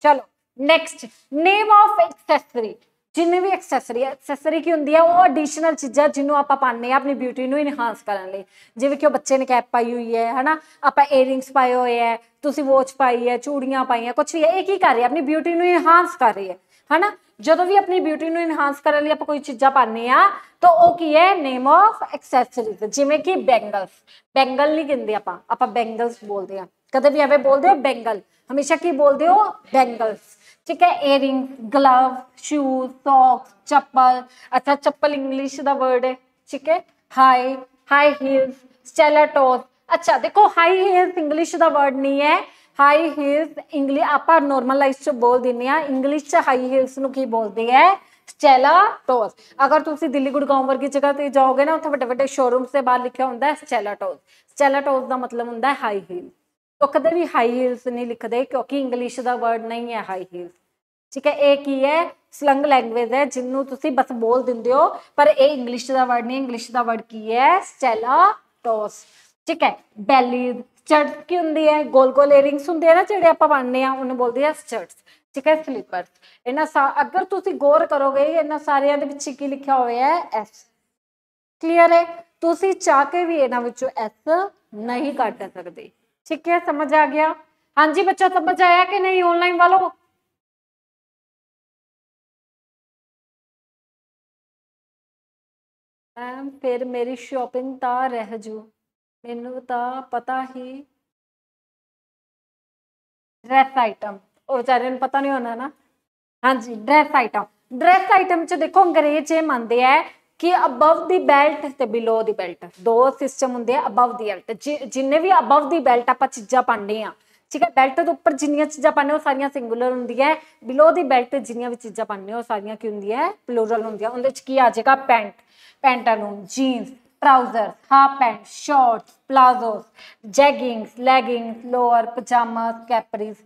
ਚਲੋ ਨੈਕਸਟ ਨੇਮ ਆਫ ਐਕਸੈਸਰੀ ਜਿੰਨੇ ਵੀ ਐਕਸੈਸਰੀ ਹੈ ਐਕਸੈਸਰੀ ਕੀ ਹੁੰਦੀ ਹੈ ਉਹ ਐਡੀਸ਼ਨਲ ਚੀਜ਼ਾਂ ਜਿਹਨੂੰ ਆਪਾਂ ਪਾਉਂਦੇ ਆ ਆਪਣੀ ਬਿਊਟੀ ਨੂੰ ਇਨਹਾਂਸ ਕਰਨ ਲਈ ਜਿਵੇਂ ਕਿ ਉਹ ਬੱਚੇ ਨੇ ਕੈਪ ਪਾਈ ਹੋਈ ਹੈ ਹਨਾ ਆਪਾਂ ਏਅਰਿੰਗਸ ਪਾਏ ਹੋਏ ਆ ਤੁਸੀਂ ਵਾਚ ਪਾਈ ਹੈ ਚੂੜੀਆਂ ਪਾਈਆਂ ਕੁਝ ਵੀ ਹੈ ਇਹ ਕੀ ਕਰ ਰਹੀ ਹੈ ਆਪਣੀ ਬਿਊਟੀ ਨੂੰ ਇਨਹਾਂਸ ਕਰ ਰਹੀ ਹੈ ਹਨਾ ਜਦੋਂ ਵੀ ਆਪਣੀ ਬਿਊਟੀ ਨੂੰ ਇਨਹਾਂਸ ਕਰਨ ਲਈ ਆਪਾਂ ਕੋਈ ਚੀਜ਼ਾਂ ਪਾਉਂਦੇ ਆ ਤਾਂ ਉਹ ਕੀ ਹੈ ਨੇਮ ਆਫ ਐਕਸੈਸਰੀਜ਼ ਜਿਵੇਂ ਕਿ ਬੈਂਗਲਸ ਬੈਂਗਲ ਨਹੀਂ ਕਹਿੰਦੇ ਆਪਾਂ ਆਪਾਂ ਬੈਂਗਲਸ ਬੋਲਦੇ ਆ ਕਦੇ ਵੀ ਐਵੇਂ ਬੋਲਦੇ ਹੋ ਬੈਂਗਲ ਹਮੇਸ਼ਾ ਕੀ ਬੋਲਦੇ ਹੋ ਬੈਂਗਲਸ ठीक है earring glove shoes socks chappal अच्छा चप्पल इंग्लिश का वर्ड है ठीक है हाई हाई हील्स स्टेलाटोस अच्छा देखो हाई हील्स इंग्लिश का वर्ड नहीं है हाई हील्स इंग्लिश आप नॉर्मल लाइफ च बोल दें इंग्लिश हाई हील्स बोलते हैं स्टेला टोस अगर तुम दिल्ली गुड़गांव वर्गी जगह पर जाओगे ना उत्तर वे वे शोरूम से बाहर लिखा होंगे स्टेला टोस स्टेला टोस का मतलब होंगे हाई हील्स तो कभी भी हाई हील्स नहीं लिखते क्योंकि इंग्लिश का वर्ड नहीं है हाई हील्स ਠੀਕ ਹੈ ਇਹ ਕੀ ਹੈ ਸਲੰਗ ਲੈਂਗੁਏਜ ਹੈ ਜਿੰਨੂੰ ਤੁਸੀਂ ਬਸ ਬੋਲ ਦਿੰਦੇ ਹੋ ਪਰ ਇਹ ਇੰਗਲਿਸ਼ ਦਾ ਵਰਡ ਨਹੀਂ ਇੰਗਲਿਸ਼ ਦਾ ਵਰਡ ਕੀ ਹੈ ਸਟੈਲਾ ਟੋਸ ਠੀਕ ਹੈ ਬੈਲੀ ਚੜ੍ਹ ਕੀ ਹੁੰਦੀ ਹੈ ਗੋਲ ਗੋਲ ਏਰਿੰਗਸ ਹੁੰਦੇ ਆ ਨਾ ਜਿਹੜੇ ਆਪਾਂ ਪਾਉਂਦੇ ਆ ਉਹਨੂੰ ਬੋਲਦੇ ਆ ਸਟਰਟਸ ਠੀਕ ਹੈ ਸਲੀਪਰਸ ਇਹਨਾਂ ਸਾ ਅਗਰ ਤੁਸੀਂ ਗੌਰ ਕਰੋਗੇ ਇਹਨਾਂ ਸਾਰਿਆਂ ਦੇ ਵਿੱਚ ਕੀ ਲਿਖਿਆ ਹੋਇਆ ਹੈ ਐਸ ਕਲੀਅਰ ਹੈ ਤੁਸੀਂ ਚਾਹ ਕੇ ਵੀ ਇਹਨਾਂ ਵਿੱਚੋਂ ਐਸ ਨਹੀਂ ਕੱਟ ਸਕਦੇ ਠੀਕ ਹੈ ਸਮਝ ਆ ਗਿਆ ਹਾਂਜੀ ਬੱਚਾ ਸਮਝ ਆਇਆ ਕਿ ਨਹੀਂ ਆਨਲਾਈਨ ਵਾਲੋ ਮੈਮ ਫਿਰ ਮੇਰੀ ਸ਼ਾਪਿੰਗ ਤਾਂ ਰਹਿ ਜੂ ਮੈਨੂੰ ਤਾਂ ਪਤਾ ਹੀ ਡਰੈਸ ਆਈਟਮ ਉਹ ਵਿਚਾਰੇ ਨੂੰ ਪਤਾ ਨਹੀਂ ਹੋਣਾ ਨਾ ਹਾਂਜੀ ਡਰੈਸ ਆਈਟਮ ਡਰੈਸ ਆਈਟਮ ਚ ਦੇਖੋ ਅੰਗਰੇਜ਼ ਇਹ ਮੰਨਦੇ ਆ ਕਿ ਅਬਵ ਦੀ ਬੈਲਟ ਤੇ ਬਿਲੋ ਦੀ ਬੈਲਟ ਦੋ ਸਿਸਟਮ ਹੁੰਦੇ ਆ ਅਬਵ ਦੀ ਬੈਲਟ ਜਿੰਨੇ ਵੀ ਅਬਵ ਦੀ ਬੈਲਟ ਆਪਾਂ ਚੀਜ਼ਾਂ ਪਾਉਂਦੇ ਆ ਠੀਕ ਹੈ ਬੈਲਟ ਦੇ ਉੱਪਰ ਜਿੰਨੀਆਂ ਚੀਜ਼ਾਂ ਪਾਣੇ ਉਹ ਸਾਰੀਆਂ ਸਿੰਗੂਲਰ ਹੁੰਦੀਆਂ ਬਿਲੋ ਦੀ ਬੈਲਟ ਜਿੰਨੀਆਂ ਵੀ ਚੀਜ਼ਾਂ ਪਾਣੇ ਉਹ ਸਾਰੀਆਂ ਕੀ ਹੁੰਦੀਆਂ ਪਲੂਰਲ ਹੁੰਦੀਆਂ ਉਹਦੇ ਵਿੱਚ ਕੀ ਆ ਜਾਏਗਾ pant pantaloon jeans trouser half pant shorts palazzos jeggings leggings lower pyjamas capris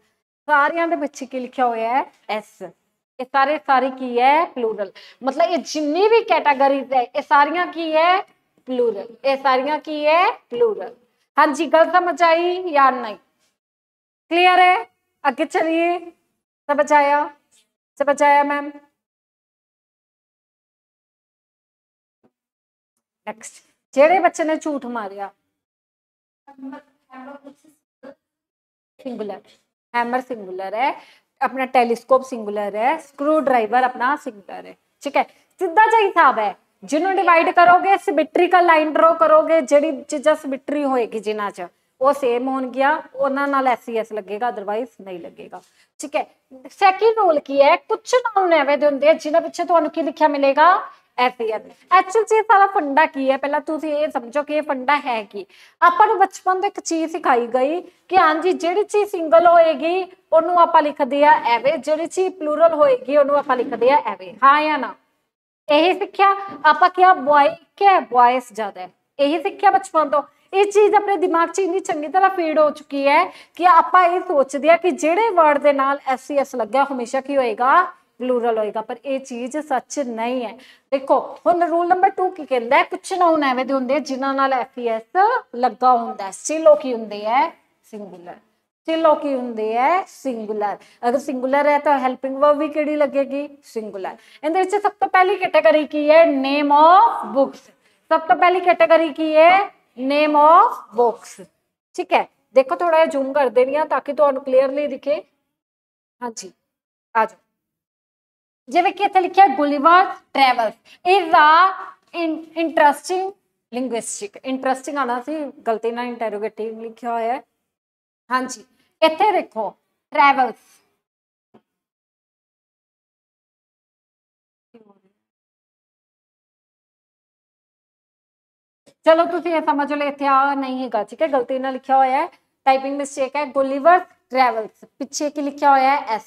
ਸਾਰਿਆਂ ਦੇ ਵਿੱਚ ਕੀ ਲਿਖਿਆ ਹੋਇਆ ਹੈ ਐਸ ਇਹ ਸਾਰੇ ਸਾਰੇ ਕੀ ਹੈ ਪਲੂਰਲ ਮਤਲਬ ਇਹ ਜਿੰਨੀ ਵੀ ਕੈਟਾਗਰੀਜ਼ ਹੈ ਇਹ ਸਾਰੀਆਂ ਕੀ ਹੈ ਪਲੂਰਲ ਇਹ ਸਾਰੀਆਂ ਕੀ ਹੈ ਪਲੂਰਲ ਹਾਂਜੀ ਗਲਤ ਸਮਝ ਆਈ ਜਾਂ ਨਹੀਂ क्लियर है आगे चलिए सब बचाया सब बचाया मैम नेक्स्ट जेड़े बच्चे ने झूठ मारिया सिंगुलर हैमर सिंगुलर है अपना टेलीस्कोप सिंगुलर है स्क्रू ड्राइवर अपना सिंगुलर है ठीक है सीधा जा हिसाब है जिन्होंने डिवाइड करोगे सिमिट्रिकल लाइन ड्रॉ करोगे जड़ी चीजा सिमिट्री होएगी जिन्हें ਉਹ ਸੇਮ ਹੋਣ ਗਿਆ ਉਹਨਾਂ ਨਾਲ ਐਸਸੀਐਸ e ਲੱਗੇਗਾ ਅਦਰਵਾਈਜ਼ ਨਹੀਂ ਲੱਗੇਗਾ ਠੀਕ ਹੈ ਸੈਕਿੰਡ ਰੂਲ ਕੀ ਹੈ ਕੁਝ ਨਾਮ ਐਵੇਂ ਦੇ ਹੁੰਦੇ ਆ ਜਿਨ੍ਹਾਂ ਪਿੱਛੇ ਤੁਹਾਨੂੰ ਕੀ ਲਿਖਿਆ ਮਿਲੇਗਾ ਐਸੀਅਤ ਐਕਚੁਅਲ ਜੀ ਸਾਰਾ ਫੰਡਾ ਕੀ ਹੈ ਪਹਿਲਾਂ ਤੁਸੀਂ ਇਹ ਸਮਝੋ ਕਿ ਇਹ ਫੰਡਾ ਹੈ ਕੀ ਆਪਾਂ ਨੂੰ ਬਚਪਨ ਤੋਂ ਇੱਕ ਚੀਜ਼ ਸਿਖਾਈ ਗਈ ਕਿ ਹਾਂਜੀ ਜਿਹੜੀ ਚੀਜ਼ ਸਿੰਗਲ ਹੋਏਗੀ ਉਹਨੂੰ ਆਪਾਂ ਲਿਖਦੇ ਆ ਐਵੇਂ ਜਿਹੜੀ ਚੀਜ਼ ਪਲੂਰਲ ਹੋਏਗੀ ਉਹਨੂੰ ਆਪਾਂ ਲਿਖਦੇ ਆ ਐਵੇਂ ਹਾਂ ਜਾਂ ਨਾ ਇਹ ਸਿੱਖਿਆ ਆਪਾਂ ਕਿਹਾ ਬੁਆਏ ਕਿ ਬॉयਸ ਜ਼ਿਆਦਾ ਹੈ ਇਹ ਸਿੱਖਿਆ ਬਚਪਨ ਤੋਂ ਇਹ ਚੀਜ਼ ਆਪਣੇ ਦਿਮਾਗ 'ਚ ਇੰਨੀ ਚੰਗੀ ਤਰ੍ਹਾਂ ਫੀਡ ਹੋ ਚੁੱਕੀ ਹੈ ਕਿ ਆਪਾਂ ਇਹ ਸੋਚਦੇ ਆ ਕਿ ਜਿਹੜੇ ਵਰਡ ਦੇ ਨਾਲ ਐਸਸੀਐਸ ਲੱਗਿਆ ਹਮੇਸ਼ਾ ਕੀ ਹੋਏਗਾ ਪਲੂਰਲ ਹੋਏਗਾ ਪਰ ਇਹ ਚੀਜ਼ ਸੱਚ ਨਹੀਂ ਹੈ ਦੇਖੋ ਹੁਣ ਰੂਲ ਨੰਬਰ 2 ਕੀ ਕਹਿੰਦਾ ਹੈ ਕੁਝ ਨਾਉਨ ਐਵੇਂ ਦੇ ਹੁੰਦੇ ਜਿਨ੍ਹਾਂ ਨਾਲ ਐਸਸੀਐਸ e ਲੱਗਾ ਹੁੰਦਾ ਹੈ ਸਿਲੋ ਕੀ ਹੁੰਦੇ ਹੈ ਸਿੰਗੂਲਰ ਸਿਲੋ ਕੀ ਹੁੰਦੇ ਹੈ ਸਿੰਗੂਲਰ ਅਗਰ ਸਿੰਗੂਲਰ ਹੈ ਤਾਂ ਹੈਲਪਿੰਗ ਵਰਬ ਵੀ ਕਿਹੜੀ ਲੱਗੇਗੀ ਸਿੰਗੂਲਰ ਇਹਦੇ ਵਿੱਚ ਸਭ ਤੋਂ ਪਹਿਲੀ ਕੈਟਾਗਰੀ ਕੀ ਹੈ ਨੇਮ ਆਫ ਬੁక్స్ ਸਭ ਤੋਂ ਪਹਿਲੀ ਕੈਟਾਗਰੀ ਕੀ ਹੈ ਨੇਮ ਆਫ ਬੁక్స్ ਠੀਕ ਹੈ ਦੇਖੋ ਥੋੜਾ ਜਿਹਾ ਜ਼ੂਮ ਕਰ ਦੇਣੀ ਆ ਤਾਂ ਕਿ ਤੁਹਾਨੂੰ ਕਲੀਅਰਲੀ ਦਿਖੇ ਹਾਂਜੀ ਆ ਜਾਓ ਜਿਵੇਂ ਕਿ ਇੱਥੇ ਲਿਖਿਆ Gulliver Travels is a interesting linguistic interesting ਆਣਾ ਸੀ ਗਲਤੀ ਨਾਲ ਇੰਟਰੋਗੇਟਿਵ ਲਿਖਿਆ ਹੋਇਆ ਹੈ ਹਾਂਜੀ ਇੱਥੇ ਦੇਖੋ ਟਰੈਵਲਸ ਚਲੋ ਤੁਸੀਂ ਇਹ ਸਮਝ ਲਓ ਇੱਥੇ ਆ ਨਹੀਂ ਹੈਗਾ ਠੀਕ ਹੈ ਗਲਤੀ ਨਾਲ ਲਿਖਿਆ ਹੋਇਆ ਹੈ ਟਾਈਪਿੰਗ ਮਿਸਟੇਕ ਹੈ ਗੋਲੀਵਰ ਟਰੈਵਲਸ ਪਿੱਛੇ ਕੀ ਲਿਖਿਆ ਹੋਇਆ ਹੈ ਐਸ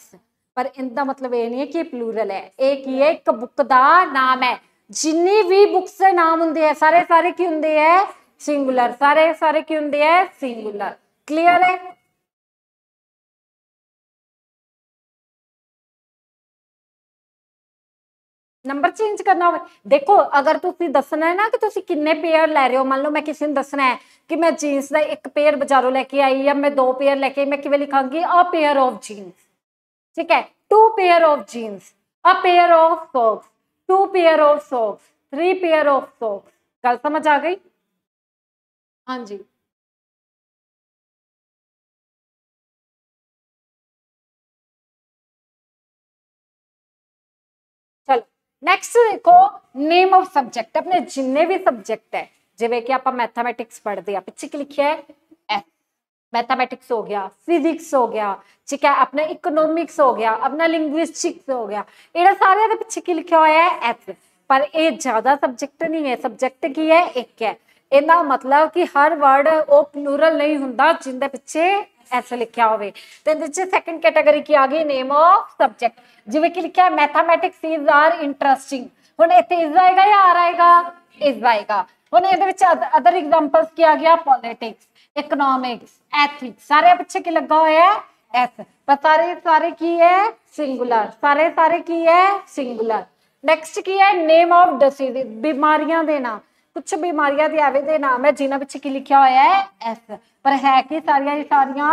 ਪਰ ਇਹਦਾ ਮਤਲਬ ਇਹ ਨਹੀਂ ਹੈ ਕਿ ਇਹ ਪਲੂਰਲ ਹੈ ਇਹ ਕੀ ਹੈ ਇੱਕ ਬੁੱਕ ਦਾ ਨਾਮ ਹੈ ਜਿੰਨੀ ਵੀ ਬੁੱਕਸ ਦੇ ਨਾਮ ਹੁੰਦੇ ਆ ਸਾਰੇ ਸਾਰੇ ਕੀ ਹੁੰਦੇ ਆ ਸਿੰਗੂਲਰ ਸਾਰੇ ਸਾਰੇ ਕੀ ਹੁੰਦੇ ਆ ਸਿੰਗੂਲਰ ਕਲੀਅਰ ਹੈ नंबर चेंज करना हो देखो अगर तुम दसना है ना कि तुम किन्ने पेयर लै रहे हो मान लो मैं किसी ने दसना है कि मैं जीन्स का एक पेयर बाजारों लैके आई या मैं दो पेयर लैके आई मैं कि लिखागी अ पेयर ऑफ जीन्स ठीक है two pair of jeans a pair of socks two pair of socks three pair of socks गल समझ आ गई हाँ जी ਨੈਕਸਟ ਦੇਖੋ ਨੇਮ ਆਫ ਸਬਜੈਕਟ ਆਪਣੇ ਜਿੰਨੇ ਵੀ ਸਬਜੈਕਟ ਹੈ ਜਿਵੇਂ ਕਿ ਆਪਾਂ ਮੈਥਮੈਟਿਕਸ ਪੜ੍ਹਦੇ ਆ ਪਿੱਛੇ ਕੀ ਲਿਖਿਆ ਹੈ ਐਸ ਮੈਥਮੈਟਿਕਸ ਹੋ ਗਿਆ ਫਿਜ਼ਿਕਸ ਹੋ ਗਿਆ ਠੀਕ ਹੈ ਆਪਣਾ ਇਕਨੋਮਿਕਸ ਹੋ ਗਿਆ ਆਪਣਾ ਲਿੰਗੁਇਸਟਿਕਸ ਹੋ ਗਿਆ ਇਹਨਾਂ ਸਾਰਿਆਂ ਦੇ ਪਿੱਛੇ ਕੀ ਲਿਖਿਆ ਹੋਇਆ ਹੈ ਐਸ ਪਰ ਇਹ ਜ਼ਿਆਦਾ ਸਬਜੈਕਟ ਨਹੀਂ ਹੈ ਸਬਜੈਕਟ ਕੀ ਹੈ ਇੱਕ ਹੈ ਇਹਦਾ ਮਤਲਬ ਕਿ ਹਰ ਵਰਡ ਉਹ ਪਲੂਰਲ ਨਹੀਂ ਹੁੰਦਾ ਜਿੰਦੇ ਪਿੱਛੇ ਐਸੇ ਲਿਖਿਆ ਹੋਵੇ ਤੇ ਇਹਦੇ ਚ ਸੈਕੰਡ ਕੈਟਾਗਰੀ ਕੀ ਆ ਗਈ ਨੇਮ ਆਫ ਸਬਜੈਕਟ ਜਿਵੇਂ ਕਿ ਲਿਖਿਆ ਮੈਥਮੈਟਿਕਸ ਇਜ਼ ਆਰ ਇੰਟਰਸਟਿੰਗ ਹੁਣ ਇੱਥੇ ਇਜ਼ ਆਏਗਾ ਜਾਂ ਆਰ ਆਏਗਾ ਇਜ਼ ਆਏਗਾ ਹੁਣ ਇਹਦੇ ਵਿੱਚ ਅਦਰ ਐਗਜ਼ਾਮਪਲਸ ਕੀ ਆ ਗਿਆ ਪੋਲਿਟਿਕਸ ਇਕਨੋਮਿਕਸ ਐਥਿਕਸ ਸਾਰੇ ਪਿੱਛੇ ਕੀ ਲੱਗਾ ਹੋਇਆ ਹੈ ਐਸ ਪਰ ਸਾਰੇ ਸਾਰੇ ਕੀ ਹੈ ਸਿੰਗੂਲਰ ਸਾਰੇ ਸਾਰੇ ਕੀ ਹੈ ਸਿੰਗੂਲਰ ਨੈਕਸਟ ਕੀ ਹੈ ਨੇਮ ਆਫ ਡਿਸੀਜ਼ ਬਿਮਾਰੀਆਂ ਦੇ ਨਾਮ ਕੁਝ ਬਿਮਾਰੀਆਂ ਦੇ ਆਵੇ ਦੇ ਨਾਮ ਹੈ ਜਿਨ੍ਹਾਂ ਵਿੱਚ ਕੀ ਲਿਖਿਆ ਹੋਇਆ ਹੈ ਐਸ ਪਰ ਹੈ ਕਿ ਸਾਰੀਆਂ सारिया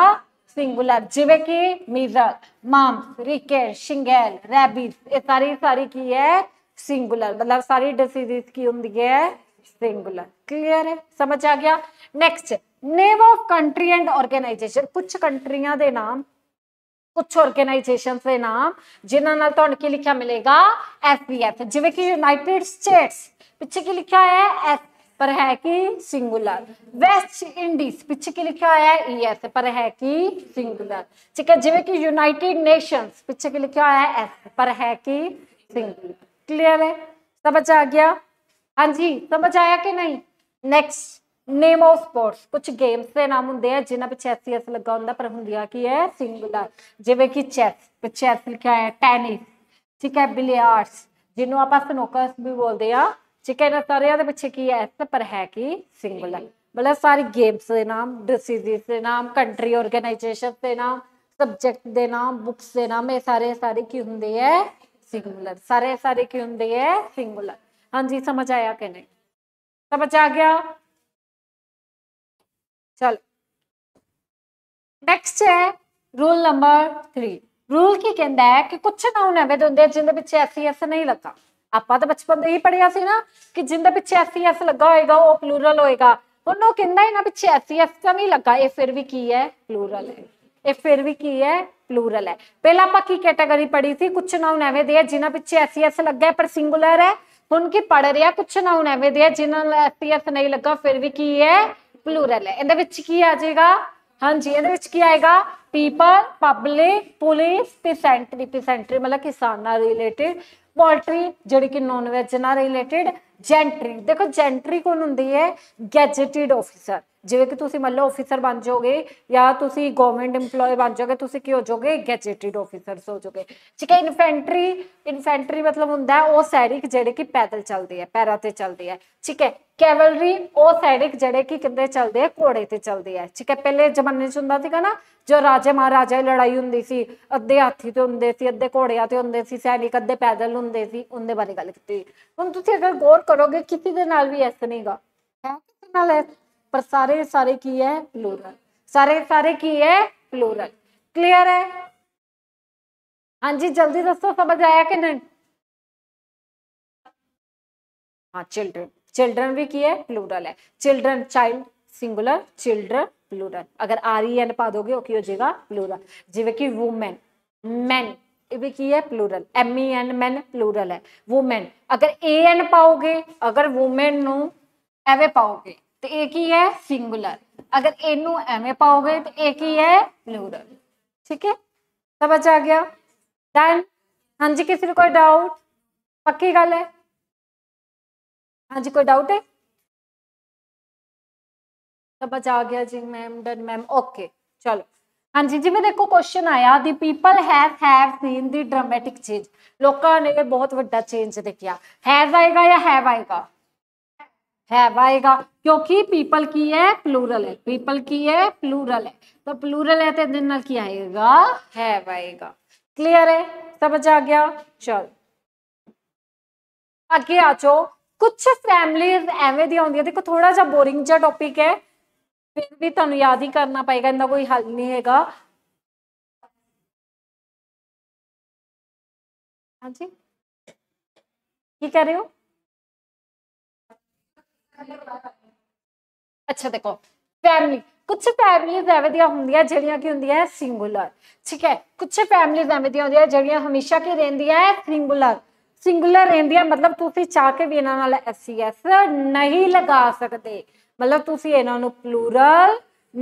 सिंगुलर जिम्मे कि मिजक ਮਾਮਸ ਰਿਕੇਟ शिंगेल रैबिस ये सारी सारी की है सिंगुलर मतलब सारी डिसीज की होंगी है सिंगुलर क्लियर है समझ आ गया next name of country and organization कुछ कंट्रिया के नाम कुछ ऑर्गेनाइजेशन के नाम जिन्होंने तो लिखा मिलेगा एस बी एफ जिम्मे कि यूनाइटेड स्टेट्स पिछे की लिखा है एस पर ਹੈ ਕਿ ਸਿੰਗੂਲਰ ਵੈਸਟ ਇੰਡੀਸ ਪਿੱਛੇ ਕੀ ਲਿਖਿਆ ਹੋਇਆ ਹੈ ਐਸ e ਪਰ ਹੈ ਕਿ ਸਿੰਗੂਲਰ ਠੀਕ ਹੈ ਜਿਵੇਂ ਕਿ ਯੂਨਾਈਟਿਡ ਨੇਸ਼ਨਸ ਪਿੱਛੇ ਕੀ ਲਿਖਿਆ ਹੋਇਆ ਹੈ ਐਸ ਪਰ ਹੈ ਕਿ ਸਿੰਗੂਲਰ ਕਲੀਅਰ ਹੈ ਸਮਝ ਆ ਗਿਆ ਹਾਂਜੀ ਸਮਝ ਆਇਆ ਕਿ ਨਹੀਂ ਨੈਕਸਟ ਨੇਮ ਆਫ ਸਪੋਰਟਸ ਕੁਝ ਗੇਮਸ ਦੇ ਨਾਮ ਹੁੰਦੇ ਆ ਜਿਨ੍ਹਾਂ ਪਿੱਛੇ ਐਸ e, ਲੱਗਾ ਹੁੰਦਾ ਪਰ ਹੁੰਦੀਆਂ ਕੀ ਹੈ ਸਿੰਗੂਲਰ ਜਿਵੇਂ ਕਿ ਚੈਸ ਪਿੱਛੇ ਐਸ ਲਿਖਿਆ ਹੈ ਟੈਨਿਸ ਠੀਕ ਹੈ ਬਿਲੀਆਰਡਸ ਜਿਹਨੂੰ ਆਪਾਂ ਸਨੋਕਰਸ ਵੀ ਬੋਲਦੇ ਆ ਚਿਕਨ ਅਸਰਿਆ ਦੇ ਪਿੱਛੇ ਕੀ ਹੈ ਐਸ ਪਰ ਹੈ ਕਿ ਸਿੰਗੂਲਰ ਮਤਲਬ ਸਾਰੀ ਗੇਮਸ ਦੇ ਨਾਮ ਡਿਸੀਜ਼ ਦੇ ਨਾਮ ਕੰਟਰੀ ਆਰਗੇਨਾਈਜੇਸ਼ਨ ਦੇ ਨਾਮ ਸਬਜੈਕਟ ਦੇ ਨਾਮ ਬੁੱਕਸ ਦੇ ਨਾਮ ਇਹ ਸਾਰੇ ਸਾਰੇ ਕੀ ਹੁੰਦੇ ਐ ਸਿੰਗੂਲਰ ਸਾਰੇ ਸਾਰੇ ਕੀ ਹੁੰਦੇ ਐ ਸਿੰਗੂਲਰ ਹਾਂਜੀ ਸਮਝ ਆਇਆ ਕਿ ਨਹੀਂ ਸਮਝ ਆ ਗਿਆ ਚਲ ਨੈਕਸਟ ਹੈ ਰੂਲ ਨੰਬਰ 3 ਰੂਲ ਕੀ ਕਹਿੰਦਾ ਹੈ ਕਿ ਕੁਝ ਨਾਉਨ ਐਵੇਂ ਹੁੰਦੇ ਜਿੰਦੇ ਵਿੱਚ ਐਸ ਨਹੀਂ ਲੱਗਾ ਆਪਾਂ ਤਾਂ ਬਚਪਨ ਤੋਂ ਹੀ ਪੜਿਆ ਸੀ ਨਾ ਕਿ ਜਿੰਦੇ ਪਿੱਛੇ ਐਸਐਸ e ਲੱਗਾ ਹੋਏਗਾ ਉਹ ਪਲੂਰਲ ਹੋਏਗਾ ਹੁਣ ਉਹ ਕਹਿੰਦਾ ਇਹਨਾਂ ਪਿੱਛੇ ਐਸਐਸ e ਤਾਂ ਨਹੀਂ ਲੱਗਾ ਇਹ ਫਿਰ ਵੀ ਕੀ ਹੈ ਪਲੂਰਲ ਹੈ ਇਹ ਫਿਰ ਵੀ ਕੀ ਹੈ ਪਲੂਰਲ ਹੈ ਪਹਿਲਾਂ ਆਪਾਂ ਕੀ ਕੈਟਾਗਰੀ ਪੜੀ ਸੀ ਕੁਛ ਨਾਉਨ ਐਵੇਂ ਦੇ ਆ ਜਿਨ੍ਹਾਂ ਪਿੱਛੇ ਐਸਐਸ e ਲੱਗਾ ਹੈ ਪਰ ਸਿੰਗੂਲਰ ਹੈ ਹੁਣ ਕੀ ਪੜ ਰਿਹਾ ਕੁਛ ਨਾਉਨ ਐਵੇਂ ਦੇ ਆ ਜਿਨ੍ਹਾਂ ਨਾਲ ਐਸਐਸ ਨਹੀਂ ਲੱਗਾ ਫਿਰ ਵੀ ਕੀ ਹੈ ਪਲੂਰਲ ਹੈ ਇਹਦੇ ਵਿੱਚ ਕੀ ਆ ਜਾਏਗਾ ਹਾਂਜੀ ਇਹਦੇ ਵਿੱਚ ਕੀ ਆਏਗਾ ਪੀਪਲ ਪਬਲਿਕ ਪੁਲਿਸ ਤੇ ਸੈਂਟਰੀ ਤੇ ਸੈਂਟਰੀ ਮਤਲਬ ਕਿਸਾਨਾਂ ਰਿਲੇਟਡ ਪੋਲਟਰੀ ਜਿਹੜੀ ਕਿ ਨੌਨ ਵੈਜ ਨਾਲ ਰਿਲੇਟਡ ਜੈਂਟਰੀ ਦੇਖੋ ਜੈਂਟਰੀ ਕੌਣ ਹੁੰਦੀ ਹੈ ਗੈਜਟਿਡ ਆਫੀਸਰ ਜਿਵੇਂ ਕਿ ਤੁਸੀਂ ਮੰਨ ਲਓ ਅਫੀਸਰ ਬਣ ਜਾਓਗੇ ਜਾਂ ਤੁਸੀਂ ਗਵਰਨਮੈਂਟ EMPLOYE ਬਣ ਜਾਓਗੇ ਤੁਸੀਂ ਕੀ ਹੋ ਜਾਓਗੇ ਗੈਜੇਟਿਡ ਅਫੀਸਰਸ ਹੋ ਜਾਓਗੇ ਠੀਕ ਹੈ ਇਨਫੈਂਟਰੀ ਇਨਫੈਂਟਰੀ ਮਤਲਬ ਹੁੰਦਾ ਹੈ ਉਹ ਸੈਨਿਕ ਜਿਹੜੇ ਕਿ ਪੈਦਲ ਚੱਲਦੇ ਆ ਪੈਰਾਂ ਤੇ ਚੱਲਦੇ ਆ ਠੀਕ ਹੈ ਕੈਵਲਰੀ ਉਹ ਸੈਨਿਕ ਜਿਹੜੇ ਕਿ ਕਿੰਦੇ ਚੱਲਦੇ ਆ ਘੋੜੇ ਤੇ ਚੱਲਦੇ ਆ ਠੀਕ ਹੈ ਪਹਿਲੇ ਜ਼ਮਾਨੇ 'ਚ ਹੁੰਦਾ ਸੀਗਾ ਨਾ ਜੋ ਰਾਜੇ ਮਹਾਰਾਜਾ ਦੀ ਲੜਾਈ ਹੁੰਦੀ ਸੀ ਅੱਧੇ ਹਾਥੀ ਤੇ ਹੁੰਦੇ ਸੀ ਅੱਧੇ ਘੋੜਿਆਂ ਤੇ ਹੁੰਦੇ ਸੀ ਸੈਨਿਕ ਅੱਧੇ ਪੈਦਲ ਹੁੰਦੇ ਸੀ ਉਹਦੇ ਬਾਰੇ ਗੱਲ ਕੀਤੀ ਹੁਣ ਤੁਸੀਂ ਅਗਰ ਗੌਰ ਕਰੋਗੇ ਕਿਤੇ ਦੇ ਨਾਲ ਵੀ ਐਸਾ ਨਹੀਂਗਾ ਹੈ ਕਿਸੇ ਨਾਲ पर सारे सारे की है प्लूरल सारे सारे की है प्लूरल क्लियर है हाँ जी जल्दी दसो समझ आया कि नहीं हाँ चिल्ड्रन चिल्ड्रन भी की है प्लूरल है children child singular children plural अगर आर ई एन पा दोगे ओके हो जाएगा प्लूरल जिवे की वुमेन मैन भी की है plural M E N men plural है वुमेन अगर ए एन पाओगे अगर वुमेन एवे पाओगे ਤੇ ਇਹ ਕੀ ਹੈ ਸਿੰਗੂਲਰ ਅਗਰ ਇਹਨੂੰ ਐਵੇਂ ਪਾਓਗੇ ਤੇ ਇਹ ਕੀ ਹੈ ਪਲੂਰਲ ਠੀਕ ਹੈ ਸਭ ਆ ਗਿਆ ਡਨ ਹਾਂਜੀ ਕਿਸੇ ਨੂੰ ਕੋਈ ਡਾਊਟ ਪੱਕੀ ਗੱਲ ਹੈ ਹਾਂਜੀ ਕੋਈ ਡਾਊਟ ਹੈ ਸਭ ਆ ਗਿਆ ਜੀ ਮੈਮ ਡਨ ਮੈਮ ਓਕੇ ਚਲੋ ਹਾਂਜੀ ਜਿਵੇਂ ਦੇਖੋ ਕੁਐਸਚਨ ਆਇਆ the people have have seen the dramatic change ਲੋਕਾਂ ਨੇ ਬਹੁਤ ਵੱਡਾ ਚੇਂਜ ਦੇਖਿਆ ਹੈਵ ਆਏਗਾ ਜਾਂ ਹੈਵ ਆਏਗਾ हैव आएगा क्योंकि पीपल की है प्लूरल है पीपल की है प्लूरल है तो प्लूरल है तो दिन की आएगा हैव आएगा क्लियर है समझ आ गया चल अगे आ जाओ ਕੁਝ ਫੈਮਲੀਜ਼ ਐਵੇਂ ਦੀਆਂ देखो थोड़ा जा बोरिंग ਬੋਰਿੰਗ टॉपिक है फिर भी तुम याद ही करना ਕਰਨਾ इनका कोई हल नहीं है हाँ जी की कह रहे हो ਅੱਛਾ ਦੇਖੋ ਫੈਮਲੀ ਕੁਝ ਫੈਮਲੀਜ਼ ਐਵੇਂ ਦੀਆਂ ਹੁੰਦੀਆਂ ਜਿਹੜੀਆਂ ਕੀ ਹੁੰਦੀਆਂ ਸਿੰਗੂਲਰ ਠੀਕ ਹੈ ਕੁਝ ਫੈਮਲੀਜ਼ ਐਵੇਂ ਦੀਆਂ ਹੁੰਦੀਆਂ ਜਿਹੜੀਆਂ ਹਮੇਸ਼ਾ ਕੀ ਰਹਿੰਦੀਆਂ ਸਿੰਗੂਲਰ ਸਿੰਗੂਲਰ ਰਹਿੰਦੀਆਂ ਮਤਲਬ ਤੁਸੀਂ ਚਾਹ ਕੇ ਵੀ ਇਹਨਾਂ ਨਾਲ ਐਸਐਸ e ਨਹੀਂ ਲਗਾ ਸਕਦੇ ਮਤਲਬ ਤੁਸੀਂ ਇਹਨਾਂ ਨੂੰ ਪਲੂਰਲ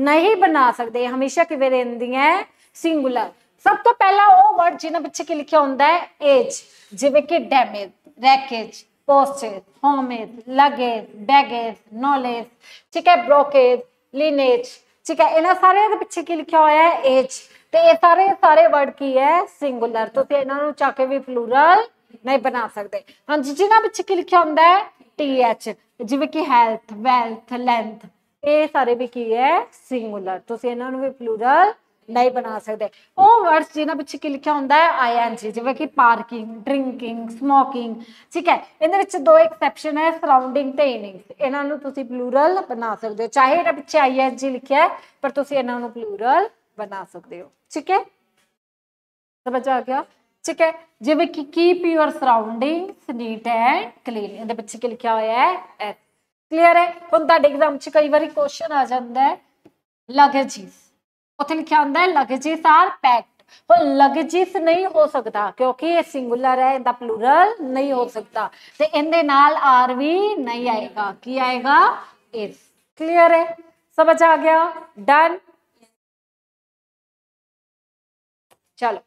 ਨਹੀਂ ਬਣਾ ਸਕਦੇ ਹਮੇਸ਼ਾ ਕਿਵੇਂ ਰਹਿੰਦੀਆਂ ਸਿੰਗੂਲਰ ਸਭ ਤੋਂ ਪਹਿਲਾ ਉਹ ਵਰਡ ਜਿਹਨਾਂ ਪਿੱਛੇ ਕੀ ਲਿਖਿਆ ਹੁੰਦਾ ਹੈ ਏਜ ਜਿਵੇਂ ਕਿ damage wreckage postage, homage, luggage, baggage, knowledge, ਠੀਕ ਹੈ brocade, lineage, ਠੀਕ ਹੈ ਇਹਨਾਂ ਸਾਰਿਆਂ ਦੇ ਪਿੱਛੇ ਕੀ ਲਿਖਿਆ ਹੋਇਆ ਹੈ age ਤੇ ਇਹ ਸਾਰੇ ਸਾਰੇ ਵਰਡ ਕੀ ਹੈ ਸਿੰਗੂਲਰ ਤੁਸੀਂ ਇਹਨਾਂ ਨੂੰ ਚਾ ਕੇ ਵੀ ਪਲੂਰਲ ਨਹੀਂ ਬਣਾ ਸਕਦੇ ਹਾਂਜੀ ਜਿਹਨਾਂ ਪਿੱਛੇ ਕੀ ਲਿਖਿਆ ਹੁੰਦਾ ਹੈ th ਜਿਵੇਂ ਕਿ ਹੈਲਥ ਵੈਲਥ ਲੈਂਥ ਇਹ ਸਾਰੇ ਵੀ ਕੀ ਹੈ ਸਿੰਗੂਲਰ ਤੁਸੀਂ ਇਹਨਾਂ ਨੂੰ ਵੀ ਪਲੂਰਲ ਨਹੀਂ ਬਣਾ ਸਕਦੇ ਉਹ ਵਰਡਸ ਜਿਹਨਾਂ ਪਿੱਛੇ ਕੀ ਲਿਖਿਆ ਹੁੰਦਾ ਹੈ ਆਈ ਐਨ ਜੀ ਜਿਵੇਂ ਕਿ ਪਾਰਕਿੰਗ ਡਰਿੰਕਿੰਗ ਸਮੋਕਿੰਗ ਠੀਕ ਹੈ ਇਹਦੇ ਵਿੱਚ ਦੋ ਐਕਸੈਪਸ਼ਨ ਹੈ ਸਰਾਊਂਡਿੰਗ ਤੇ ਇਨਿੰਗਸ ਇਹਨਾਂ ਨੂੰ ਤੁਸੀਂ ਪਲੂਰਲ ਬਣਾ ਸਕਦੇ ਹੋ ਚਾਹੇ ਇਹਦੇ ਪਿੱਛੇ ਆਈ ਜੀ ਲਿਖਿਆ ਹੈ ਪਰ ਤੁਸੀਂ ਇਹਨਾਂ ਨੂੰ ਪਲੂਰਲ ਬਣਾ ਸਕਦੇ ਹੋ ਠੀਕ ਹੈ ਸਮਝ ਆ ਗਿਆ ਠੀਕ ਹੈ ਜਿਵੇਂ ਕਿ keep your surrounding neat and clean ਇਹਦੇ ਪਿੱਛੇ ਕੀ ਲਿਖਿਆ ਹੋਇਆ ਹੈ ਕਲੀਅਰ ਹੈ ਹੁਣ ਤੁਹਾਡੇ ਐਗਜ਼ਾਮ 'ਚ ਕਈ ਵਾਰੀ ਕੁਐਸਚਨ ਆ ਜਾਂਦਾ ਹੈ ਚੀਜ਼ ਉੱਥੇ ਲਿਖਿਆ ਹੁੰਦਾ ਹੈ ਲਗਜਿਸ ਆਰ ਪੈਕਡ ਪਰ ਲਗਜਿਸ ਨਹੀਂ ਹੋ ਸਕਦਾ ਕਿਉਂਕਿ ਇਹ ਸਿੰਗੂਲਰ ਹੈ ਇਹਦਾ ਪਲੂਰਲ ਨਹੀਂ ਹੋ ਸਕਦਾ ਤੇ ਇਹਦੇ ਨਾਲ ਆਰ ਵੀ ਨਹੀਂ ਆਏਗਾ ਕੀ ਆਏਗਾ ਇਸ ਕਲੀਅਰ ਹੈ ਸਮਝ ਆ ਗਿਆ ਡਨ ਚਲੋ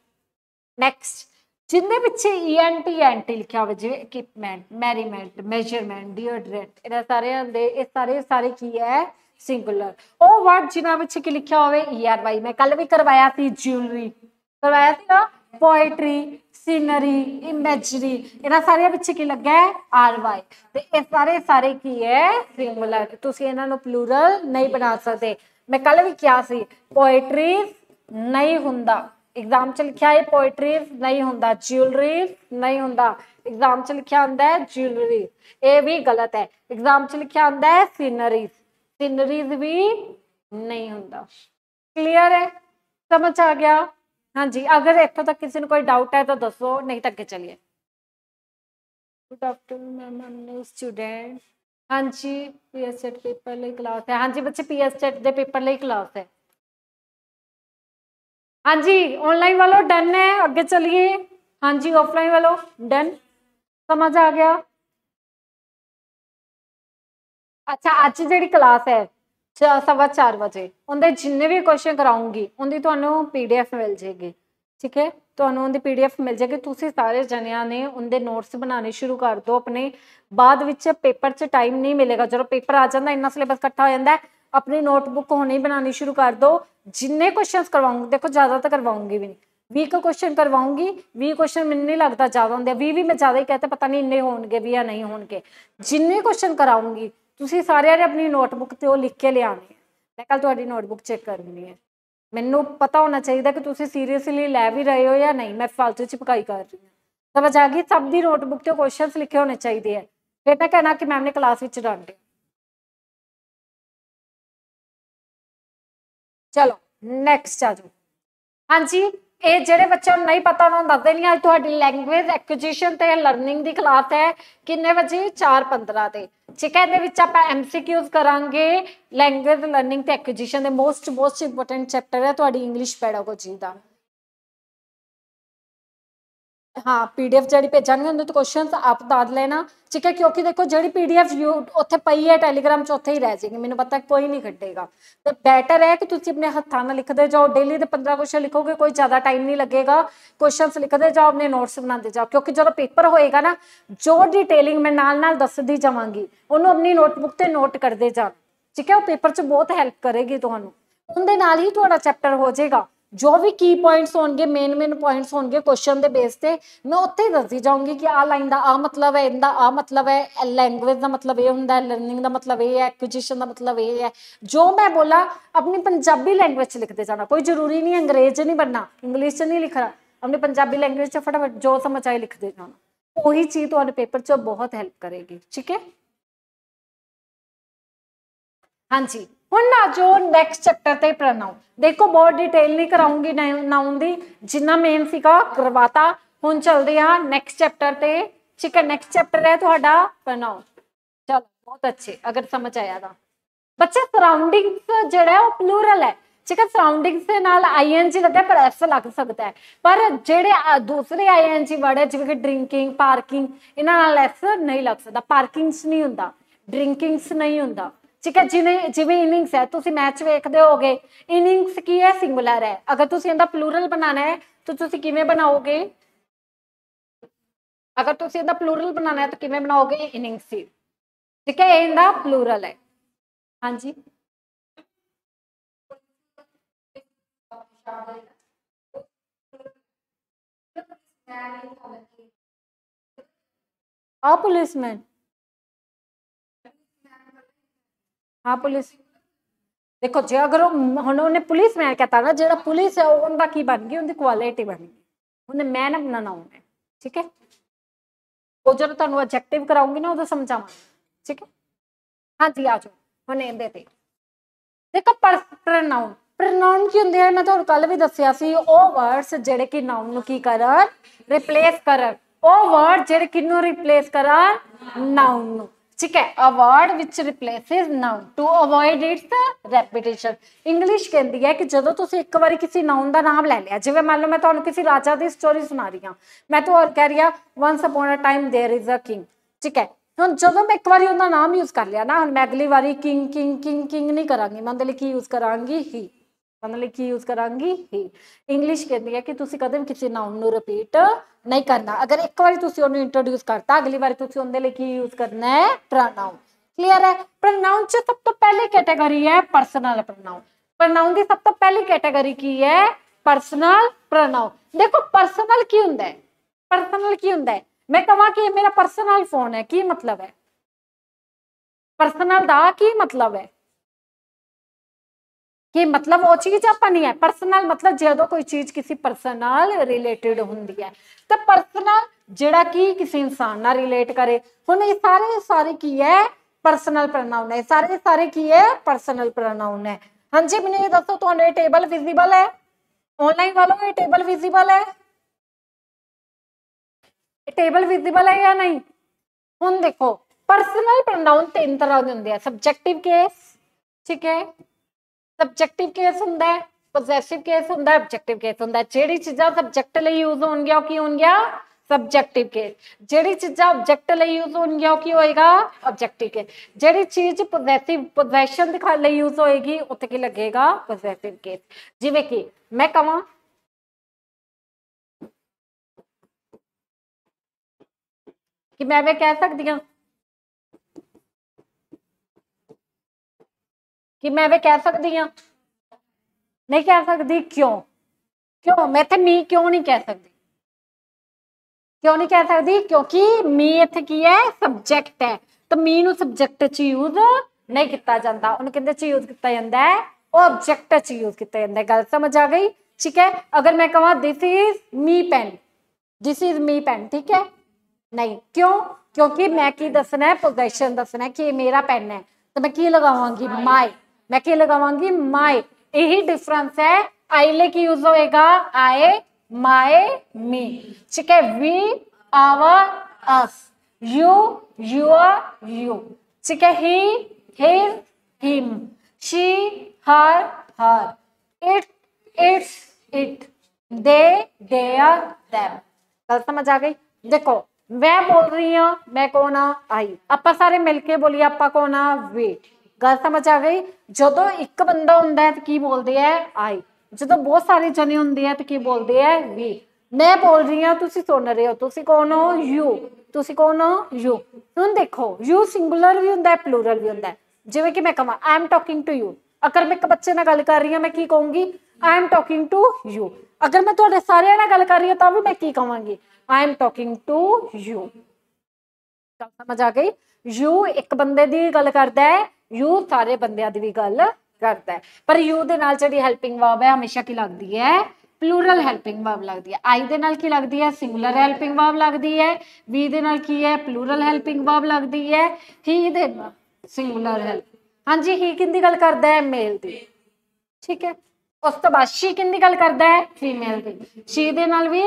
ਨੈਕਸਟ ਜਿੰਦੇ ਪਿੱਛੇ ਈਐਨਟੀ e ਐਂਟੀ e ਲਿਖਿਆ ਹੋਵੇ ਜਿਵੇਂ ਇਕਵਿਪਮੈਂਟ ਮੈਰੀਮੈਂਟ ਮੈਜਰਮੈਂਟ ਡੀਓਡਰੈਂਟ ਇਹਨਾਂ ਸਾਰਿਆਂ ਦੇ ਇਹ ਸਾਰੇ ਸਾਰੇ ਕੀ ਹੈ ਸਿੰਗੂਲਰ ਉਹ ਵਰਡ ਜਿਨ੍ਹਾਂ ਵਿੱਚ ਕੀ ਲਿਖਿਆ ਹੋਵੇ ਈਆਰ e ਵਾਈ ਮੈਂ ਕੱਲ ਵੀ ਕਰਵਾਇਆ ਸੀ ਜਿਊਲਰੀ ਕਰਵਾਇਆ ਸੀ ਨਾ ਪੋਇਟਰੀ ਸੀਨਰੀ ਇਮੇਜਰੀ ਇਹਨਾਂ ਸਾਰਿਆਂ ਵਿੱਚ ਕੀ ਲੱਗਾ ਹੈ ਆਰ ਵਾਈ ਤੇ ਇਹ ਸਾਰੇ ਸਾਰੇ ਕੀ ਹੈ ਸਿੰਗੂਲਰ ਤੁਸੀਂ ਇਹਨਾਂ ਨੂੰ ਪਲੂਰਲ ਨਹੀਂ ਬਣਾ ਸਕਦੇ ਮੈਂ ਕੱਲ ਵੀ ਕਿਹਾ ਸੀ ਪੋਇਟਰੀ ਨਹੀਂ ਹੁੰਦਾ ਚ ਲਿਖਿਆ ਹੈ ਪੋਇਟਰੀ ਨਹੀਂ ਹੁੰਦਾ नहीं ਨਹੀਂ ਹੁੰਦਾ नहीं ਚ ਲਿਖਿਆ ਹੁੰਦਾ ਹੈ होंगे ਇਹ ਵੀ ਗਲਤ ਹੈ है ਚ ਲਿਖਿਆ ਹੁੰਦਾ ਹੈ सीनरीज सिनरीज भी ਨਹੀਂ ਹੁੰਦਾ ਕਲੀਅਰ ਹੈ ਸਮਝ ਆ ਗਿਆ ਹਾਂਜੀ ਅਗਰ ਇੱਥੋਂ ਤੱਕ ਕਿਸੇ ਨੂੰ ਕੋਈ ਡਾਊਟ ਹੈ ਤਾਂ ਦੱਸੋ ਨਹੀਂ ਤਾਂ ਅੱਗੇ ਚਲੀਏ good afternoon ma'am am new student ਹਾਂਜੀ ਪੀਐਸਟੈਟ ਪੇਪਰ ਲਈ ਕਲਾਸ ਹੈ ਹਾਂਜੀ ਬੱਚੇ ਪੀਐਸਟੈਟ ਦੇ ਪੇਪਰ ਲਈ ਕਲਾਸ ਹੈ ਹਾਂਜੀ ਆਨਲਾਈਨ ਵਾਲੋ ਡਨ ਹੈ ਅੱਗੇ ਚਲਿਏ ਹਾਂਜੀ ਆਫਲਾਈਨ ਵਾਲੋ ਡਨ समझ आ गया ਅੱਛਾ ਅੱਜ ਜਿਹੜੀ ਕਲਾਸ ਹੈ 4 ਵਜੇ ਉਹਦੇ ਜਿੰਨੇ ਵੀ ਕੁਐਸਚਨ ਕਰਾਉਂਗੀ ਉਹਦੀ ਤੁਹਾਨੂੰ ਪੀਡੀਐਫ ਮਿਲ ਜੇਗੀ ਠੀਕ ਹੈ ਤੁਹਾਨੂੰ ਉਹਦੀ ਪੀਡੀਐਫ ਮਿਲ ਜੇਗੀ ਤੁਸੀਂ ਸਾਰੇ ਜਣਿਆਂ ਨੇ ਉਹਦੇ ਨੋਟਸ ਬਣਾਉਣੇ ਸ਼ੁਰੂ ਕਰ ਦਿਓ ਆਪਣੇ ਬਾਅਦ ਵਿੱਚ ਪੇਪਰ 'ਚ ਟਾਈਮ ਨਹੀਂ ਮਿਲੇਗਾ ਜਦੋਂ ਪੇਪਰ ਆ ਜਾਂਦਾ ਇੰਨਾ ਸਿਲੇਬਸ ਇਕੱਠਾ ਹੋ ਜਾਂਦਾ ਆਪਣੀ ਨੋਟਬੁੱਕ ਹੁਣੇ ਬਣਾਉਣੀ ਸ਼ੁਰੂ ਕਰ ਦਿਓ ਜਿੰਨੇ ਕੁਐਸਚਨਸ ਕਰਵਾਉਂਗੀ ਦੇਖੋ ਜ਼ਿਆਦਾ ਤਾਂ ਕਰਵਾਉਂਗੀ ਵੀ ਨਹੀਂ 20 ਕੁ ਕੁਐਸਚਨ ਕਰਵਾਉਂਗੀ 20 ਕੁਐਸਚਨ ਮੈਨੂੰ ਨਹੀਂ ਲੱਗਦਾ ਜ਼ਿਆਦਾ ਹੁੰਦੇ 20 ਵੀ ਮੈਂ ਜ਼ਿਆਦਾ ਹੀ ਕਹਤੇ ਪਤਾ ਨਹੀਂ ਇੰਨੇ ਹੋਣਗੇ ਵੀ ਜਾਂ ਨਹੀਂ ਹੋਣਗੇ ਜਿੰਨੇ ਕੁਐਸਚਨ ਕਰਾਉਂਗੀ ਤੁਸੀਂ ਸਾਰਿਆਂ ਨੇ ਆਪਣੀ ਨੋਟਬੁੱਕ ਤੇ ਉਹ ਲਿਖ ਕੇ ਲਿਆਉਣੀ ਹੈ ਮੈਂ ਕੱਲ ਤੁਹਾਡੀ ਨੋਟਬੁੱਕ ਚੈੱਕ ਕਰਨੀ ਹੈ ਮੈਨੂੰ ਪਤਾ ਹੋਣਾ ਚਾਹੀਦਾ ਕਿ ਤੁਸੀਂ ਸੀਰੀਅਸਲੀ ਲੈ ਵੀ ਰਹੇ ਹੋ ਜਾਂ ਨਹੀਂ ਮੈਂ ਫਾਲਤੂ ਚ ਪਕਾਈ ਕਰ ਰਹੀ ਹਾਂ ਸਮਝ ਆ ਗਈ ਸਭ ਦੀ ਨੋਟਬੁੱਕ ਤੇ ਕੁਐਸਚਨਸ ਲਿਖੇ ਹੋਣੇ ਚਾਹੀਦੇ ਆ ਫਿਰ ਤਾਂ ਕਹਿਣਾ ਕਿ ਮੈਮ ਨੇ ਕਲਾਸ ਵਿੱਚ ਡਾਂਟਿਆ ਚਲੋ ਨੈਕਸਟ ਆ ਜਾਓ ਹਾਂਜੀ ਇਹ ਜਿਹੜੇ ਬੱਚਿਆਂ ਨੂੰ ਨਹੀਂ ਪਤਾ ਉਹਨਾਂ ਦੱਸਦੇ ਨਹੀਂ ਅੱਜ ਤੁਹਾਡੀ ਲੈਂਗੁਏਜ ਐਕੁਜੀਸ਼ਨ ਤੇ ਲਰਨਿੰਗ ਦੀ ਕਲਾਸ ਹੈ ਕਿੰਨੇ ਵਜੇ 4:15 ਤੇ ਠੀਕ ਹੈ ਇਹਦੇ ਵਿੱਚ ਆਪਾਂ ਐਮਸੀਕਿਊਜ਼ ਕਰਾਂਗੇ ਲੈਂਗੁਏਜ ਲਰਨਿੰਗ ਤੇ ਐਕੁਜੀਸ਼ਨ ਦੇ ਮੋਸਟ ਮੋਸਟ ਇੰਪੋਰਟੈਂਟ ਚੈਪਟਰ ਹੈ ਤੁਹਾਡੀ ਇੰਗਲਿਸ਼ ਪੈਡਾਗੋਜੀ ਦਾ ਹਾਂ ਪੀਡੀਐਫ ਜਿਹੜੀ ਭੇਜਾਂਗੇ ਉਹਦੇ ਤੋਂ ਕੁਐਸਚਨਸ ਆਪ ਦਾਦ ਲੈਣਾ ਠੀਕ ਹੈ ਕਿਉਂਕਿ ਦੇਖੋ ਜਿਹੜੀ ਪੀਡੀਐਫ ਉੱਥੇ ਪਈ ਹੈ ਟੈਲੀਗ੍ਰਾਮ 'ਚ ਉੱਥੇ ਹੀ ਰਹਿ ਜੇਗੀ ਮੈਨੂੰ ਪਤਾ ਕੋਈ ਨਹੀਂ ਕੱਢੇਗਾ ਤੇ ਬੈਟਰ ਹੈ ਕਿ ਤੁਸੀਂ ਆਪਣੇ ਹੱਥਾਂ ਨਾਲ ਲਿਖਦੇ ਜਾਓ ਡੇਲੀ ਦੇ 15 ਕੁਐਸਚਨ ਲਿਖੋਗੇ ਕੋਈ ਜ਼ਿਆਦਾ ਟਾਈਮ ਨਹੀਂ ਲੱਗੇਗਾ ਕੁਐਸਚਨਸ ਲਿਖਦੇ ਜਾਓ ਆਪਣੇ ਨੋਟਸ ਬਣਾਉਂਦੇ ਜਾਓ ਕਿਉਂਕਿ ਜਦੋਂ ਪੇਪਰ ਹੋਏਗਾ ਨਾ ਜੋ ਡਿਟੇਲਿੰਗ ਮੈਂ ਨਾਲ-ਨਾਲ ਦੱਸਦੀ ਜਾਵਾਂਗੀ ਉਹਨੂੰ ਆਪਣੀ ਨੋਟਬੁੱਕ ਤੇ ਨੋਟ ਕਰਦੇ ਜਾਓ ਠੀਕ ਹੈ ਉਹ ਪੇਪਰ 'ਚ ਬਹੁਤ ਹੈਲਪ ਕਰੇਗੀ ਤੁਹਾਨੂੰ ਉਹਦੇ ਨਾਲ ਹੀ ਤੁਹਾਡਾ ਚੈਪਟਰ ਹੋ ਜਾਏਗਾ ਜੋ ਵੀ ਕੀ ਪੁਆਇੰਟਸ ਹੋਣਗੇ ਮੇਨ ਮੇਨ ਪੁਆਇੰਟਸ ਹੋਣਗੇ ਕੁਐਸਚਨ ਦੇ ਬੇਸ ਤੇ ਮੈਂ ਉੱਥੇ ਹੀ ਦੱਸਦੀ ਜਾਊਂਗੀ ਕਿ ਆ ਲਾਈਨ ਦਾ ਆ ਮਤਲਬ ਹੈ ਇਹਦਾ ਆ ਮਤਲਬ ਹੈ ਲੈਂਗੁਏਜ ਦਾ ਮਤਲਬ ਇਹ ਹੁੰਦਾ ਹੈ ਲਰਨਿੰਗ ਦਾ ਮਤਲਬ ਇਹ ਹੈ ਐਕਵੀਜੀਸ਼ਨ ਦਾ ਮਤਲਬ ਇਹ ਹੈ ਜੋ ਮੈਂ ਬੋਲਾ ਆਪਣੀ ਪੰਜਾਬੀ ਲੈਂਗੁਏਜ ਚ ਲਿਖਦੇ ਜਾਣਾ ਕੋਈ ਜ਼ਰੂਰੀ ਨਹੀਂ ਅੰਗਰੇਜ਼ ਚ ਨਹੀਂ ਬੰਨਣਾ ਇੰਗਲਿਸ਼ ਚ ਨਹੀਂ ਲਿਖਣਾ ਆਪਣੀ ਪੰਜਾਬੀ ਲੈਂਗੁਏਜ ਚ ਫਟਾਫਟ ਜੋ ਸਮਝ ਆਏ ਲਿਖਦੇ ਜਾਣਾ ਉਹੀ ਚੀਜ਼ ਤੁਹਾਨੂੰ ਪੇਪਰ ਚ ਬਹੁਤ ਹੈਲਪ ਕਰੇਗੀ ਠੀਕ ਹੈ ਹਾਂਜੀ ਹੁਣ ਨਾ ਜੋ ਨੈਕਸਟ ਚੈਪਟਰ ਤੇ ਪ੍ਰਨਾਉਨ ਦੇਖੋ ਬਹੁਤ ਡਿਟੇਲ ਨਹੀਂ ਕਰਾਉਂਗੀ ਨਾਉਨ ਦੀ ਜਿੰਨਾ ਮੇਨ ਸੀਗਾ ਕਰਵਾਤਾ ਹੁਣ ਚਲਦੇ ਆ ਨੈਕਸਟ ਚੈਪਟਰ ਤੇ ਠੀਕ ਹੈ ਨੈਕਸਟ ਚੈਪਟਰ ਹੈ ਤੁਹਾਡਾ ਪ੍ਰਨਾਉਨ ਚਲੋ ਬਹੁਤ ਅੱਛੇ ਅਗਰ ਸਮਝ ਆਇਆ ਤਾਂ ਬੱਚੇ ਸਰਾਊਂਡਿੰਗਸ ਜਿਹੜਾ ਉਹ ਪਲੂਰਲ ਹੈ ਹੈ ਸਰਾਊਂਡਿੰਗਸ ਦੇ ਨਾਲ ਆਈਐਨਜੀ ਲੱਗਦਾ ਪਰ ਐਸ ਲੱਗ ਸਕਦਾ ਹੈ ਪਰ ਜਿਹੜੇ ਦੂਸਰੇ ਆਈਐਨਜੀ ਵਰਡ ਹੈ ਜਿਵੇਂ ਕਿ ਡਰਿੰਕਿੰਗ ਪਾਰਕਿੰਗ ਇਹਨਾਂ ਨਾਲ ਐਸ ਨਹੀਂ ਲੱਗ ਸਕਦਾ ਪਾਰਕਿੰਗਸ ਨਹੀਂ ਹੁੰਦਾ ਡਰਿੰਕਿੰਗਸ ਨਹੀਂ ਹੁੰਦਾ ਠੀਕ ਹੈ ਜਿਵੇਂ ਜਿਵੇਂ ਇਨਿੰਗਸ ਹੈ ਤੁਸੀਂ ਮੈਚ ਵੇਖਦੇ ਹੋਗੇ ਇਨਿੰਗਸ ਕੀ ਹੈ ਸਿੰਗੂਲਰ ਹੈ ਅਗਰ ਤੁਸੀਂ ਇਹਦਾ ਪਲੂਰਲ ਬਣਾਣਾ ਹੈ ਤਾਂ ਤੁਸੀਂ ਕਿਵੇਂ ਬਣਾਓਗੇ ਅਗਰ ਤੁਸੀਂ ਇਹਦਾ ਪਲੂਰਲ ਬਣਾਣਾ ਹੈ ਤਾਂ ਕਿਵੇਂ ਬਣਾਓਗੇ ਇਨਿੰਗਸ ਠੀਕ ਹੈ ਇਹਦਾ ਪਲੂਰਲ ਹੈ ਹਾਂਜੀ ਆ ਪੁਲਿਸਮੈਨ ਹਾਂ ਪੁਲਿਸ ਦੇਖੋ ਜੇ ਅਗਰ ਉਹ ਹੁਣ ਉਹਨੇ ਪੁਲਿਸ ਮੈਂ ਕਹਤਾ ਨਾ ਜਿਹੜਾ ਪੁਲਿਸ ਹੈ ਉਹਦਾ ਕੀ ਬਣ ਗਈ ਉਹਦੀ ਕੁਆਲਿਟੀ ਬਣ ਗਈ ਉਹਨੇ ਮੈਂ ਨਾ ਬਣਾਉਣਾ ਉਹਨੇ ਠੀਕ ਹੈ ਉਹ ਜਦੋਂ ਤੁਹਾਨੂੰ ਐਡਜੈਕਟਿਵ ਕਰਾਉਂਗੀ ਨਾ ਉਹਦਾ ਸਮਝਾਵਾਂ ਠੀਕ ਹੈ ਹਾਂਜੀ ਆ ਜਾਓ ਹੁਣ ਇਹਦੇ ਤੇ ਦੇਖੋ ਪ੍ਰਨਾਉਨ ਪ੍ਰਨਾਉਨ ਕੀ ਹੁੰਦੇ ਆ ਮੈਂ ਤੁਹਾਨੂੰ ਕੱਲ ਵੀ ਦੱਸਿਆ ਸੀ ਉਹ ਵਰਡਸ ਜਿਹੜੇ ਕਿ ਨਾਉਨ ਨੂੰ ਕੀ ਕਰਨ ਰਿਪਲੇਸ ਕਰਨ ਉਹ ਵਰਡ ਜਿਹੜੇ ਕਿ ਨੂੰ ਰਿਪਲੇਸ ਕਰਨ ਨਾਉਨ ਨੂੰ ठीक है avoid which replaces noun to avoid its repetition English ਕਹਿੰਦੀ ਹੈ ਕਿ ਜਦੋਂ ਤੁਸੀਂ ਇੱਕ ਵਾਰੀ ਕਿਸੇ ਨਾਉਨ ਦਾ ਨਾਮ ਲੈ ਲਿਆ ਜਿਵੇਂ ਮੰਨ ਲਓ ਮੈਂ ਤੁਹਾਨੂੰ ਕਿਸੇ ਰਾਜਾ ਦੀ ਸਟੋਰੀ ਸੁਣਾ ਰਹੀ ਹਾਂ ਮੈਂ ਤੁਹਾਨੂੰ ਕਹਿ ਰਹੀ ਆ once upon a time there is a king ਠੀਕ ਹੈ ਹੁਣ ਜਦੋਂ ਮੈਂ ਇੱਕ ਵਾਰੀ ਉਹਦਾ ਨਾਮ ਯੂਜ਼ ਕਰ ਲਿਆ ਨਾ ਹੁਣ ਮੈਂ ਅਗਲੀ ਵਾਰੀ ਕਿੰਗ ਕਿੰਗ ਕਿੰਗ ਕਿੰਗ ਨਹੀਂ ਕਰਾਂਗੀ ਮੈਂ ਉਹਦੇ ਲਈ ਕੀ ਯੂਜ਼ ਕਰਾਂਗੀ ਹੀ ਕਰਨ ਲਈ ਕੀ ਯੂਜ਼ ਕਰਾਂਗੀ ਹੀ ਇੰਗਲਿਸ਼ ਕਹਿੰਦੀ ਹੈ ਕਿ ਤੁਸੀਂ ਕਦੇ ਵੀ ਕਿਸੇ ਨਾਮ ਨੂੰ ਰਿਪੀਟ ਨਹੀਂ ਕਰਨਾ ਅਗਰ ਇੱਕ ਵਾਰੀ ਤੁਸੀਂ ਉਹਨੂੰ ਇੰਟਰੋਡਿਊਸ ਕਰਤਾ ਅਗਲੀ ਵਾਰੀ ਤੁਸੀਂ ਉਹਦੇ ਲਈ ਕੀ ਯੂਜ਼ ਕਰਨਾ ਹੈ ਪ੍ਰੋਨਾਉਨ ਕਲੀਅਰ ਹੈ ਪ੍ਰੋਨਾਉਨ ਚ ਸਭ ਤੋਂ ਪਹਿਲੀ ਕੈਟਾਗਰੀ ਹੈ ਪਰਸਨਲ ਪ੍ਰੋਨਾਉਨ ਪ੍ਰੋਨਾਉਨ ਦੀ ਸਭ ਤੋਂ ਪਹਿਲੀ ਕੈਟਾਗਰੀ ਕੀ ਹੈ ਪਰਸਨਲ ਪ੍ਰੋਨਾਉਨ ਦੇਖੋ ਪਰਸਨਲ ਕੀ ਹੁੰਦਾ ਹੈ ਪਰਸਨਲ ਕੀ ਹੁੰਦਾ ਹੈ ਮੈਂ ਕਹਾਂ ਕਿ ਇਹ ਮੇਰਾ ਪਰਸਨਲ ਫੋਨ ਹੈ ਕੀ ਮਤਲਬ ਹੈ ਪਰਸਨਲ ਦਾ ਕੀ ਮਤਲਬ ਹੈ ਕਿ ਮਤਲਬ ਉਹ ਚੀਜ਼ ਆਪਾਂ ਨਹੀਂ ਹੈ ਪਰਸਨਲ ਮਤਲਬ ਜਦੋਂ ਕੋਈ ਚੀਜ਼ ਕਿਸੇ ਪਰਸਨ ਨਾਲ ਰਿਲੇਟਡ ਹੁੰਦੀ ਹੈ ਤਾਂ ਪਰਸਨਲ ਜਿਹੜਾ ਕੀ ਕਿਸੇ ਇਨਸਾਨ ਨਾਲ ਰਿਲੇਟ ਕਰੇ ਹੁਣ ਇਹ ਸਾਰੇ ਸਾਰੇ ਕੀ ਹੈ ਪਰਸਨਲ ਪ੍ਰਨਾਉਨ ਹੈ ਸਾਰੇ ਸਾਰੇ ਕੀ ਹੈ ਪਰਸਨਲ ਪ੍ਰਨਾਉਨ ਹੈ ਹਾਂਜੀ ਮੈਨੂੰ ਇਹ ਦੱਸੋ ਤੁਹਾਨੂੰ ਇਹ ਟੇਬਲ ਵਿਜ਼ੀਬਲ ਹੈ ਆਨਲਾਈਨ ਵਾਲੋ ਇਹ ਟੇਬਲ ਵਿਜ਼ੀਬਲ ਹੈ ਇਹ ਟੇਬਲ ਵਿਜ਼ੀਬਲ ਹੈ ਜਾਂ ਨਹੀਂ ਹੁਣ ਦੇਖੋ ਪਰਸਨਲ ਪ੍ਰਨਾਉਨ ਤਿੰਨ ਤਰ੍ਹਾਂ ਦੇ ਹੁੰਦੇ ਆ ਸਬਜੈਕਟਿਵ ਕੇਸ ਠੀਕ ਹੈ ਸਬਜੈਕਟਿਵ ਕੇਸ ਹੁੰਦਾ ਹੈ ਪੋਜੈਸਿਵ ਕੇਸ ਹੁੰਦਾ ਹੈ ਆਬਜੈਕਟਿਵ ਕੇਸ ਹੁੰਦਾ ਹੈ ਜਿਹੜੀ ਚੀਜ਼ਾਂ ਸਬਜੈਕਟ ਲਈ ਯੂਜ਼ ਹੋਣਗੀਆਂ ਉਹ ਕੀ ਹੋਣਗੀਆਂ ਸਬਜੈਕਟਿਵ ਕੇਸ ਜਿਹੜੀ ਚੀਜ਼ਾਂ ਆਬਜੈਕਟ ਲਈ ਯੂਜ਼ ਹੋਣਗੀਆਂ ਉਹ ਕੀ ਹੋਏਗਾ ਆਬਜੈਕਟਿਵ ਕੇਸ ਜਿਹੜੀ ਚੀਜ਼ ਪੋਜੈਸਿਵ ਪੋਜੈਸ਼ਨ ਦੇ ਲਈ ਯੂਜ਼ ਹੋਏਗੀ ਉੱਥੇ ਕੀ ਲੱਗੇਗਾ ਪੋਜੈਸਿਵ ਕੇਸ ਜਿਵੇਂ ਕਿ ਮੈਂ ਕਹਾਂ ਕਿ ਮੈਂ ਇਹ ਕਹਿ ਸਕਦੀ ਹਾਂ ਕਿ ਮੈਂ ਵੇ ਕਹਿ ਸਕਦੀ ਆ ਨਹੀਂ ਕਹਿ ਸਕਦੀ ਕਿਉਂ ਕਿਉਂ ਮੈਂ ਤੇ ਮੀ ਕਿਉਂ ਨਹੀਂ ਕਹਿ ਸਕਦੀ ਕਿਉਂ ਨਹੀਂ ਕਹਿ ਸਕਦੀ ਕਿਉਂਕਿ ਮੀ ਇੱਥੇ ਕੀ ਹੈ ਸਬਜੈਕਟ ਹੈ ਤਾਂ ਮੀ ਨੂੰ ਸਬਜੈਕਟ ਚ ਯੂਜ਼ ਨਹੀਂ ਕੀਤਾ ਜਾਂਦਾ ਉਹਨੂੰ ਕਹਿੰਦੇ ਚ ਯੂਜ਼ ਕੀਤਾ ਜਾਂਦਾ ਹੈ ਆਬਜੈਕਟ ਚ ਯੂਜ਼ ਕੀਤਾ ਜਾਂਦਾ ਗੱਲ ਸਮਝ ਆ ਗਈ ਠੀਕ ਹੈ ਅਗਰ ਮੈਂ ਕਹਾਂ this is me pen this is me pen ਠੀਕ ਹੈ ਨਹੀਂ ਕਿਉਂ ਕਿਉਂਕਿ ਮੈਂ ਕੀ ਦੱਸਣਾ ਹੈ ਪੋਜੀਸ਼ਨ ਦੱਸਣਾ ਕਿ ਇਹ ਮੇਰਾ ਪੈਨ ਹੈ ਤਾਂ ਮੈਂ ਕੀ ਲਗਾਵਾਂਗੀ ਮਾਈ मैं क्या लगावांगी माई यही डिफरेंस है आई ले की यूज होएगा आए माए मी ठीक है we our us you your you ठीक है he him him she her her it its it they they their them कल समझ आ गई देखो मैं बोल रही हूँ मैं कौन हाँ? आई अपा सारे मिलके बोलिए अपा कौन आ हाँ? वे गल समझ आ गई जो एक बंदा हों तो की बोलते हैं आई जो बहुत सारे जने होंगे तो की बोलते हैं वी मैं बोल रही हूँ तुम सुन रहे हो तुम कौन हो यू तुम कौन हो यू हूँ देखो यू सिंगुलर भी होंगे प्लूरल भी होंगे जिम्मे कि मैं कह I am talking to you अगर मैं एक बच्चे गल कर रही हूँ मैं की कहूँगी I am talking to you अगर मैं थोड़े तो सारे गल कर रही हूँ तो भी मैं की कहूँगी I am talking to you समझ आ गई यू एक बंद की गल करता है ਯੂ ਸਾਰੇ ਬੰਦਿਆਂ ਦੀ ਵੀ ਗੱਲ ਕਰਦਾ ਹੈ ਪਰ ਯੂ ਦੇ ਨਾਲ ਜਿਹੜੀ ਹੈਲਪਿੰਗ ਵਰਬ ਹੈ ਹਮੇਸ਼ਾ ਕੀ ਲੱਗਦੀ ਹੈ ਪਲੂਰਲ ਹੈਲਪਿੰਗ ਵਰਬ ਲੱਗਦੀ ਹੈ ਆਈ ਦੇ ਨਾਲ ਕੀ ਲੱਗਦੀ ਹੈ ਸਿੰਗੂਲਰ ਹੈਲਪਿੰਗ ਵਰਬ ਲੱਗਦੀ ਹੈ ਵੀ ਦੇ ਨਾਲ ਕੀ ਹੈ ਪਲੂਰਲ ਹੈਲਪਿੰਗ ਵਰਬ ਲੱਗਦੀ ਹੈ ਹੀ ਦੇ ਨਾਲ ਸਿੰਗੂਲਰ ਹੈਲਪ ਹਾਂਜੀ ਹੀ ਕਿੰਦੀ ਗੱਲ ਕਰਦਾ ਹੈ ਮੇਲ ਦੀ ਠੀਕ ਹੈ ਉਸ ਤੋਂ ਬਾਅਦ ਸ਼ੀ ਕਿੰਦੀ ਗੱਲ ਕਰਦਾ ਹੈ ਫੀਮੇਲ ਦੀ ਸ਼ੀ ਦੇ ਨਾਲ ਵੀ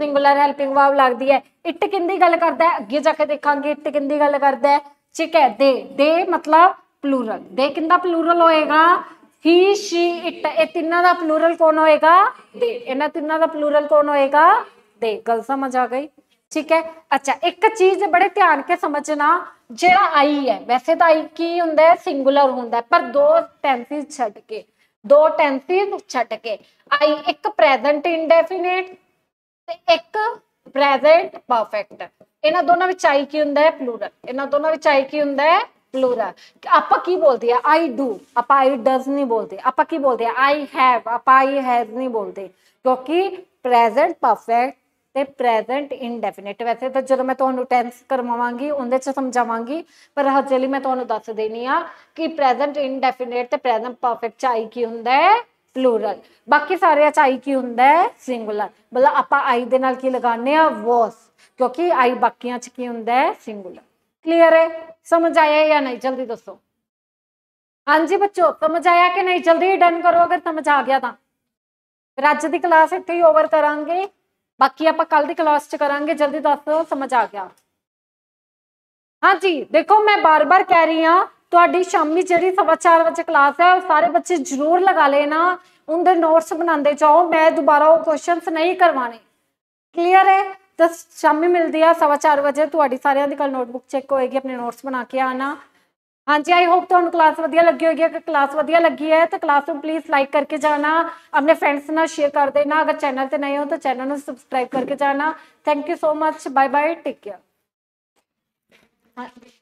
ਸਿੰਗੂਲਰ ਹੈਲਪਿੰਗ ਵਰਬ ਲੱਗਦੀ ਹੈ ਇਟ ਕਿੰਦੀ ਗੱਲ ਕਰਦਾ ਹੈ ਅੱਗੇ ਜਾ ਕੇ ਦੇਖਾਂਗੇ ਇਟ ਕਿੰਦੀ ਗੱਲ ਕਰਦਾ ਹੈ ਠੀਕ ਹੈ ਦੇ ਦੇ ਮਤਲਬ ਪਲੂਰਲ ਦੇ ਕਿੰਦਾ ਪਲੂਰਲ ਹੋਏਗਾ ਹੀ ਸ਼ੀ ਇਟ ਇਹ ਤਿੰਨਾਂ ਦਾ ਪਲੂਰਲ ਕੌਣ ਹੋਏਗਾ ਦੇ ਇਹਨਾਂ ਤਿੰਨਾਂ ਦਾ ਪਲੂਰਲ ਕੌਣ ਹੋਏਗਾ ਦੇ ਗੱਲ ਸਮਝ ਆ ਗਈ ਠੀਕ ਹੈ ਅੱਛਾ ਇੱਕ ਚੀਜ਼ ਬੜੇ ਧਿਆਨ ਕੇ ਸਮਝਣਾ ਜਿਹੜਾ ਆਈ ਹੈ ਵੈਸੇ ਤਾਂ ਆਈ ਕੀ ਹੁੰਦਾ ਹੈ ਸਿੰਗੂਲਰ ਹੁੰਦਾ ਪਰ ਦੋ ਟੈਂਸਿਸ ਛੱਡ ਕੇ ਦੋ ਟੈਂਸਿਸ ਛੱਡ ਕੇ ਆਈ ਇੱਕ ਪ੍ਰੈਜ਼ੈਂਟ ਇਨਡੈਫੀਨਿਟ ਤੇ ਇੱਕ ਪ੍ਰੈਜ਼ੈਂਟ ਪਰਫੈਕਟ ਇਹਨਾਂ ਦੋਨਾਂ ਵਿੱਚ ਆਈ ਕੀ ਹੁੰਦਾ ਹੈ ਪਲੂਰਲ ਇਹਨਾਂ ਦੋਨਾਂ ਵਿੱਚ ਆਈ ਕੀ ਹੁੰਦਾ ਹੈ ਪਲੂਰਲ ਆਪਾਂ ਕੀ ਬੋਲਦੇ ਆ ਆਈ ਡੂ ਆਪਾਂ ਆਈ ਡਸ ਨਹੀਂ ਬੋਲਦੇ ਆਪਾਂ ਕੀ ਬੋਲਦੇ ਆ ਆਈ ਹੈਵ ਆਪਾਂ ਆਈ ਹੈਜ਼ ਨਹੀਂ ਬੋਲਦੇ ਕਿਉਂਕਿ ਪ੍ਰੈਜ਼ੈਂਟ ਪਰਫੈਕਟ ਤੇ ਪ੍ਰੈਜ਼ੈਂਟ ਇਨਡੈਫੀਨਿਟ ਵੈਸੇ ਤਾਂ ਜਦੋਂ ਮੈਂ ਤੁਹਾਨੂੰ ਟੈਂਸ ਕਰਵਾਵਾਂਗੀ ਉਹਦੇ ਚ ਸਮਝਾਵਾਂਗੀ ਪਰ ਹਜੇ ਲਈ ਮੈਂ ਤੁਹਾਨੂੰ ਦੱਸ ਦੇਣੀ ਆ ਕਿ ਪ੍ਰੈਜ਼ੈਂਟ ਇਨਡੈਫੀਨਿਟ ਤੇ ਪ੍ਰੈਜ਼ੈਂਟ ਪਰਫੈਕਟ ਚ ਆਈ ਕੀ ਹੁੰਦਾ ਹੈ ਪਲੂਰਲ ਬਾਕੀ ਸਾਰੇ ਚ ਆਈ ਕੀ ਹੁੰਦਾ ਹੈ ਸਿੰਗੂਲਰ ਮਤਲਬ ਆਪਾਂ ਆਈ ਦੇ ਨਾਲ ਕੀ ਲਗਾਉਂਦੇ ਆ ਵਾਸ ਕਿਉਂਕਿ ਆਈ ਬਾਕੀਆਂ ਚ ਕੀ ਹੁੰਦਾ ਹੈ ਸਿੰਗੂਲਰ ਕਲੀਅਰ ਹੈ ਸਮਝ ਆਇਆ ਜਾਂ ਨਹੀਂ ਜਲਦੀ ਦੱਸੋ ਹਾਂਜੀ ਬੱਚੋ ਸਮਝ ਆਇਆ ਕਿ ਨਹੀਂ ਜਲਦੀ ਡਨ ਕਰੋ ਅਗਰ ਸਮਝ ਆ ਗਿਆ ਤਾਂ ਫਿਰ ਅੱਜ ਦੀ ਕਲਾਸ ਇੱਥੇ ਹੀ ਓਵਰ ਕਰਾਂਗੇ ਬਾਕੀ ਆਪਾਂ ਕੱਲ ਦੀ ਕਲਾਸ 'ਚ ਕਰਾਂਗੇ ਜਲਦੀ ਦੱਸੋ ਸਮਝ ਆ ਗਿਆ ਹਾਂਜੀ ਦੇਖੋ ਮੈਂ ਬਾਰ-ਬਾਰ ਕਹਿ ਰਹੀ ਆ ਤੁਹਾਡੀ ਸ਼ਾਮੀ ਜਿਹੜੀ ਸਵਾ 4 ਵਜੇ ਕਲਾਸ ਹੈ ਉਹ ਸਾਰੇ ਬੱਚੇ ਜ਼ਰੂਰ ਲਗਾ ਲੈਣਾ ਉਹਦੇ ਨੋਟਸ ਬਣਾਉਂਦੇ ਜਾਓ ਮੈਂ ਦੁਬਾਰਾ ਉਹ ਕੁਐਸਚਨਸ ਨਹੀਂ ਕਰਵਾਣੇ ਕਲੀਅਰ ਹੈ ਤਾਂ ਸ਼ਾਮੀ ਮਿਲਦੇ ਆ 4:30 ਵਜੇ ਤੁਹਾਡੀ ਸਾਰਿਆਂ ਦੀ ਕੱਲ ਨੋਟਬੁੱਕ ਚੈੱਕ ਹੋਏਗੀ ਆਪਣੇ ਨੋਟਸ ਬਣਾ ਕੇ ਆਣਾ ਹਾਂਜੀ ਆਈ ਹੋਪ ਤੁਹਾਨੂੰ ਕਲਾਸ ਵਧੀਆ ਲੱਗੀ ਹੋਗੀ ਅਗਰ ਕਲਾਸ ਵਧੀਆ ਲੱਗੀ ਹੈ ਤਾਂ ਕਲਾਸ ਨੂੰ ਪਲੀਜ਼ ਲਾਈਕ ਕਰਕੇ ਜਾਣਾ ਆਪਣੇ ਫਰੈਂਡਸ ਨਾਲ ਸ਼ੇਅਰ ਕਰ ਦੇਣਾ ਅਗਰ ਚੈਨਲ ਤੇ ਨਹੀਂ ਹੋ ਤਾਂ ਚੈਨਲ ਨੂੰ ਸਬਸਕ੍ਰਾਈਬ ਕਰਕੇ ਜਾਣਾ thank you so much bye bye take care